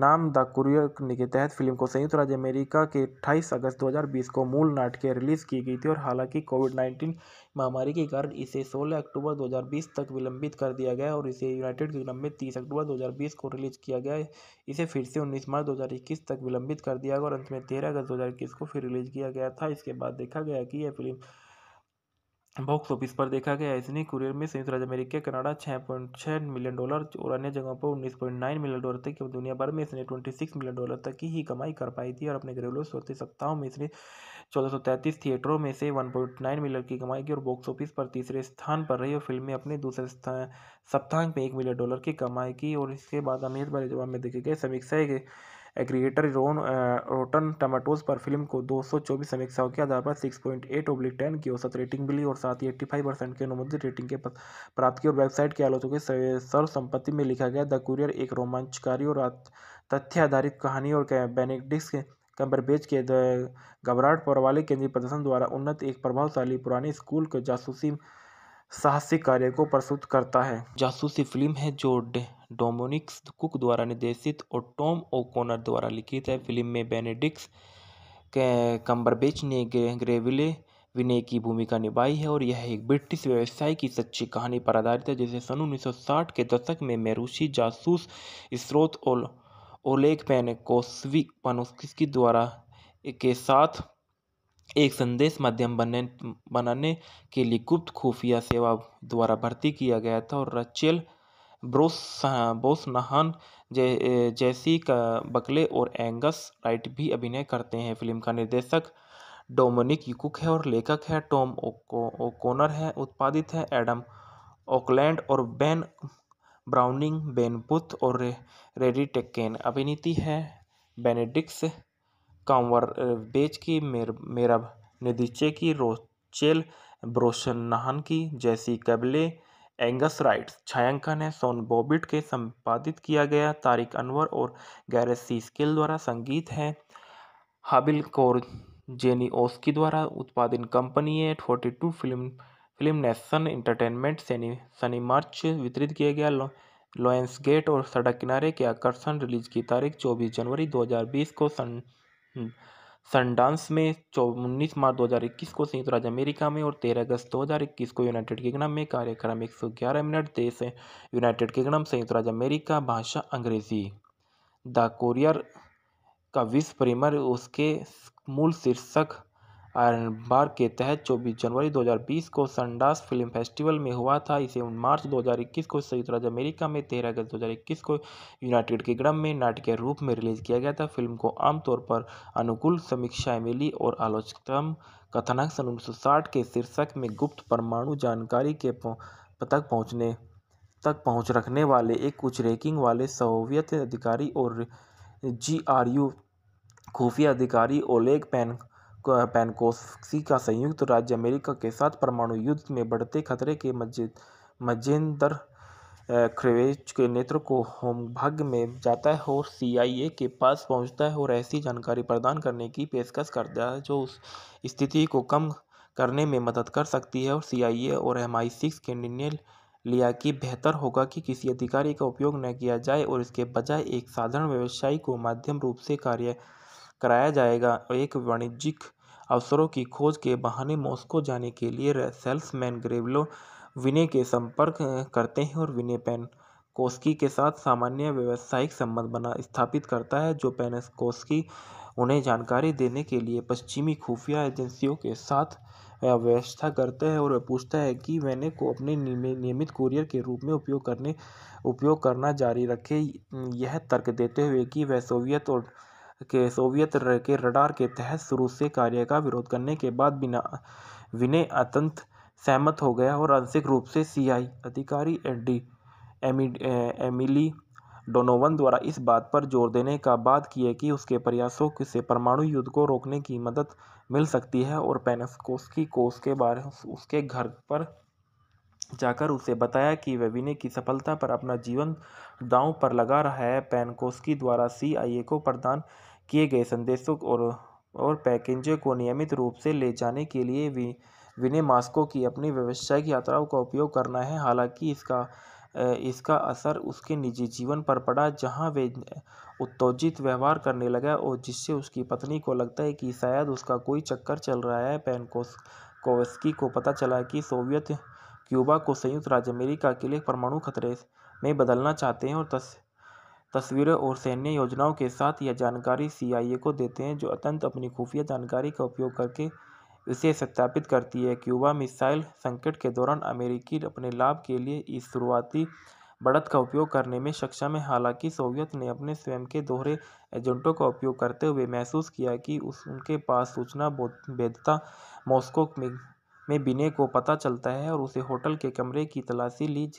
नाम द कुरियर के तहत फिल्म को संयुक्त राज्य अमेरिका के 28 अगस्त 2020 को मूल नाटक रिलीज़ की गई थी और हालांकि कोविड 19 महामारी के कारण इसे 16 अक्टूबर 2020 तक विलंबित कर दिया गया और इसे यूनाइटेड किंगडम में 30 अक्टूबर 2020 को रिलीज किया गया इसे फिर से 19 मार्च 2021 तक विलंबित कर दिया गया और अंत में तेरह अगस्त दो को फिर रिलीज किया गया था इसके बाद देखा गया कि यह फिल्म बॉक्स ऑफिस पर देखा गया इसने कुरियर में संयुक्त राज्य अमेरिका कनाडा छः पॉइंट छः मिलियन डॉलर और अन्य जगहों पर उन्नीस पॉइंट नाइन मिलियन डॉलर तक दुनिया भर में इसने ट्वेंटी सिक्स मिलियन डॉलर तक की ही कमाई कर पाई थी और अपने घरेलू स्रोत सप्ताहों में इसने चौदह सौ तैंतीस थिएटरों में से वन पॉइंट नाइन मिलियन की कमाई की और बॉक्स ऑफिस पर तीसरे स्थान पर रही और फिल्म में अपने दूसरे सप्ताह में एक मिलियन डॉलर की कमाई की और इसके बाद अमीर बारे जवाब में देखे गए समीक्षा क्रिएटर रोन रोटन टमाटोज पर फिल्म को दो सौ चौबीस समीक्षाओं के आधार पर six point eight oblique ten की औसत रेटिंग मिली और साथ ही एट्टी फाइव परसेंट की अनुमोदित रेटिंग के प्राप्त की और वेबसाइट के आलोचकों के सर्वसंपत्ति में लिखा गया द कुरियर एक रोमांचकारी और तथ्य आधारित कहानी और बेनेडिक्स कम्बरबेच के घबराहट पर वाले केंद्रीय प्रदर्शन द्वारा उन्नत एक प्रभावशाली पुराने स्कूल के जासूसी साहसिक कार्य को प्रस्तुत करता है जासूसी फिल्म है जो डोमोनिक्स कुक द्वारा निर्देशित और टॉम ओ'कोनर द्वारा लिखित है फिल्म में बेनेडिक्स कम्बरबेच ने ग्रेविले विनय की भूमिका निभाई है और यह एक ब्रिटिश व्यवसाय की सच्ची कहानी पर आधारित है जिसे सन 1960 के दशक में मेरूसी जासूस स्रोत ओल ओलेग पेन कोस्वी द्वारा के साथ एक संदेश माध्यम बनने बनाने के लिए गुप्त खुफिया सेवा द्वारा भर्ती किया गया था और रचेल ब्रोस बोसनाहन जै जैसी बकले और एंगस राइट भी अभिनय करते हैं फिल्म का निर्देशक डोमिनिक यूकुक है और लेखक है टॉम ओकोनर है उत्पादित है एडम ओकलैंड और बेन ब्राउनिंग बेन बुथ और रे, रेडी टेक्केन अभिनीति है बेनेडिक्स बेच की मेर मेरब निदीचे की रोचेल ब्रोशन नाहन की जैसी कबले एंगस राइट्स छायांकन है सोन बॉबिट के संपादित किया गया तारिक अनवर और गैरसी स्किल द्वारा संगीत है हाबिल कौर जेनी ओस्की द्वारा उत्पादन कंपनी है forty two film film nation Entertainment Sunny Sunny March वितरित किया गया लॉयंस गेट और सड़क किनारे के आकर्षण रिलीज की तारीख 24 जनवरी 2020 को सन सनडांस हम्म, में चौ उन्नीस मार्च दो हज़ार इक्कीस को संयुक्त राज्य अमेरिका में और तेरह अगस्त दो हज़ार इक्कीस को यूनाइटेड किंगडम में कार्यक्रम एक सौ ग्यारह मिनट देश है यूनाइटेड किंगडम संयुक्त राज्य अमेरिका भाषा अंग्रेजी द कोरियर का विश्व परिमर उसके मूल शीर्षक आयरन बार के तहत 24 जनवरी 2020 को संडास फिल्म फेस्टिवल में हुआ था इसे मार्च 2021 को संयुक्त राज्य अमेरिका में तेरह अगस्त 2021 को यूनाइटेड किंगडम में के रूप में रिलीज किया गया था फिल्म को आमतौर पर अनुकूल समीक्षाएं मिली और आलोचकतम कथानक सन उन्नीस के शीर्षक में गुप्त परमाणु जानकारी के तक पहुँचने तक पहुँच रखने वाले एक उच्च रैंकिंग वाले सोवियत अधिकारी और जी आर यू खुफिया अधिकारी ओलेग पैन पेनकोसी का संयुक्त राज्य अमेरिका के साथ परमाणु युद्ध में बढ़ते खतरे के मजेंदर ख्रेवेज के नेत्र को होमभाग्य में जाता है और सीआईए के पास पहुंचता है और ऐसी जानकारी प्रदान करने की पेशकश करता है जो उस स्थिति को कम करने में मदद कर सकती है और सीआईए और एम आई सिक्स के निर्णय लिया कि बेहतर होगा कि किसी अधिकारी का उपयोग न किया जाए और इसके बजाय एक साधारण व्यवसायी को माध्यम रूप से कार्य कराया जाएगा एक वाणिज्यिक अवसरों की खोज के बहाने मॉस्को जाने के लिए सेल्समैन ग्रेवलो विनय के संपर्क करते हैं और विनय कोस्की के साथ सामान्य व्यावसायिक संबंध बना स्थापित करता है जो कोस्की उन्हें जानकारी देने के लिए पश्चिमी खुफिया एजेंसियों के साथ व्यवस्था करते हैं और पूछता है कि मैंने को अपने नियमित कुरियर के रूप में उपयोग करने उपयोग करना जारी रखे यह तर्क देते हुए कि वह सोवियत और के सोवियत के रडार के तहत शुरू से कार्य का विरोध करने के बाद बिना विनय अत्यंत सहमत हो गया और आंशिक रूप से सीआई अधिकारी एडी एमि, एमिली डोनोवन द्वारा इस बात पर जोर देने का बात किए कि उसके प्रयासों से परमाणु युद्ध को रोकने की मदद मिल सकती है और पेनस्कोस्की कोस के बारे उसके घर पर जाकर उसे बताया कि वह विनय की सफलता पर अपना जीवन दांव पर लगा रहा है पेनकोस्की द्वारा सीआईए को प्रदान किए गए संदेशों और और पैकेजों को नियमित रूप से ले जाने के लिए भी विनय मास्को की अपनी व्यवसायिक यात्राओं का उपयोग करना है हालांकि इसका इसका असर उसके निजी जीवन पर पड़ा जहां वे उत्तेजित व्यवहार करने लगा और जिससे उसकी पत्नी को लगता है कि शायद उसका कोई चक्कर चल रहा है पेनकोस कोवस्की को पता चला कि सोवियत क्यूबा को संयुक्त राज्य अमेरिका के लिए परमाणु खतरे में बदलना चाहते हैं और तस् तस्वीरें और सैन्य योजनाओं के साथ यह जानकारी सी आई ए को देते हैं जो अत्यंत अपनी खुफिया जानकारी का उपयोग करके इसे सत्यापित करती है क्यूबा मिसाइल संकट के दौरान अमेरिकी अपने लाभ के लिए इस शुरुआती बढ़त का उपयोग करने में सक्षम है हालांकि सोवियत ने अपने स्वयं के दोहरे एजेंटों का उपयोग करते हुए महसूस किया कि उस उनके पास सूचना भेदता मॉस्को में में बिने को पता चलता है और उसे होटल के कमरे की तलाशी ली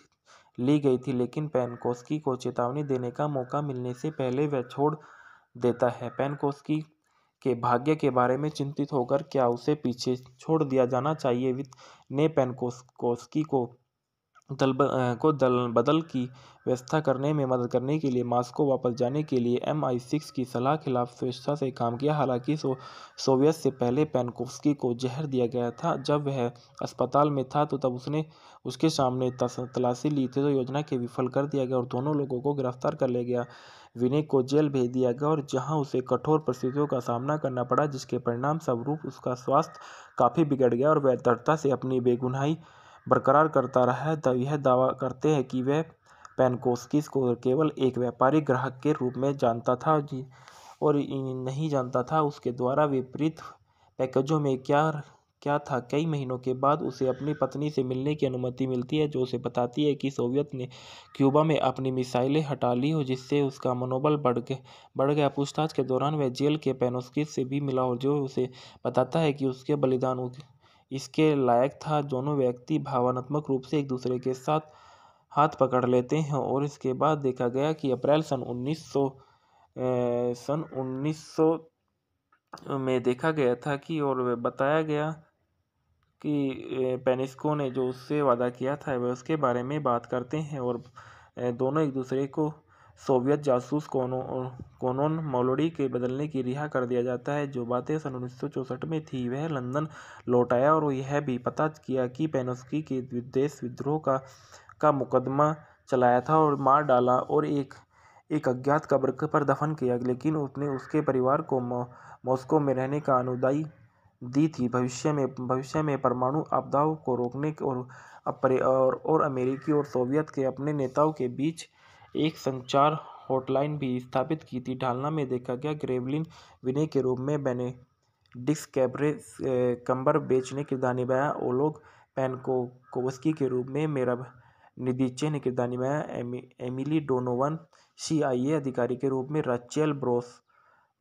ली गई थी लेकिन पेनकोस्की को चेतावनी देने का मौका मिलने से पहले वह छोड़ देता है पेनकोस्की के भाग्य के बारे में चिंतित होकर क्या उसे पीछे छोड़ दिया जाना चाहिए वित्त ने पेनकोस्कोस्की को दल को दल बदल की व्यवस्था करने में मदद करने के लिए मास्को वापस जाने के लिए एम आई सिक्स की सलाह खिलाफ स्वेच्छा से काम किया हालांकि सो सोवियत से पहले पैनकोफ्सकी को जहर दिया गया था जब वह अस्पताल में था तो तब उसने उसके सामने तलाशी ली थी तो योजना के विफल कर दिया गया और दोनों लोगों को गिरफ्तार कर लिया गया विनय को जेल भेज दिया गया और जहाँ उसे कठोर परिस्थितियों का सामना करना पड़ा जिसके परिणाम स्वरूप उसका स्वास्थ्य काफ़ी बिगड़ गया और वह दृढ़ता से अपनी बेगुनाही बरकरार करता रहा है यह दावा करते हैं कि वह पेनकोस्किस को केवल एक व्यापारिक ग्राहक के रूप में जानता था और नहीं जानता था उसके द्वारा विपरीत पैकेजों में क्या क्या था कई महीनों के बाद उसे अपनी पत्नी से मिलने की अनुमति मिलती है जो उसे बताती है कि सोवियत ने क्यूबा में अपनी मिसाइलें हटा ली हो जिससे उसका मनोबल बढ़ गया बढ़ गया पूछताछ के दौरान वह जेल के पेनोस्किस से भी मिला और जो उसे बताता है कि उसके बलिदान इसके लायक था दोनों व्यक्ति भावनात्मक रूप से एक दूसरे के साथ हाथ पकड़ लेते हैं और इसके बाद देखा गया कि अप्रैल सन 1900 सन 1900 में देखा गया था कि और बताया गया कि पेनिस्को ने जो उससे वादा किया था वह उसके बारे में बात करते हैं और दोनों एक दूसरे को सोवियत जासूस कोनोन मोलोडी के बदलने की रिहा कर दिया जाता है जो बातें सन उन्नीस में थी वह लंदन लौट आया और यह भी पता किया कि पेनोस्की के देश विद्रोह का का मुकदमा चलाया था और मार डाला और एक एक अज्ञात कब्र पर दफन किया लेकिन उसने उसके परिवार को मॉस्को में रहने का अनुदायी दी थी भविष्य में भविष्य में परमाणु आपदाओं को रोकने और और और अमेरिकी और सोवियत के अपने नेताओं के बीच एक संचार हॉटलाइन भी स्थापित की थी ढालना में देखा गया ग्रेवलिन विनय के रूप में बने डिस्क कैबरे कंबर ने किरदार निभाया ओलोग पैनको कोवस्की के रूप में मेरा निदीचे ने किरदार निभाया एमि, एमिली डोनोवन सीआईए अधिकारी के रूप में रचेल ब्रोस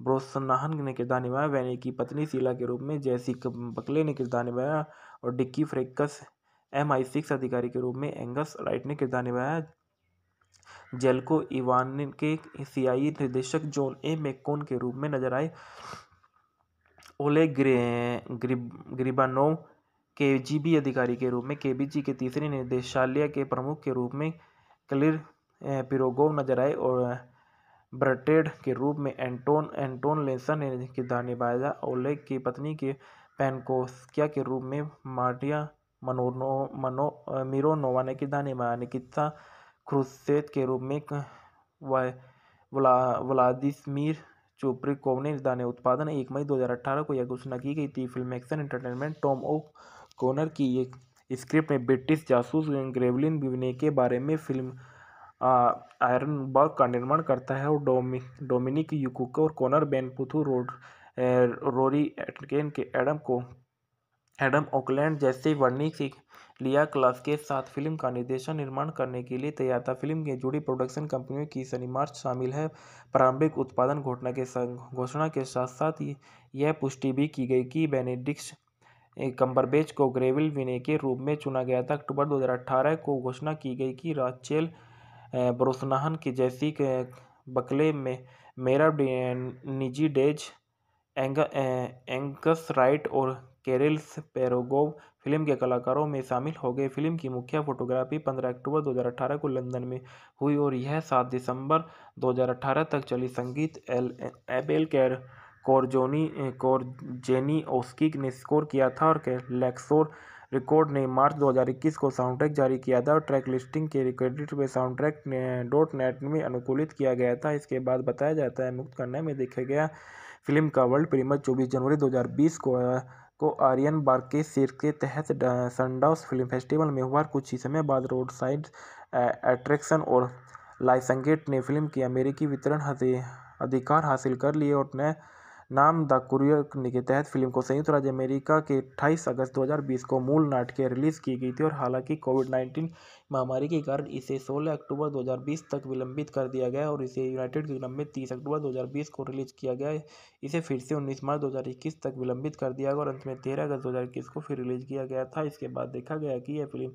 ब्रोसनाहन ने किरदार निभाया वैनी की पत्नी शीला के रूप में जैसी बकले ने किरदार निभाया और डिक्की फ्रेकस एम आई सिक्स अधिकारी के रूप में एंगस राइट ने किरदार निभाया जेल्को इवान के एशियाई निर्देशक जॉन ए मेकोन के रूप में नजर आए ओले ग्रे ग्रिब ग्रिबानोव के जीबी अधिकारी के रूप में के के तीसरे निदेशालय के प्रमुख के रूप में क्लिर पिरोगोव नजर आए और ब्रटेड के रूप में एंटोन एंटोन लेसन ने किरदार निभाया ओले की पत्नी के पैनकोस्किया के रूप में मार्टिया मनो मनो मिरोनोवा ने किरदार निभाया निकिता क्रुसेद के रूप में व्लादिस्मीर चोप्रिकोव ने दाने उत्पादन एक मई 2018 को यह घोषणा की गई थी film action entertainment Tom O'Connor की एक स्क्रिप्ट में ब्रिटिश जासूस ग्रेवलिन विवने के बारे में फिल्म आयरन बर्ग का निर्माण करता है और डोमि डोमिनिक यूकुक और कोनर बेन रोड रोरी एटकेन के एडम को एडम ओकलैंड जैसे वर्णिक लिया क्लास के साथ फिल्म का निर्देशन निर्माण करने के लिए तैयार था फिल्म के जुड़ी प्रोडक्शन कंपनियों की शनिमार्च शामिल है प्रारंभिक उत्पादन घोषणा के घोषणा के साथ साथ यह पुष्टि भी की गई कि बेनेडिक्स कंबरबेज को ग्रेविल विने के रूप में चुना गया था अक्टूबर 2018 को घोषणा की गई कि राचेल ब्रोसनाहन की जैसी बकले में मेरा निजी डेज एंग, एंगस राइट और केरिल्स पेरोगोव फिल्म के कलाकारों में शामिल हो गए फिल्म की मुख्य फोटोग्राफी 15 अक्टूबर 2018 को लंदन में हुई और यह 7 दिसंबर 2018 तक चली संगीत एल एबेल कैर कोरजोनी कोरजेनी ओस्की ने स्कोर किया था और लेक्सोर रिकॉर्ड ने मार्च 2021 को साउंड ट्रैक जारी किया था और ट्रैक लिस्टिंग के क्रेडिट में ट्रैक डॉट नेट में अनुकूलित किया गया था इसके बाद बताया जाता है मुक्त करने में देखा गया फिल्म का वर्ल्ड प्रीमियर 24 जनवरी 2020 को को आर्यन बार के तहत सनडाउस फिल्म फेस्टिवल में हुआ कुछ ही समय बाद रोड साइड एट्रैक्शन और लाइसंगेट ने फिल्म के अमेरिकी वितरण अधिकार हासिल कर लिए और नए नाम द कुरियर के तहत फिल्म को संयुक्त राज्य अमेरिका के 28 अगस्त 2020 को मूल नाटकीय रिलीज़ की गई थी और हालांकि कोविड 19 महामारी के कारण इसे 16 अक्टूबर 2020 तक विलंबित कर दिया गया और इसे यूनाइटेड किंगडम में 30 अक्टूबर 2020 को रिलीज किया गया इसे फिर से 19 मार्च 2021 तक विलंबित कर दिया गया और अंत में तेरह अगस्त 2021 को फिर रिलीज किया गया था इसके बाद देखा गया कि यह फिल्म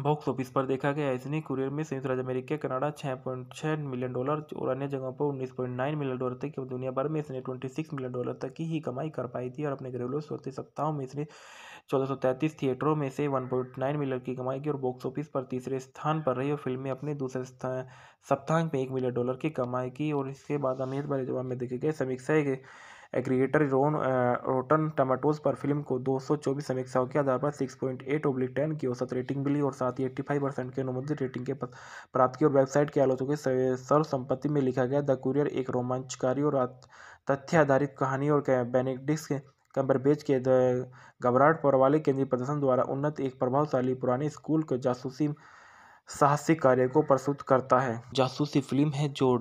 बॉक्स ऑफिस पर देखा गया इसने कुरियर में संयुक्त राज्य अमेरिका कनाडा छः पॉइंट छः मिलियन डॉलर और अन्य जगहों पर उन्नीस पॉइंट नाइन मिलियन डॉलर तक की दुनिया भर में इसने ट्वेंटी सिक्स मिलियन डॉलर तक की ही कमाई कर पाई थी और अपने घरेलू स्रोत सप्ताहों में इसने चौदह सौ तैंतीस थिएटरों में से वन पॉइंट नाइन मिलियन की कमाई की और बॉक्स ऑफिस पर तीसरे स्थान पर रही और फिल्म में अपने दूसरे सप्ताह में एक मिलियन डॉलर की कमाई की और इसके बाद अमीर बारे जवाब में देखे गए समीक्षाएँ एग्रीगेटर रोन रोटन टमाटोज पर फिल्म को 224 समीक्षाओं के आधार पर 6.8 पॉइंट एट ओब्लिक टेन की औसत रेटिंग मिली और साथ ही 85 परसेंट की अनुमोदित रेटिंग के प्राप्त की और वेबसाइट के आलोचकों के सर्वसंपत्ति में लिखा गया द कुरियर एक रोमांचकारी और तथ्य आधारित कहानी और बेनेडिक्स कम्बरबेच के घबराहट पर वाले केंद्रीय प्रदर्शन द्वारा उन्नत एक प्रभावशाली पुराने स्कूल को जासूसी साहसिक कार्य को प्रस्तुत करता है जासूसी फिल्म है जो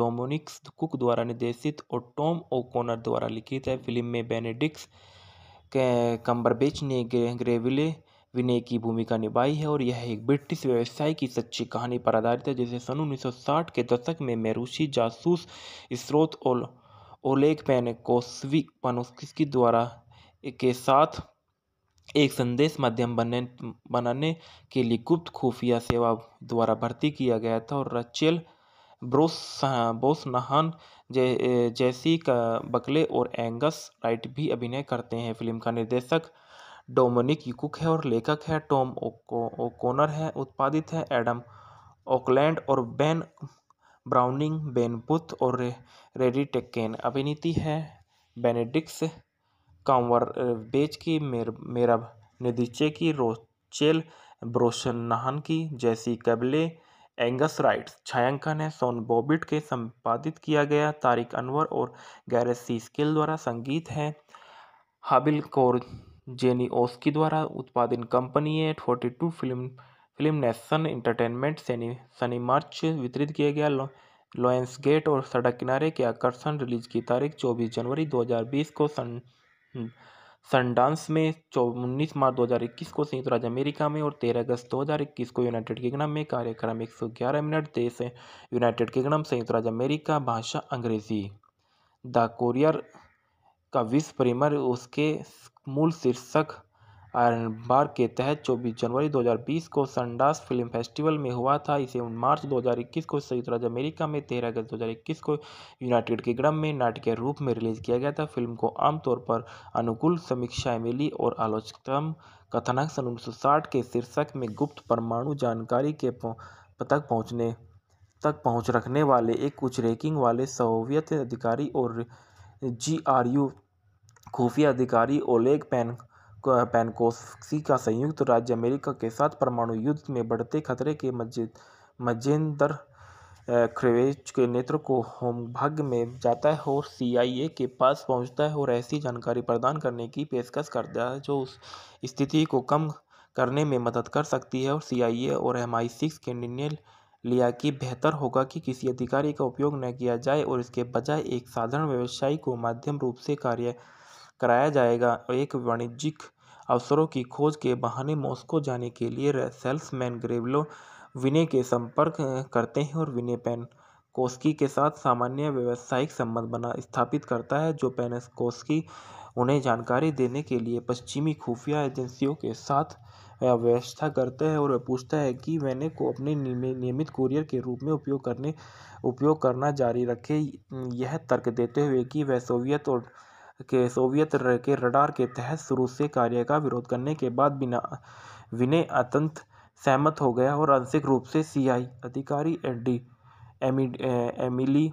डोमोनिक्स कुक द्वारा निर्देशित और टॉम ओ'कोनर द्वारा लिखित है फिल्म में बेनेडिक्स कम्बरबेच ने ग्रेविले विनय की भूमिका निभाई है और यह एक ब्रिटिश व्यवसाय की सच्ची कहानी पर आधारित है जिसे सन 1960 के दशक में मेरूशी जासूस स्रोत ओल ओलेग पेन कोस्वी द्वारा के साथ एक संदेश माध्यम बनने बनाने के लिए गुप्त खुफिया सेवा द्वारा भर्ती किया गया था और रचेल ब्रोस बोसनाहन नहान जैसी बकले और एंगस राइट भी अभिनय करते हैं फिल्म का निर्देशक डोमिनिक यूकुक है और लेखक है टॉम ओकोनर है उत्पादित है एडम ओकलैंड और बेन ब्राउनिंग बेन बुथ और रेडी टेक्केन अभिनीति है बेनेडिक्स बेच की मेर मेरब नदीचे की रोचेल ब्रोशन नाहन की जैसी कबले एंगस राइट छायांकन है सोन बॉबिट के संपादित किया गया तारिक अनवर और गैरसी स्केल द्वारा संगीत है हाबिल कौर जेनी ओस्की द्वारा उत्पादन कंपनी है forty two film film nation Entertainment Sunny Sunny March वितरित किया गया लॉयंस गेट और सड़क किनारे के आकर्षण रिलीज की तारीख 24 जनवरी 2020 को सन सनडांस हम्म, में चौ उन्नीस मार्च 2021 को संयुक्त राज्य अमेरिका में और 13 अगस्त 2021 को यूनाइटेड किंगडम में कार्यक्रम 111 मिनट देश यूनाइटेड किंगडम संयुक्त राज्य अमेरिका भाषा अंग्रेजी द कोरियर का विश्व प्रेमर उसके मूल शीर्षक आयरन बार के तहत 24 जनवरी 2020 को संडास फिल्म फेस्टिवल में हुआ था इसे मार्च 2021 को संयुक्त राज्य अमेरिका में तेरह अगस्त 2021 को यूनाइटेड किंगडम में नाटकीय रूप में रिलीज किया गया था फिल्म को आमतौर पर अनुकूल समीक्षाएं मिली और आलोचकम कथानक सन उन्नीस के शीर्षक में गुप्त परमाणु जानकारी के तक पहुँचने तक पहुँच रखने वाले एक उच्च रैंकिंग वाले सोवियत अधिकारी और जी आर यू खुफिया अधिकारी ओलेग पैन पेनकोसी का संयुक्त राज्य अमेरिका के साथ परमाणु युद्ध में बढ़ते खतरे के मजेंदर ख्रेवेज के नेत्र को होमभाग में जाता है और सीआईए के पास पहुंचता है और ऐसी जानकारी प्रदान करने की पेशकश करता है जो उस स्थिति को कम करने में मदद कर सकती है और सीआईए और एम आई सिक्स के निर्णय लिया कि बेहतर होगा कि किसी अधिकारी का उपयोग न किया जाए और इसके बजाय एक साधारण व्यवसायी को माध्यम रूप से कार्य कराया जाएगा एक वाणिज्यिक अवसरों की खोज के बहाने मॉस्को जाने के लिए सेल्समैन ग्रेवलो विनय के संपर्क करते हैं और विनय कोस्की के साथ सामान्य व्यावसायिक संबंध बना स्थापित करता है जो कोस्की उन्हें जानकारी देने के लिए पश्चिमी खुफिया एजेंसियों के साथ व्यवस्था करते हैं और वह पूछता है कि मैंने को अपने नियमित कुरियर के रूप में उपयोग करने उपयोग करना जारी रखे यह तर्क देते हुए कि वह सोवियत और के सोवियत के रडार के तहत शुरू से कार्य का विरोध करने के बाद बिना विनय अत्यंत सहमत हो गया और आंशिक रूप से सीआई अधिकारी एडी एमिली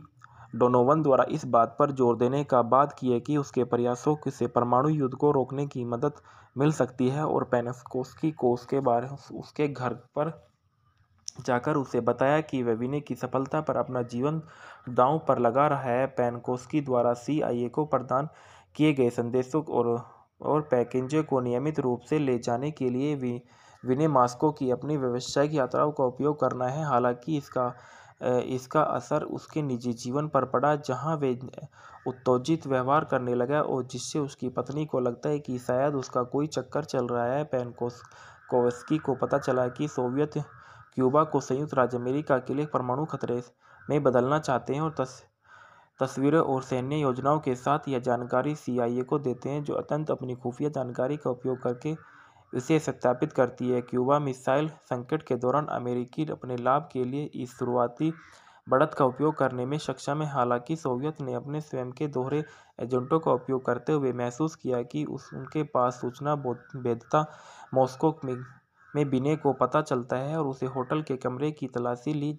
डोनोवन द्वारा इस बात पर जोर देने का बात किया कि उसके प्रयासों से परमाणु युद्ध को रोकने की मदद मिल सकती है और पेनस्कोस्की को उसके बारे उसके घर पर जाकर उसे बताया कि वह विनय की सफलता पर अपना जीवन दांव पर लगा रहा है पैनकोस्की द्वारा सीआईए को प्रदान किए गए संदेशों और और पैकेजों को नियमित रूप से ले जाने के लिए भी विनय मास्को की अपनी व्यवसायिक यात्राओं का उपयोग करना है हालांकि इसका इसका असर उसके निजी जीवन पर पड़ा जहां वे उत्तेजित व्यवहार करने लगा और जिससे उसकी पत्नी को लगता है कि शायद उसका कोई चक्कर चल रहा है कोवस्की को पता चला कि सोवियत क्यूबा को संयुक्त राज्य अमेरिका के लिए परमाणु खतरे में बदलना चाहते हैं और तस, तस्वीरों और सैन्य योजनाओं के साथ यह जानकारी सीआईए को देते हैं जो अत्यंत अपनी खुफिया जानकारी का उपयोग करके इसे सत्यापित करती है क्यूबा मिसाइल संकट के दौरान अमेरिकी अपने लाभ के लिए इस शुरुआती बढ़त का उपयोग करने में सक्षम है हालांकि सोवियत ने अपने स्वयं के दोहरे एजेंटों का उपयोग करते हुए महसूस किया कि उस उनके पास सूचना वैधता मॉस्को में में विनय को पता चलता है और उसे होटल के कमरे की तलाशी ली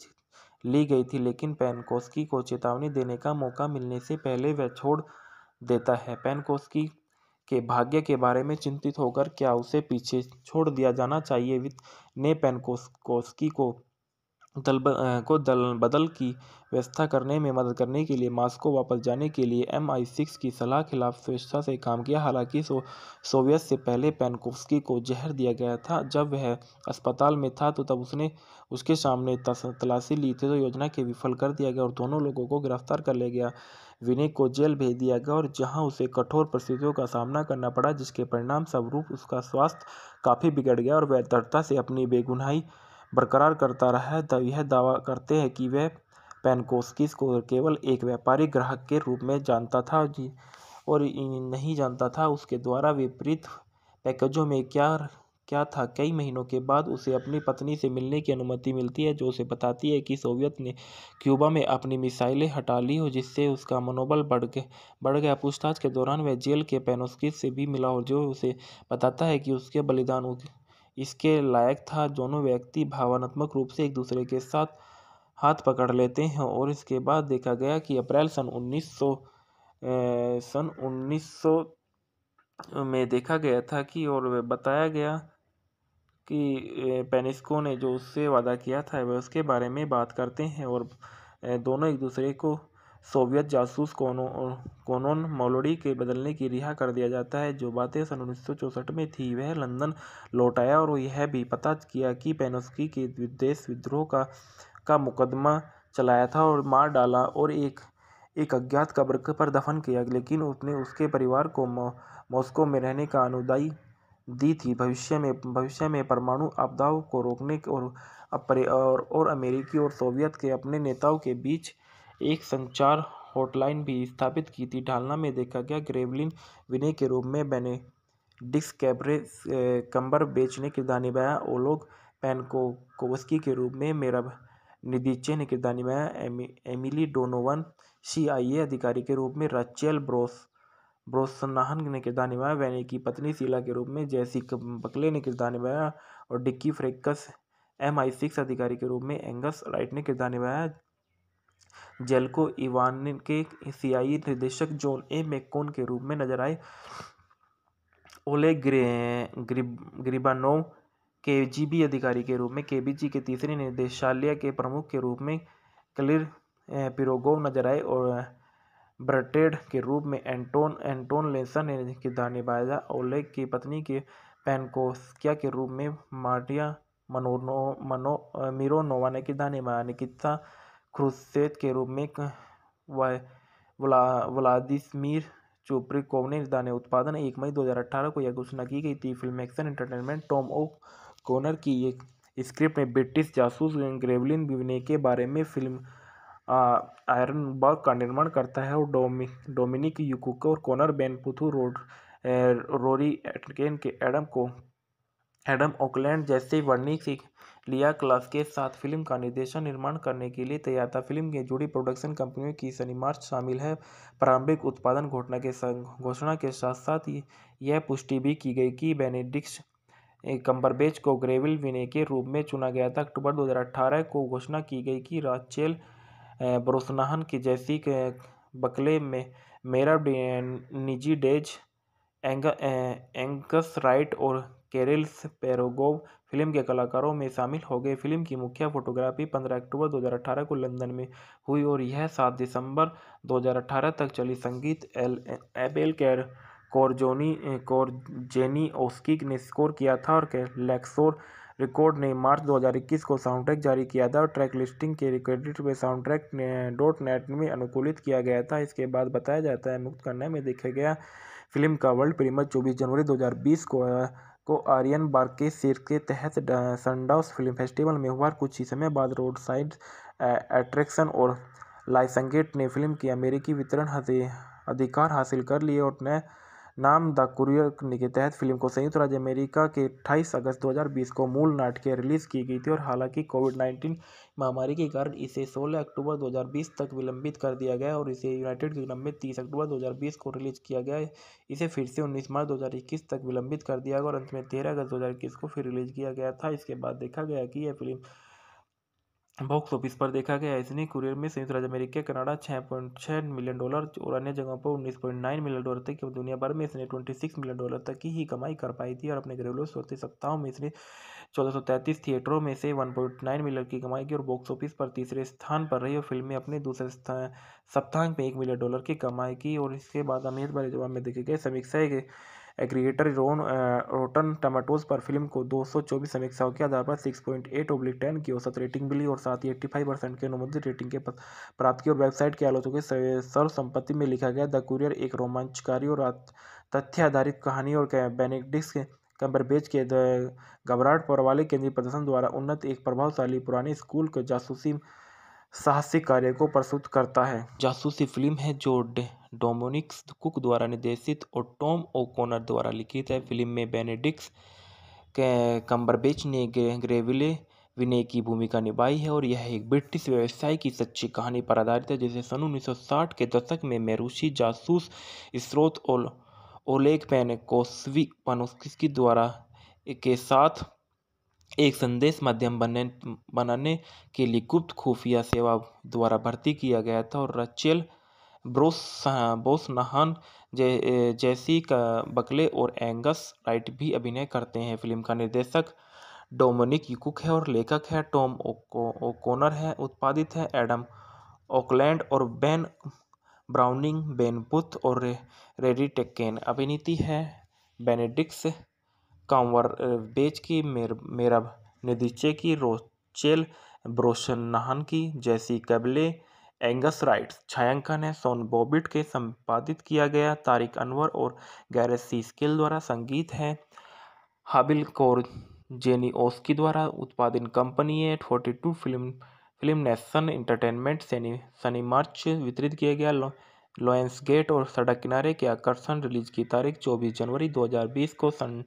ली गई थी लेकिन पैनकोस्की को चेतावनी देने का मौका मिलने से पहले वह छोड़ देता है पैनकोस्की के भाग्य के बारे में चिंतित होकर क्या उसे पीछे छोड़ दिया जाना चाहिए वित ने पैनकोस्की को दल को दल बदल की व्यवस्था करने में मदद करने के लिए मास्को वापस जाने के लिए एम आई सिक्स की सलाह खिलाफ स्वेच्छा से काम किया हालांकि सो सोवियत से पहले पैनकोव्स्की को जहर दिया गया था जब वह अस्पताल में था तो तब उसने उसके सामने तलाशी ली थी तो योजना के विफल कर दिया गया और दोनों लोगों को गिरफ्तार कर लिया गया विनय को जेल भेज दिया गया और जहाँ उसे कठोर परिस्थितियों का सामना करना पड़ा जिसके परिणाम स्वरूप उसका स्वास्थ्य काफ़ी बिगड़ गया और वह दृढ़ता से अपनी बेगुनाही बरकरार करता रहा यह दावा करते हैं कि वह पेनकोस्किस को केवल एक व्यापारिक ग्राहक के रूप में जानता था और नहीं जानता था उसके द्वारा विपरीत पैकेजों में क्या क्या था कई महीनों के बाद उसे अपनी पत्नी से मिलने की अनुमति मिलती है जो उसे बताती है कि सोवियत ने क्यूबा में अपनी मिसाइलें हटा ली हो जिससे उसका मनोबल बढ़ गया बढ़ गया पूछताछ के दौरान वह जेल के पेनोस्किस से भी मिला और जो उसे बताता है कि उसके बलिदान इसके लायक था दोनों व्यक्ति भावनात्मक रूप से एक दूसरे के साथ हाथ पकड़ लेते हैं और इसके बाद देखा गया कि अप्रैल सन उन्नीस सौ सन उन्नीस सौ में देखा गया था कि और बताया गया कि पेनिस्को ने जो उससे वादा किया था वह उसके बारे में बात करते हैं और दोनों एक दूसरे को सोवियत जासूस कोनो कोनोन मोलोडी के बदलने की रिहा कर दिया जाता है जो बातें सन उन्नीस सौ चौंसठ में थी वह लंदन लौट आया और यह भी पता किया कि पेनोस्की के देश विद्रोह का का मुकदमा चलाया था और मार डाला और एक एक अज्ञात कब्र पर दफन किया लेकिन उसने उसके परिवार को मॉस्को में रहने का अनुदायी दी थी भविष्य में भविष्य में परमाणु आपदाओं को रोकने और और और अमेरिकी और सोवियत के अपने नेताओं के बीच एक संचार हॉटलाइन भी स्थापित की थी ढालना में देखा गया ग्रेवलिन विनय के रूप में बने डिस्कैबरे कैबरे बेचने ने किरदार निभाया ओलोग कोवस्की के रूप में मेरा निदीचे ने किरदार निभाया एमी Emily Donovan C I A अधिकारी के रूप में रचियल ब्रोस ब्रोसनाहन ने किरदार निभाया वैनी की पत्नी सीला के रूप में जैसी बकले ने किरदार निभाया और डिक्की फ्रेकस एम आई सिक्स अधिकारी के रूप में एंगस राइट ने किरदार निभाया जेल्को इवान के सीआई निदेशक जॉन ए मेकोन के रूप में नजर आए ओले ग्रे ग्रिबानोव के जीबी अधिकारी के रूप में केबीजी के तीसरे निदेशालय के प्रमुख के रूप में क्लियर पिरोगोव नजर आए और ब्रटेड के रूप में एंटोन एंटोन लेसन ने किरदार निभाया ओले की पत्नी के पेनकोस्किया के रूप में मार्टिया मनोनो मनो मिरोनोवा ने किरदार निभाया निकित्सा क्रुश्चेव के रूप में चोपरी कोव ने इस उत्पादन एक मई 2018 को यह घोषणा की गई थी film action entertainment Tom O'Connor की एक स्क्रिप्ट में ब्रिटिश जासूस ग्रेवलिन विवने के बारे में फिल्म आयरन बर्ग का निर्माण करता है और डोमि डोमिनिक यूकुक और कोनर बेन पुथू रोड रोरी एटकेन के एडम को एडम ओकलैंड जैसे वर्णिक लिया क्लास के साथ फिल्म का निर्देशन निर्माण करने के लिए तैयार था फिल्म के जुड़ी प्रोडक्शन कंपनियों की शनिमार्च शामिल है प्रारंभिक उत्पादन घोषणा के घोषणा के साथ साथ यह पुष्टि भी की गई कि बेनेडिक्स कंबरबेज को ग्रेविल विने के रूप में चुना गया था अक्टूबर 2018 को घोषणा की गई कि राचेल ब्रोसनाहन की जैसी बकले में मेरा निजी डेज एंग, एंगस राइट और केरल्स पेरोगोव फिल्म के कलाकारों में शामिल हो गए फिल्म की मुख्य फोटोग्राफी 15 अक्टूबर 2018 को लंदन में हुई और यह 7 दिसंबर 2018 तक चली संगीत एल एबेल कैर कोरजोनी कोरजेनी ओस्किक ने स्कोर किया था और लैक्सोर रिकॉर्ड ने मार्च 2021 को साउंड ट्रैक जारी किया था और ट्रैक लिस्टिंग के क्रेडिट में ने डॉट नेट में अनुकूलित किया गया था इसके बाद बताया जाता है मुक्त करने में देखा गया फिल्म का वर्ल्ड प्रीमियर 24 जनवरी 2020 को को आर्यन बार के तहत सनडाउस फिल्म फेस्टिवल में हुआ कुछ ही समय बाद रोड साइड एट्रैक्शन और लाइसंगेट ने फिल्म के अमेरिकी वितरण अधिकार हासिल कर लिए और नए नाम द कुरियर के तहत फिल्म को संयुक्त राज्य अमेरिका के 28 अगस्त 2020 को मूल नाटक रिलीज़ की गई थी और हालांकि कोविड 19 महामारी के कारण इसे 16 अक्टूबर 2020 तक विलंबित कर दिया गया और इसे यूनाइटेड किंगडम में 30 अक्टूबर 2020 को रिलीज किया गया इसे फिर से 19 मार्च 2021 तक विलंबित कर दिया गया और अंत में तेरह अगस्त 2021 को फिर रिलीज किया गया था इसके बाद देखा गया कि यह फिल्म बॉक्स ऑफिस पर देखा गया इसने कुरियर में संयुक्त राज्य अमेरिका कनाडा छः पॉइंट छः मिलियन डॉलर और अन्य जगहों पर उन्नीस पॉइंट नाइन मिलियन डॉलर तक दुनिया भर में इसने ट्वेंटी सिक्स मिलियन डॉलर तक की ही कमाई कर पाई थी और अपने घरेलू स्रोत सप्ताहों में इसने चौदह सौ तैंतीस थिएटरों में से वन पॉइंट नाइन मिलियन की कमाई की और बॉक्स ऑफिस पर तीसरे स्थान पर रही और फिल्म में अपने दूसरे सप्ताह में एक मिलियन डॉलर की कमाई की और इसके बाद अमीर बारे जवाब में देखे गए समीक्षाएं एग्रीगेटर रोन रोटन टमाटोज पर फिल्म को दो सौ चौबीस समीक्षाओं के आधार पर six point eight oblique ten की औसत रेटिंग मिली और साथ ही एट्टी फाइव परसेंट की अनुमोदित रेटिंग के प्राप्त की और वेबसाइट के आलोचकों के सर्वसंपत्ति में लिखा गया द कुरियर एक रोमांचकारी और तथ्य आधारित कहानी और बेनेडिक्स कम्बरबेज के घबराहट पर वाले केंद्रीय प्रदर्शन द्वारा उन्नत एक प्रभावशाली पुराने स्कूल के जासूसी साहसिक कार्य को प्रस्तुत करता है जासूसी फिल्म है जो डोमोनिक्स कुक द्वारा निर्देशित और टॉम ओ'कोनर द्वारा लिखित है फिल्म में बेनेडिक्स कम्बरबेच ने ग्रेविले विनय की भूमिका निभाई है और यह एक ब्रिटिश व्यवसाय की सच्ची कहानी पर आधारित है जिसे सन 1960 के दशक में मेरूसी जासूस स्रोत और ओलेग पेनकोस्वी पनोस्की द्वारा के साथ एक संदेश माध्यम बनने बनाने के लिए गुप्त खुफिया सेवा द्वारा भर्ती किया गया था और रचेल ब्रूस बोस नहान जय जैसी बकले और एंगस राइट भी अभिनय करते हैं फिल्म का निर्देशक डोमिनिक यूकुक है और लेखक है टॉम ओकोनर है उत्पादित है एडम ओकलैंड और बेन ब्राउनिंग बेन बुथ और रे, रेडी टेक्केन अभिनीति है बेनेडिक्स कामवर बेच की मेर, मेरा निदिचे की रोचेल ब्रोशन नाहन की जैसी कबले एंगस राइट्स छायांकन है सोन बॉबिट के संपादित किया गया तारिक अनवर और गैरसी स्किल द्वारा संगीत है हाबिल कौर जेनी ओस्की द्वारा उत्पादन कंपनी है forty two film film nation Entertainment Sunny Sunny March वितरित किया गया लो, लॉयंस गेट और सड़क किनारे के आकर्षण रिलीज की तारीख चौबीस जनवरी दो को सन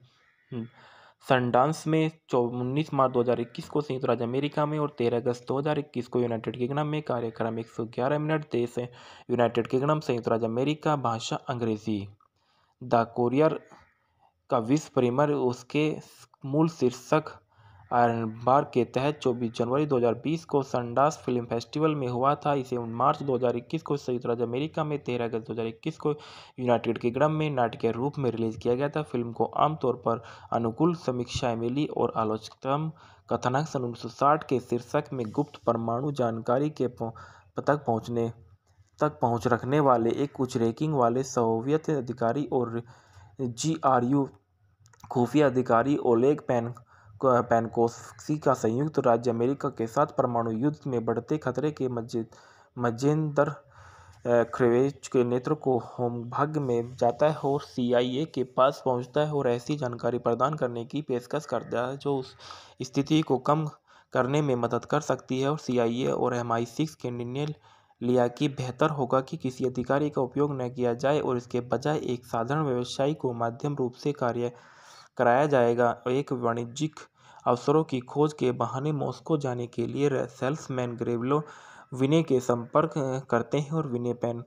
सनडांस में उन्नीस मार्च 2021 को संयुक्त राज्य अमेरिका में और 13 अगस्त 2021 को यूनाइटेड किंगडम में कार्यक्रम 111 मिनट देश है यूनाइटेड किंगडम संयुक्त राज्य अमेरिका भाषा अंग्रेजी द कोरियर का विश्व प्रेमर उसके मूल शीर्षक आयरन बार के तहत 24 जनवरी 2020 को संडास फिल्म फेस्टिवल में हुआ था इसे मार्च 2021 को संयुक्त राज्य अमेरिका में तेरह अगस्त 2021 को यूनाइटेड किंगडम में के रूप में रिलीज किया गया था फिल्म को आमतौर पर अनुकूल समीक्षाएं मिली और आलोचकतम कथानक सन उन्नीस के शीर्षक में गुप्त परमाणु जानकारी के तक पहुँचने तक पहुँच रखने वाले एक उच्च रैंकिंग वाले सोवियत अधिकारी और जी आर यू खुफिया अधिकारी ओलेग पैन पेनकोसी का संयुक्त राज्य अमेरिका के साथ परमाणु युद्ध में बढ़ते खतरे के मजेंदर ख्रेवेज के नेत्र को होमभाग्य में जाता है और सीआईए के पास पहुंचता है और ऐसी जानकारी प्रदान करने की पेशकश करता है जो उस स्थिति को कम करने में मदद कर सकती है और सीआईए और एम आई सिक्स के निर्णय लिया कि बेहतर होगा कि किसी अधिकारी का उपयोग न किया जाए और इसके बजाय एक साधारण व्यवसायी को माध्यम रूप से कार्य कराया जाएगा एक वाणिज्यिक अवसरों की खोज के बहाने मॉस्को जाने के लिए सेल्समैन ग्रेवलो विनय के संपर्क करते हैं और विनय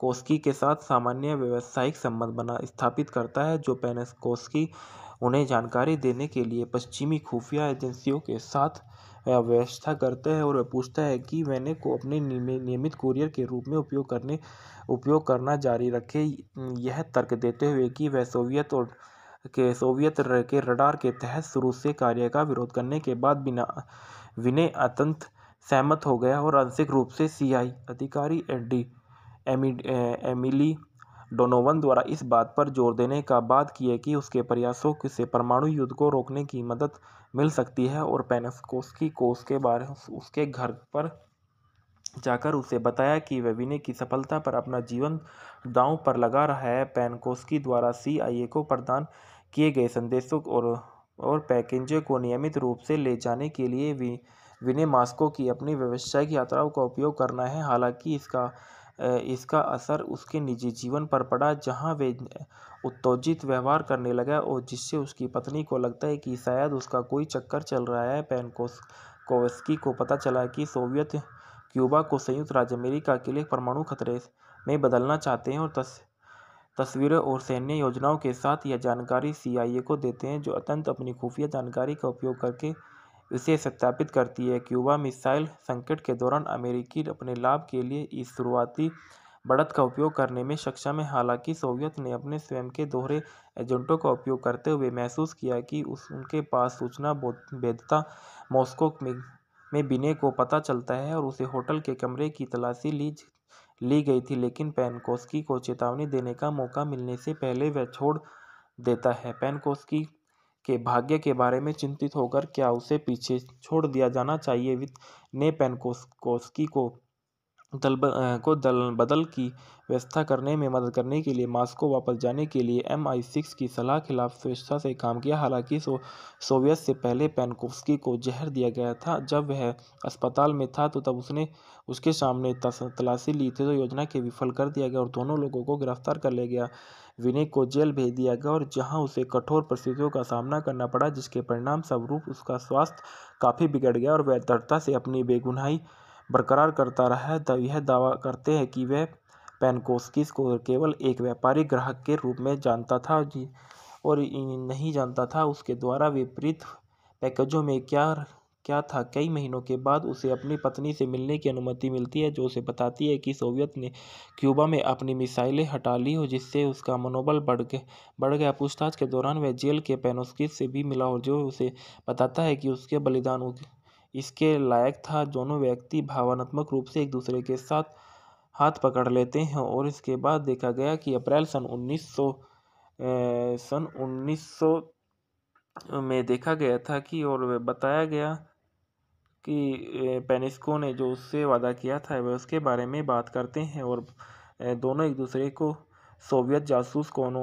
कोस्की के साथ सामान्य व्यावसायिक संबंध बना स्थापित करता है जो कोस्की उन्हें जानकारी देने के लिए पश्चिमी खुफिया एजेंसियों के साथ व्यवस्था करते हैं और पूछता है कि मैंने को अपने नियमित कुरियर के रूप में उपयोग करने उपयोग करना जारी रखे यह तर्क देते हुए कि वह सोवियत और के सोवियत के रडार के तहत शुरू से कार्य का विरोध करने के बाद बिना विनय अत्यंत सहमत हो गया और आंशिक रूप से सीआई अधिकारी एडी एमि, एमिली डोनोवन द्वारा इस बात पर जोर देने का बात किए कि उसके प्रयासों से परमाणु युद्ध को रोकने की मदद मिल सकती है और पेनस्कोस्की को उसके बारे उसके घर पर जाकर उसे बताया कि वह विनय की सफलता पर अपना जीवन दांव पर लगा रहा है पेनकोस्की द्वारा सीआईए को प्रदान किए गए संदेशों और और पैकेजों को नियमित रूप से ले जाने के लिए भी विनय मास्को की अपनी व्यवसायिक यात्राओं का उपयोग करना है हालांकि इसका इसका असर उसके निजी जीवन पर पड़ा जहां वे उत्तेजित व्यवहार करने लगा और जिससे उसकी पत्नी को लगता है कि शायद उसका कोई चक्कर चल रहा है पेनकोस कोवस्की को पता चला कि सोवियत क्यूबा को संयुक्त राज्य अमेरिका के लिए परमाणु खतरे में बदलना चाहते हैं और तस् तस्वीरें और सैन्य योजनाओं के साथ यह जानकारी सी आई ए को देते हैं जो अत्यंत अपनी खुफिया जानकारी का उपयोग करके इसे सत्यापित करती है क्यूबा मिसाइल संकट के दौरान अमेरिकी अपने लाभ के लिए इस शुरुआती बढ़त का उपयोग करने में सक्षम है हालांकि सोवियत ने अपने स्वयं के दोहरे एजेंटों का उपयोग करते हुए महसूस किया कि उस उनके पास सूचना भेदता मॉस्को में में बिने को पता चलता है और उसे होटल के कमरे की तलाशी ली ली गई थी लेकिन पैनकोस्की को चेतावनी देने का मौका मिलने से पहले वह छोड़ देता है पैनकोस्की के भाग्य के बारे में चिंतित होकर क्या उसे पीछे छोड़ दिया जाना चाहिए वित्त ने पैनकोस्की को दल को दल बदल की व्यवस्था करने में मदद करने के लिए मास्को वापस जाने के लिए एम आई सिक्स की सलाह खिलाफ स्वेच्छा से काम किया हालांकि सो सोवियत से पहले पैनकोफ्सकी को जहर दिया गया था जब वह अस्पताल में था तो तब उसने उसके सामने तलाशी ली थी तो योजना के विफल कर दिया गया और दोनों लोगों को गिरफ्तार कर लिया गया विनय को जेल भेज दिया गया और जहाँ उसे कठोर परिस्थितियों का सामना करना पड़ा जिसके परिणाम स्वरूप उसका स्वास्थ्य काफ़ी बिगड़ गया और वह दृढ़ता से अपनी बेगुनाही बरकरार करता रहा तब यह दावा करते हैं कि वह पेनकोस्किस को केवल एक व्यापारिक ग्राहक के रूप में जानता था और नहीं जानता था उसके द्वारा विपरीत पैकेजों में क्या क्या था कई महीनों के बाद उसे अपनी पत्नी से मिलने की अनुमति मिलती है जो उसे बताती है कि सोवियत ने क्यूबा में अपनी मिसाइलें हटा ली हो जिससे उसका मनोबल बढ़ गया बढ़ गया पूछताछ के दौरान वह जेल के पेनोस्किस से भी मिला और जो उसे बताता है कि उसके बलिदान इसके लायक था दोनों व्यक्ति भावनात्मक रूप से एक दूसरे के साथ हाथ पकड़ लेते हैं और इसके बाद देखा गया कि अप्रैल सन 1900 सन 1900 में देखा गया था कि और बताया गया कि पेनिस्को ने जो उससे वादा किया था वह उसके बारे में बात करते हैं और दोनों एक दूसरे को सोवियत जासूस कोनो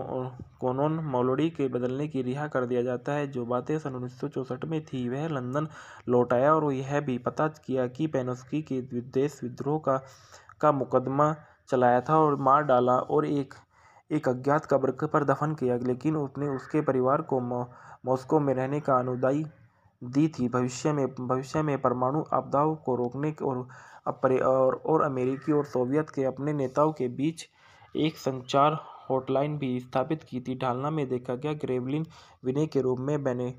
कोनोन मोलोडी के बदलने की रिहा कर दिया जाता है जो बातें सन उन्नीस में थी वह लंदन लौट आया और यह भी पता किया कि पेनोस्की के देश विद्रोह का का मुकदमा चलाया था और मार डाला और एक एक अज्ञात कब्र पर दफन किया लेकिन उसने उसके परिवार को मॉस्को में रहने का अनुदायी दी थी भविष्य में भविष्य में परमाणु आपदाओं को रोकने और और और अमेरिकी और सोवियत के अपने नेताओं के बीच एक संचार हॉटलाइन भी स्थापित की थी ढालना में देखा गया ग्रेवलिन विनय के रूप में बने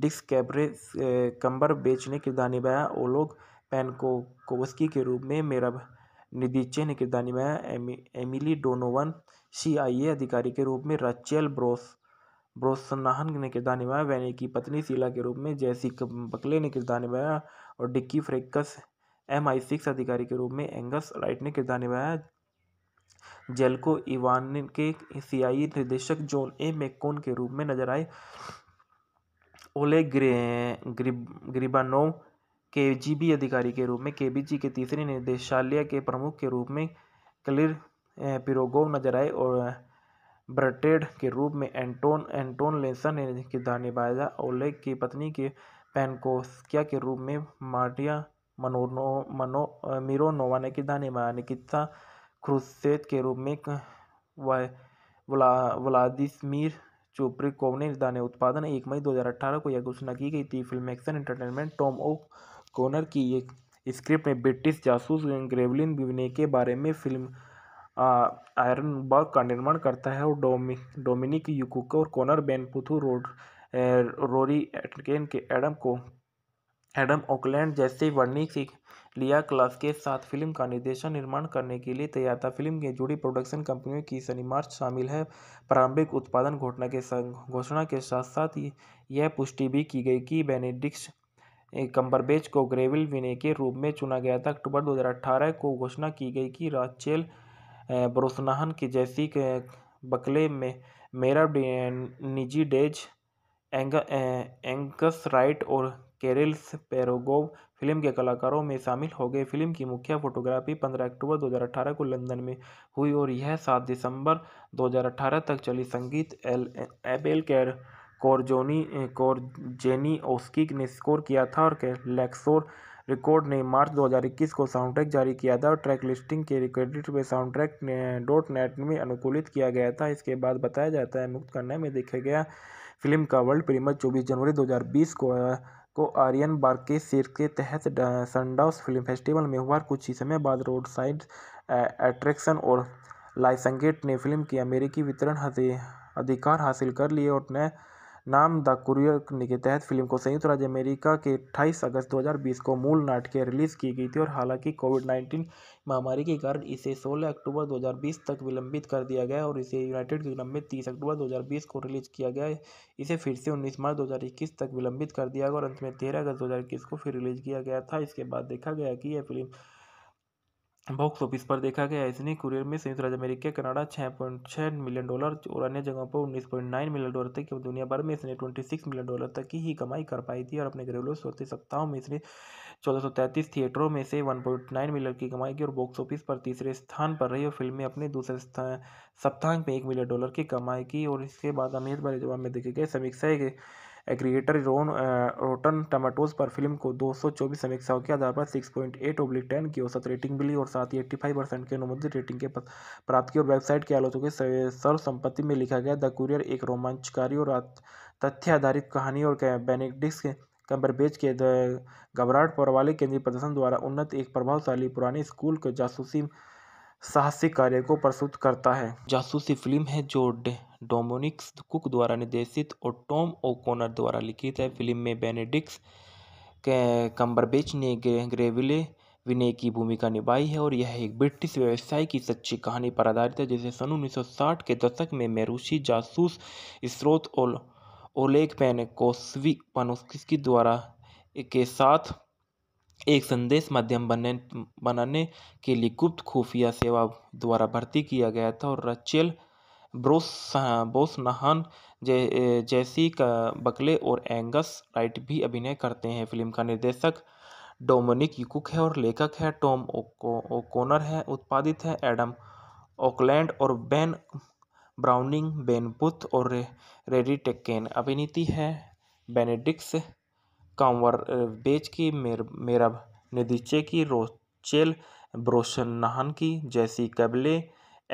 डिस्क कैबरे कम्बरबेच ने किरदार निभाया ओलोग पैनको कोवस्की के रूप में मेरा निदीचे ने किरदार निभाया एमिली डोनोवन सीआईए अधिकारी के रूप में रचेल ब्रोस ब्रोसनाहन ने किरदार निभाया वैनी की पत्नी सीला के रूप में जैसी बकले ने किरदार निभाया और डिक्की फ्रेकस एम आई सिक्स अधिकारी के रूप में एंगस राइट ने किरदार निभाया जेल्को इवान के एशियाई निर्देशक जॉन ए मेकोन के रूप में नजर आए ओले ग्रे ग्रिब ग्रिबानोव के जीबी अधिकारी के रूप में के के तीसरे निदेशालय के प्रमुख के रूप में क्लिर पिरोगोव नजर आए और ब्रटेड के रूप में एंटोन एंटोन लेसन ने किरदार निभाया ओले की पत्नी के पैनकोस्किया के रूप में मार्टिया मनोनो मनो मिरोनोवा ने किरदार निभाया निकिता क्रुसेद के रूप में व्लादिस्मीर चोप्रिकोव ने दाने उत्पादन एक मई 2018 को यह घोषणा की गई थी film action entertainment Tom O'Connor की एक स्क्रिप्ट में ब्रिटिश जासूस ग्रेवलिन बिवने के बारे में फिल्म आयरन बर्ग का निर्माण करता है और डोमि डोमिनिक यूकुक और कोनर बेन पुथू रोड रोरी एटकेन के एडम को एडम ओकलैंड जैसे वर्णिक लिया क्लास के साथ फिल्म का निर्देशन निर्माण करने के लिए तैयार था फिल्म में जुड़ी प्रोडक्शन कंपनियों की शनिमार्च शामिल है प्रारंभिक उत्पादन घोषणा के घोषणा के साथ साथ यह पुष्टि भी की गई कि बेनेडिक्स कंबरबेज को ग्रेविल विने के रूप में चुना गया था अक्टूबर 2018 को घोषणा की गई कि राचेल ब्रोसनाहन की जैसी बकले में मेरा निजी डेज एंग, एंगस राइट और केरल्स पेरोगोव फिल्म के कलाकारों में शामिल हो गए फिल्म की मुख्य फोटोग्राफी 15 अक्टूबर 2018 को लंदन में हुई और यह 7 दिसंबर 2018 तक चली संगीत एल एबेल कैर कोरजोनी कोरजेनी ओस्की ने स्कोर किया था और लेक्सोर रिकॉर्ड ने मार्च 2021 को साउंड ट्रैक जारी किया था और ट्रैक लिस्टिंग के क्रेडिट में ट्रैक डॉट नेट में अनुकूलित किया गया था इसके बाद बताया जाता है मुक्त करने में देखा गया फिल्म का वर्ल्ड प्रीमियर 24 जनवरी 2020 को को आर्यन बार के तहत सनडाउस फिल्म फेस्टिवल में हुआ कुछ ही समय बाद रोड साइड एट्रैक्शन और लाइसंगेट ने फिल्म के अमेरिकी वितरण अधिकार हासिल कर लिए और नए नाम द कुरियर के तहत फिल्म को संयुक्त राज्य अमेरिका के 28 अगस्त 2020 को मूल नाटकीय रिलीज़ की गई थी और हालांकि कोविड 19 महामारी के कारण इसे 16 अक्टूबर 2020 तक विलंबित कर दिया गया और इसे यूनाइटेड किंगडम में 30 अक्टूबर 2020 को रिलीज किया गया इसे फिर से 19 मार्च 2021 तक विलंबित कर दिया गया और अंत में तेरह अगस्त दो को फिर रिलीज किया गया था इसके बाद देखा गया कि यह फिल्म बॉक्स ऑफिस पर देखा गया इसने कुरियर में संयुक्त राज्य अमेरिका कनाडा छः पॉइंट छः मिलियन डॉलर और अन्य जगहों पर उन्नीस पॉइंट नाइन मिलियन डॉलर तक की दुनिया भर में इसने ट्वेंटी सिक्स मिलियन डॉलर तक की ही कमाई कर पाई थी और अपने घरेलू स्रोत सप्ताहों में इसने चौदह सौ तैंतीस थिएटरों में से वन पॉइंट नाइन मिलियन की कमाई की और बॉक्स ऑफिस पर तीसरे स्थान पर रही और फिल्म में अपने दूसरे सप्ताह में एक मिलियन डॉलर की कमाई की और इसके बाद अमीर बारे जवाब में देखे गए समीक्षाएँ क्रिएटर रोन रोटन टमाटोज पर फिल्म को 224 समीक्षाओं के आधार पर 6.8 पॉइंट एट ओब्लिक टेन की औसत रेटिंग मिली और साथ ही एट्टी फाइव परसेंट की अनुमोदित रेटिंग के प्राप्त की और वेबसाइट के आलोचकों के सर्वसंपत्ति में लिखा गया द कुरियर एक रोमांचकारी और तथ्य आधारित कहानी और बेनेडिक्स कम्बरबेच के घबराहट पर वाले केंद्रीय प्रदर्शन द्वारा उन्नत एक प्रभावशाली पुराने स्कूल के जासूसी साहसिक कार्य को प्रस्तुत करता है जासूसी फिल्म है जो डोमोनिक्स कुक द्वारा निर्देशित और टॉम ओ'कोनर द्वारा लिखित है फिल्म में बेनेडिक्स कम्बरबेच ने ग्रेविले विनय की भूमिका निभाई है और यह एक ब्रिटिश व्यवसाय की सच्ची कहानी पर आधारित है जिसे सन 1960 के दशक में मेरूसी जासूस स्रोत ओल ओलेग पेन कोस्वी द्वारा के साथ एक संदेश माध्यम बनने बनाने के लिए गुप्त खुफिया सेवा द्वारा भर्ती किया गया था और रचेल ब्रोस बोसनाहन जै जैसी बकले और एंगस राइट भी अभिनय करते हैं फिल्म का निर्देशक डोमिनिक यूकुक है और लेखक है टॉम ओकोनर है उत्पादित है एडम ओकलैंड और बेन ब्राउनिंग बेन बुथ और रेडी टेक्केन अभिनीति है बेनेडिक्स बेच की मेर मेरब निदीचे की रोचेल ब्रोशन नाहन की जैसी कबले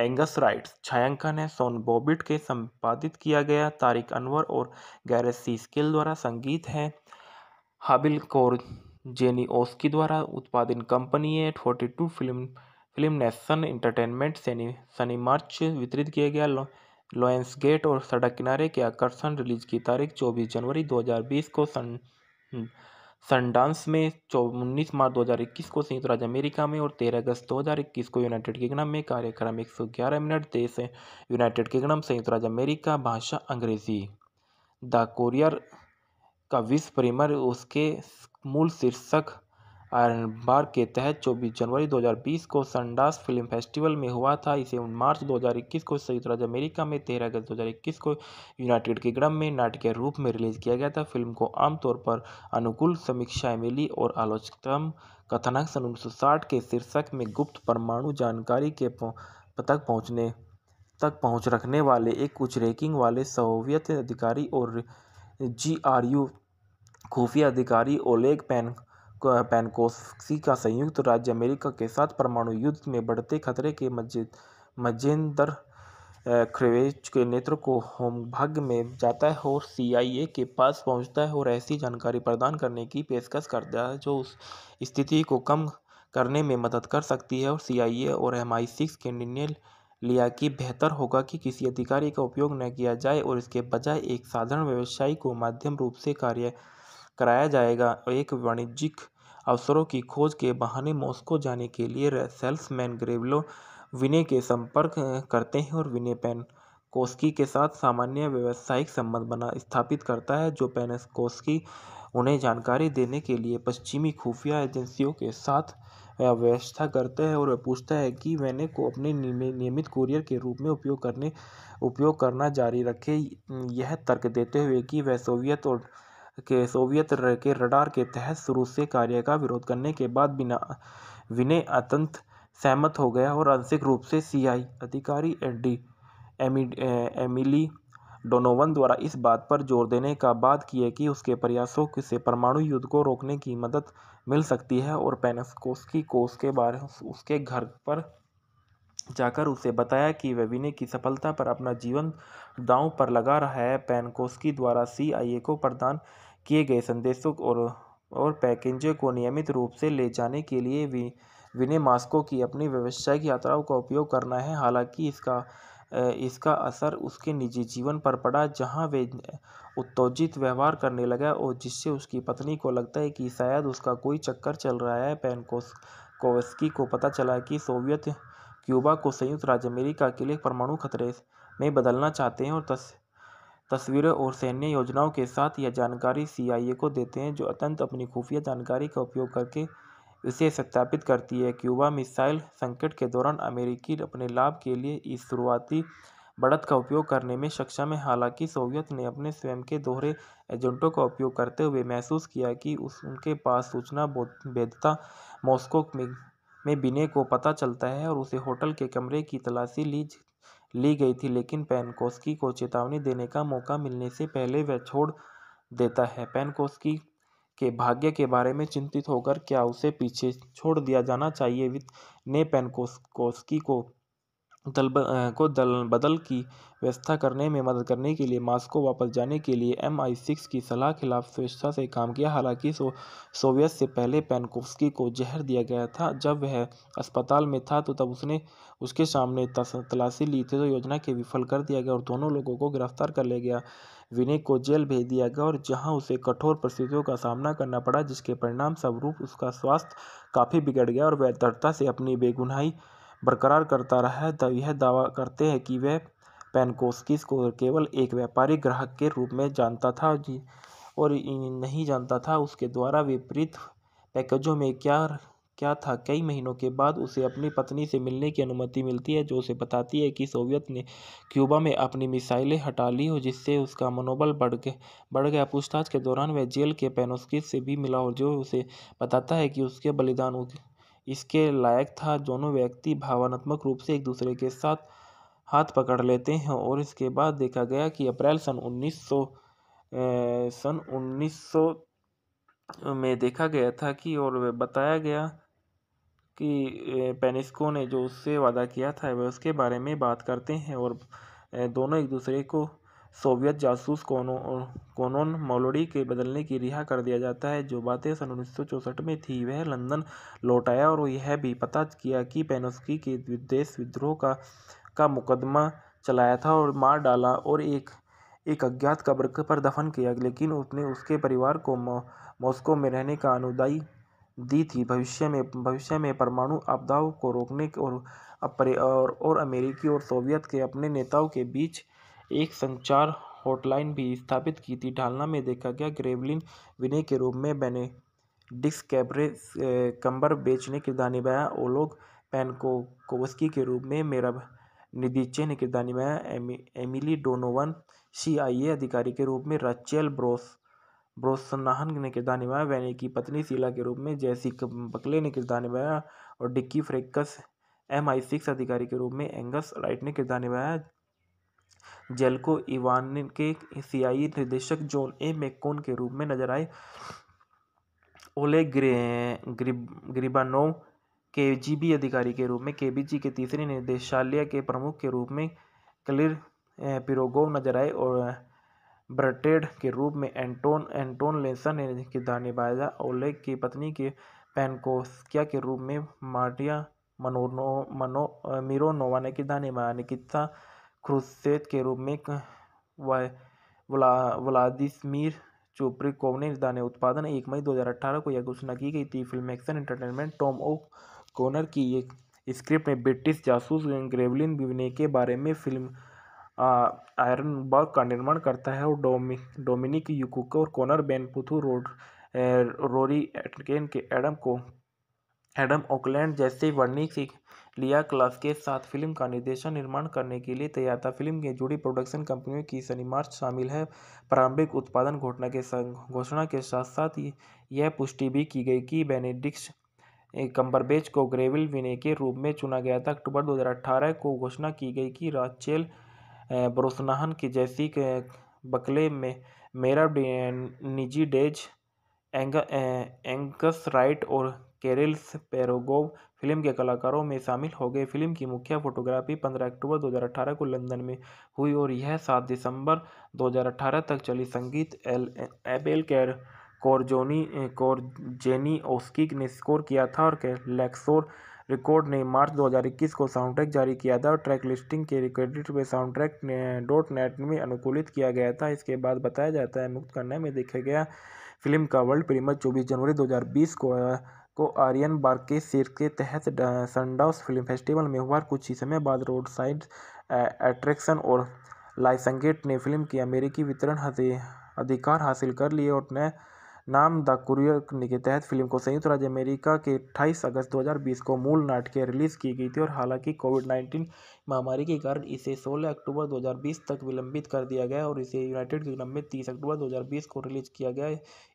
एंगस राइट छायांकन है सोन बॉबिट के संपादित किया गया तारिक अनवर और गैरसी स्केल द्वारा संगीत है हाबिल कौर जेनी ओस्की द्वारा उत्पादन कंपनी है forty two film film nation Entertainment Sunny Sunny March वितरित किया गया लॉयंस गेट और सड़क किनारे के आकर्षण रिलीज की तारीख 24 जनवरी 2020 को सन सनडांस हम्म, में उन्नीस मार्च 2021 को संयुक्त राज्य अमेरिका में और 13 अगस्त 2021 को यूनाइटेड किंगडम में कार्यक्रम 111 मिनट देश यूनाइटेड किंगडम संयुक्त राज्य अमेरिका भाषा अंग्रेजी द कोरियर का विश्व प्रेमर उसके मूल शीर्षक आयरन बार के तहत 24 जनवरी 2020 को संडास फिल्म फेस्टिवल में हुआ था इसे मार्च 2021 को संयुक्त राज्य अमेरिका में तेरह अगस्त 2021 को यूनाइटेड किंगडम में नाटकीय रूप में रिलीज किया गया था फिल्म को आमतौर पर अनुकूल समीक्षाएं मिली और आलोचकम कथानक सन उन्नीस के शीर्षक में गुप्त परमाणु जानकारी के तक पहुँचने तक पहुँच रखने वाले एक उच्च रैंकिंग वाले सोवियत अधिकारी और जी आर यू खुफिया अधिकारी ओलेग पैन पैनकोसी का संयुक्त राज्य अमेरिका के साथ परमाणु युद्ध में बढ़ते खतरे के मजेंदर ख्रेवेज के नेत्र को होमभाग में जाता है और सीआईए के पास पहुंचता है और ऐसी जानकारी प्रदान करने की पेशकश करता है जो उस स्थिति को कम करने में मदद कर सकती है और सीआईए और एम आई सिक्स के निर्णय लिया कि बेहतर होगा कि किसी अधिकारी का उपयोग न किया जाए और इसके बजाय एक साधारण व्यवसायी को माध्यम रूप से कार्य कराया जाएगा एक वाणिज्यिक अवसरों की खोज के बहाने मॉस्को जाने के लिए सेल्समैन ग्रेवलो विनय के संपर्क करते हैं और विनय कोस्की के साथ सामान्य व्यावसायिक संबंध बना स्थापित करता है जो कोस्की उन्हें जानकारी देने के लिए पश्चिमी खुफिया एजेंसियों के साथ व्यवस्था करते हैं और वह पूछता है कि मैंने को अपने नियमित कुरियर के रूप में उपयोग करने उपयोग करना जारी रखे यह तर्क देते हुए कि वह सोवियत और के सोवियत के रडार के तहत शुरू से कार्य का विरोध करने के बाद बिना विनय अत्यंत सहमत हो गया और आंशिक रूप से सीआई अधिकारी एडी एमिली डोनोवन द्वारा इस बात पर जोर देने का बात किया कि उसके प्रयासों से परमाणु युद्ध को रोकने की मदद मिल सकती है और पेनस्कोस्की को उसके बारे उसके घर पर जाकर उसे बताया कि वह विनय की सफलता पर अपना जीवन दांव पर लगा रहा है पैनकोस्की द्वारा सीआईए को प्रदान किए गए संदेशों और और पैकेजों को नियमित रूप से ले जाने के लिए भी विनय मास्को की अपनी व्यावसायिक यात्राओं का उपयोग करना है हालांकि इसका इसका असर उसके निजी जीवन पर पड़ा जहां वे उत्तोजित व्यवहार करने लगा और जिससे उसकी पत्नी को लगता है कि शायद उसका कोई चक्कर चल रहा है पैनकोस कोवस्की को पता चला कि सोवियत क्यूबा को संयुक्त राज्य अमेरिका के लिए परमाणु खतरे में बदलना चाहते हैं और तस तस्वीरें और सैन्य योजनाओं के साथ यह जानकारी सीआईए को देते हैं जो अत्यंत अपनी खुफिया जानकारी का उपयोग करके इसे सत्यापित करती है क्यूबा मिसाइल संकट के दौरान अमेरिकी अपने लाभ के लिए इस शुरुआती बढ़त का उपयोग करने में सक्षम है हालांकि सोवियत ने अपने स्वयं के दोहरे एजेंटों का उपयोग करते हुए महसूस किया कि उस उनके पास सूचना वैधता मॉस्को में में बिने को पता चलता है और उसे होटल के कमरे की तलाशी ली ली गई थी लेकिन पेनकोस्की को चेतावनी देने का मौका मिलने से पहले वह छोड़ देता है पेनकोस्की के भाग्य के बारे में चिंतित होकर क्या उसे पीछे छोड़ दिया जाना चाहिए वित ने पेनकोस्की को दल को दल बदल की व्यवस्था करने में मदद करने के लिए मास्को वापस जाने के लिए एम आई सिक्स की सलाह खिलाफ स्वेच्छा से काम किया हालांकि सो सोवियत से पहले पैनकोव्स्की को जहर दिया गया था जब वह अस्पताल में था तो तब उसने उसके सामने तलाशी ली थी तो योजना के विफल कर दिया गया और दोनों लोगों को गिरफ्तार कर लिया गया विनय को जेल भेज दिया गया और जहाँ उसे कठोर परिस्थितियों का सामना करना पड़ा जिसके परिणाम स्वरूप उसका स्वास्थ्य काफ़ी बिगड़ गया और वह दृढ़ता से अपनी बेगुनाही बरकरार करता रहा यह दावा करते हैं कि वह पेनकोस्किस को केवल एक व्यापारिक ग्राहक के रूप में जानता था और नहीं जानता था उसके द्वारा विपरीत पैकेजों में क्या क्या था कई महीनों के बाद उसे अपनी पत्नी से मिलने की अनुमति मिलती है जो उसे बताती है कि सोवियत ने क्यूबा में अपनी मिसाइलें हटा ली हो जिससे उसका मनोबल बढ़ गया बढ़ गया पूछताछ के दौरान वह जेल के पेनोस्किस से भी मिला और जो उसे बताता है कि उसके बलिदान इसके लायक था दोनों व्यक्ति भावनात्मक रूप से एक दूसरे के साथ हाथ पकड़ लेते हैं और इसके बाद देखा गया कि अप्रैल सन उन्नीस सौ सन उन्नीस सौ में देखा गया था कि और बताया गया कि पेनिस्को ने जो उससे वादा किया था वह उसके बारे में बात करते हैं और दोनों एक दूसरे को सोवियत जासूस कोनो कोनोन मोलोडी के बदलने की रिहा कर दिया जाता है जो बातें सन उन्नीस सौ चौंसठ में थी वह लंदन लौट आया और यह भी पता किया कि पेनोस्की के देश विद्रोह का का मुकदमा चलाया था और मार डाला और एक एक अज्ञात कब्र पर दफन किया लेकिन उसने उसके परिवार को मॉस्को में रहने का अनुदायी दी थी भविष्य में भविष्य में परमाणु आपदाओं को रोकने और और और अमेरिकी और सोवियत के अपने नेताओं के बीच एक संचार हॉटलाइन भी स्थापित की थी ढालना में देखा गया ग्रेवलिन विनय के रूप में बने डिस्कैबरे कैबरे बेच ने किरदार निभाया ओलोग कोवस्की के रूप में मेरा निदीचे ने किरदार निभाया एमि, Emily Donovan C I A अधिकारी के रूप में रचियल ब्रोस ब्रोसनाहन ने किरदार निभाया वैनी की पत्नी सीला के रूप में जैसी बकले ने किरदार निभाया और डिक्की फ्रेकस एम आई सिक्स अधिकारी के रूप में एंगस राइट ने किरदार निभाया जेल को इवान के सीआई निदेशक जॉन ए मेकोन के रूप में नजर आए ओले ग्रे ग्रिब ग्रिबानोव के जीबी अधिकारी के रूप में केबीजी के तीसरे निदेशालय के प्रमुख के रूप में क्लियर पिरोगोव नजर आए और ब्रटेड के रूप में एंटोन एंटोन लेसन ने किरदार निभाया ओले की पत्नी के पैनकोस्किया के रूप में मार्टिया मनोनो मनो मिरोनोवा ने किरदार निभाया निकिता क्रुश्चेव के रूप में चोपरी कोव ने इस उत्पादन एक मई 2018 को यह घोषणा की गई थी film action entertainment Tom O'Connor की एक स्क्रिप्ट में ब्रिटिश जासूस ग्रेवलिन विवने के बारे में फिल्म आयरन बर्ग का निर्माण करता है और डोमि डोमिनिक यूकुक और कोनर बेनपुथू रोड रोरी एटकेन के एडम को एडम ओकलैंड जैसे वर्णिक लिया क्लास के साथ फिल्म का निर्देशन निर्माण करने के लिए तैयार था फिल्म के जुड़ी प्रोडक्शन कंपनियों की शनिमार्च शामिल है प्रारंभिक उत्पादन घोषणा के घोषणा के साथ साथ यह पुष्टि भी की गई कि बेनेडिक्स कंबरबेज को ग्रेविल विने के रूप में चुना गया था अक्टूबर 2018 को घोषणा की गई कि राचेल ब्रोसनाहन की जैसी बकले में मेरा निजी डेज एंग, एंगस राइट और केरल्स पेरोगोव फिल्म के कलाकारों में शामिल हो गए फिल्म की मुख्य फोटोग्राफी 15 अक्टूबर 2018 को लंदन में हुई और यह 7 दिसंबर 2018 तक चली संगीत एल एबेल कैर कोरजोनी कोरजेनी ओस्किक ने स्कोर किया था और लैक्सोर रिकॉर्ड ने मार्च 2021 को साउंड ट्रैक जारी किया था और ट्रैक लिस्टिंग के क्रेडिट में ने डॉट नेट में अनुकूलित किया गया था इसके बाद बताया जाता है मुक्त करने में देखा गया फिल्म का वर्ल्ड प्रीमियर 24 जनवरी 2020 को को आर्यन बार के तहत सनडाउस फिल्म फेस्टिवल में हुआ कुछ ही समय बाद रोड साइड एट्रैक्शन और लाइसंगेट ने फिल्म के अमेरिकी वितरण अधिकार हासिल कर लिए और नए नाम द कुरियर के तहत फिल्म को संयुक्त राज्य अमेरिका के 28 अगस्त 2020 को मूल नाटकीय रिलीज़ की गई थी और हालांकि कोविड महामारी के कारण इसे 16 अक्टूबर 2020 तक विलंबित कर दिया गया और इसे यूनाइटेड किंगडम में 30 अक्टूबर 2020 को रिलीज किया गया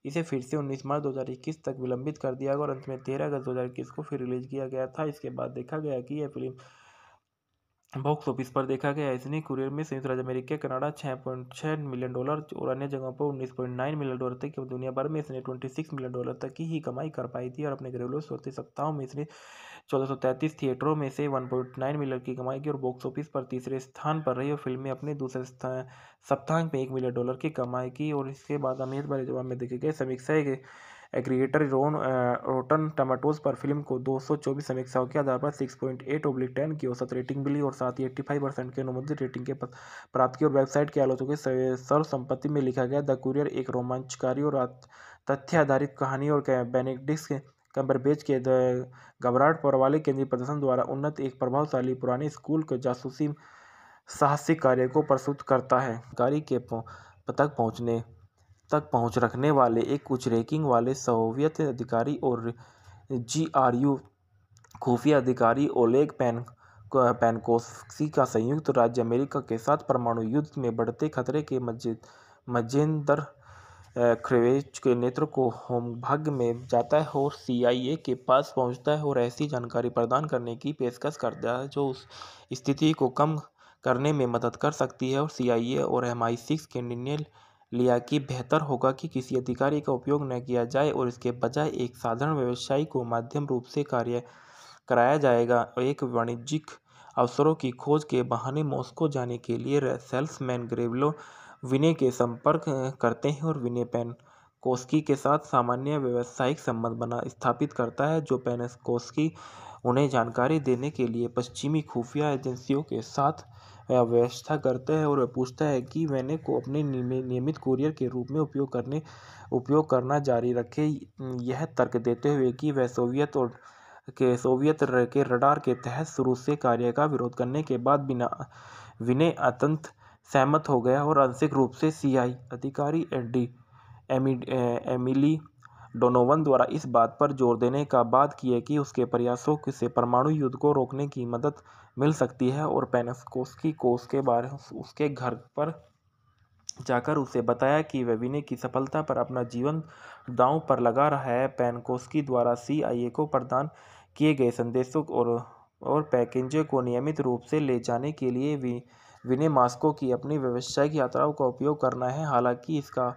इसे फिर से 19 मार्च 2021 तक विलंबित कर दिया गया और अंत में 13 अगस्त 2021 को फिर रिलीज किया गया था इसके बाद देखा गया कि यह फिल्म बॉक्स ऑफिस पर देखा गया इसने कुरियर में संयुक्त राज्य अमेरिका कनाडा छः पॉइंट छः मिलियन डॉलर और अन्य जगहों पर उन्नीस पॉइंट नाइन मिलियन डॉलर तक दुनिया भर में इसने ट्वेंटी सिक्स मिलियन डॉलर तक की ही कमाई कर पाई थी और अपने घरेलू स्रोत सप्ताहों में इसने चौदह थिएटरों में से 1.9 मिलियन की कमाई की और बॉक्स ऑफिस पर तीसरे स्थान पर रही और फिल्म ने अपने दूसरे सप्ताह में एक मिलियन डॉलर की कमाई की और इसके बाद अमीर भरे जवाब में देखे गए समीक्षा के एग्रीगेटर रोन रोटन टमाटोज पर फिल्म को 224 समीक्षाओं के आधार पर 6.8 पॉइंट एट ओब्लिक टेन की औसत रेटिंग मिली और साथ ही एट्टी परसेंट की अनुमोदित रेटिंग के प्राप्त की और वेबसाइट के आलोचकों के सर्वसंपत्ति में लिखा गया द कुरियर एक रोमांचकारी और तथ्य आधारित कहानी और बेनेडिक्स कम्बरबेच के घबराहट पर वाले केंद्रीय प्रदर्शन द्वारा उन्नत एक प्रभावशाली पुरानी स्कूल के जासूसी साहसिक कार्य को प्रस्तुत करता है गाड़ी के तक पहुंचने तक पहुंच रखने वाले एक उच्च रैकिंग वाले सोवियत अधिकारी और जीआरयू खुफिया अधिकारी ओलेग पैन पैनकोसी का संयुक्त राज्य अमेरिका के साथ परमाणु युद्ध में बढ़ते खतरे के मजेंदर क्रेवेज के नेत्र को होमभाग में जाता है और सीआईए के पास पहुंचता है और ऐसी जानकारी प्रदान करने की पेशकश करता है जो उस स्थिति को कम करने में मदद कर सकती है और सीआईए और एम आई सिक्स के निर्णय लिया कि बेहतर होगा कि किसी अधिकारी का उपयोग न किया जाए और इसके बजाय एक साधारण व्यवसायी को माध्यम रूप से कार्य कराया जाएगा एक वाणिज्यिक अवसरों की खोज के बहाने मॉस्को जाने के लिए सेल्समैन ग्रेवलो विनय के संपर्क करते हैं और विनय कोस्की के साथ सामान्य व्यावसायिक संबंध बना स्थापित करता है जो कोस्की उन्हें जानकारी देने के लिए पश्चिमी खुफिया एजेंसियों के साथ व्यवस्था करते हैं और पूछता है कि मैंने को अपने नियमित कुरियर के रूप में उपयोग करने उपयोग करना जारी रखे यह तर्क देते हुए कि वह सोवियत और के सोवियत के रडार के तहत शुरू से कार्य का विरोध करने के बाद बिना विनय अत्यंत सहमत हो गया और आंशिक रूप से सीआई अधिकारी एडी एमिली डोनोवन द्वारा इस बात पर जोर देने का बात किया कि उसके प्रयासों से परमाणु युद्ध को रोकने की मदद मिल सकती है और पेनस्कोस्की को उसके बारे उसके घर पर जाकर उसे बताया कि वह विनय की सफलता पर अपना जीवन दांव पर लगा रहा है पेनकोस्की द्वारा सीआईए को प्रदान किए गए संदेशों और और पैकेजों को नियमित रूप से ले जाने के लिए भी विनय मास्को की अपनी व्यावसायिक यात्राओं का उपयोग करना है हालांकि इसका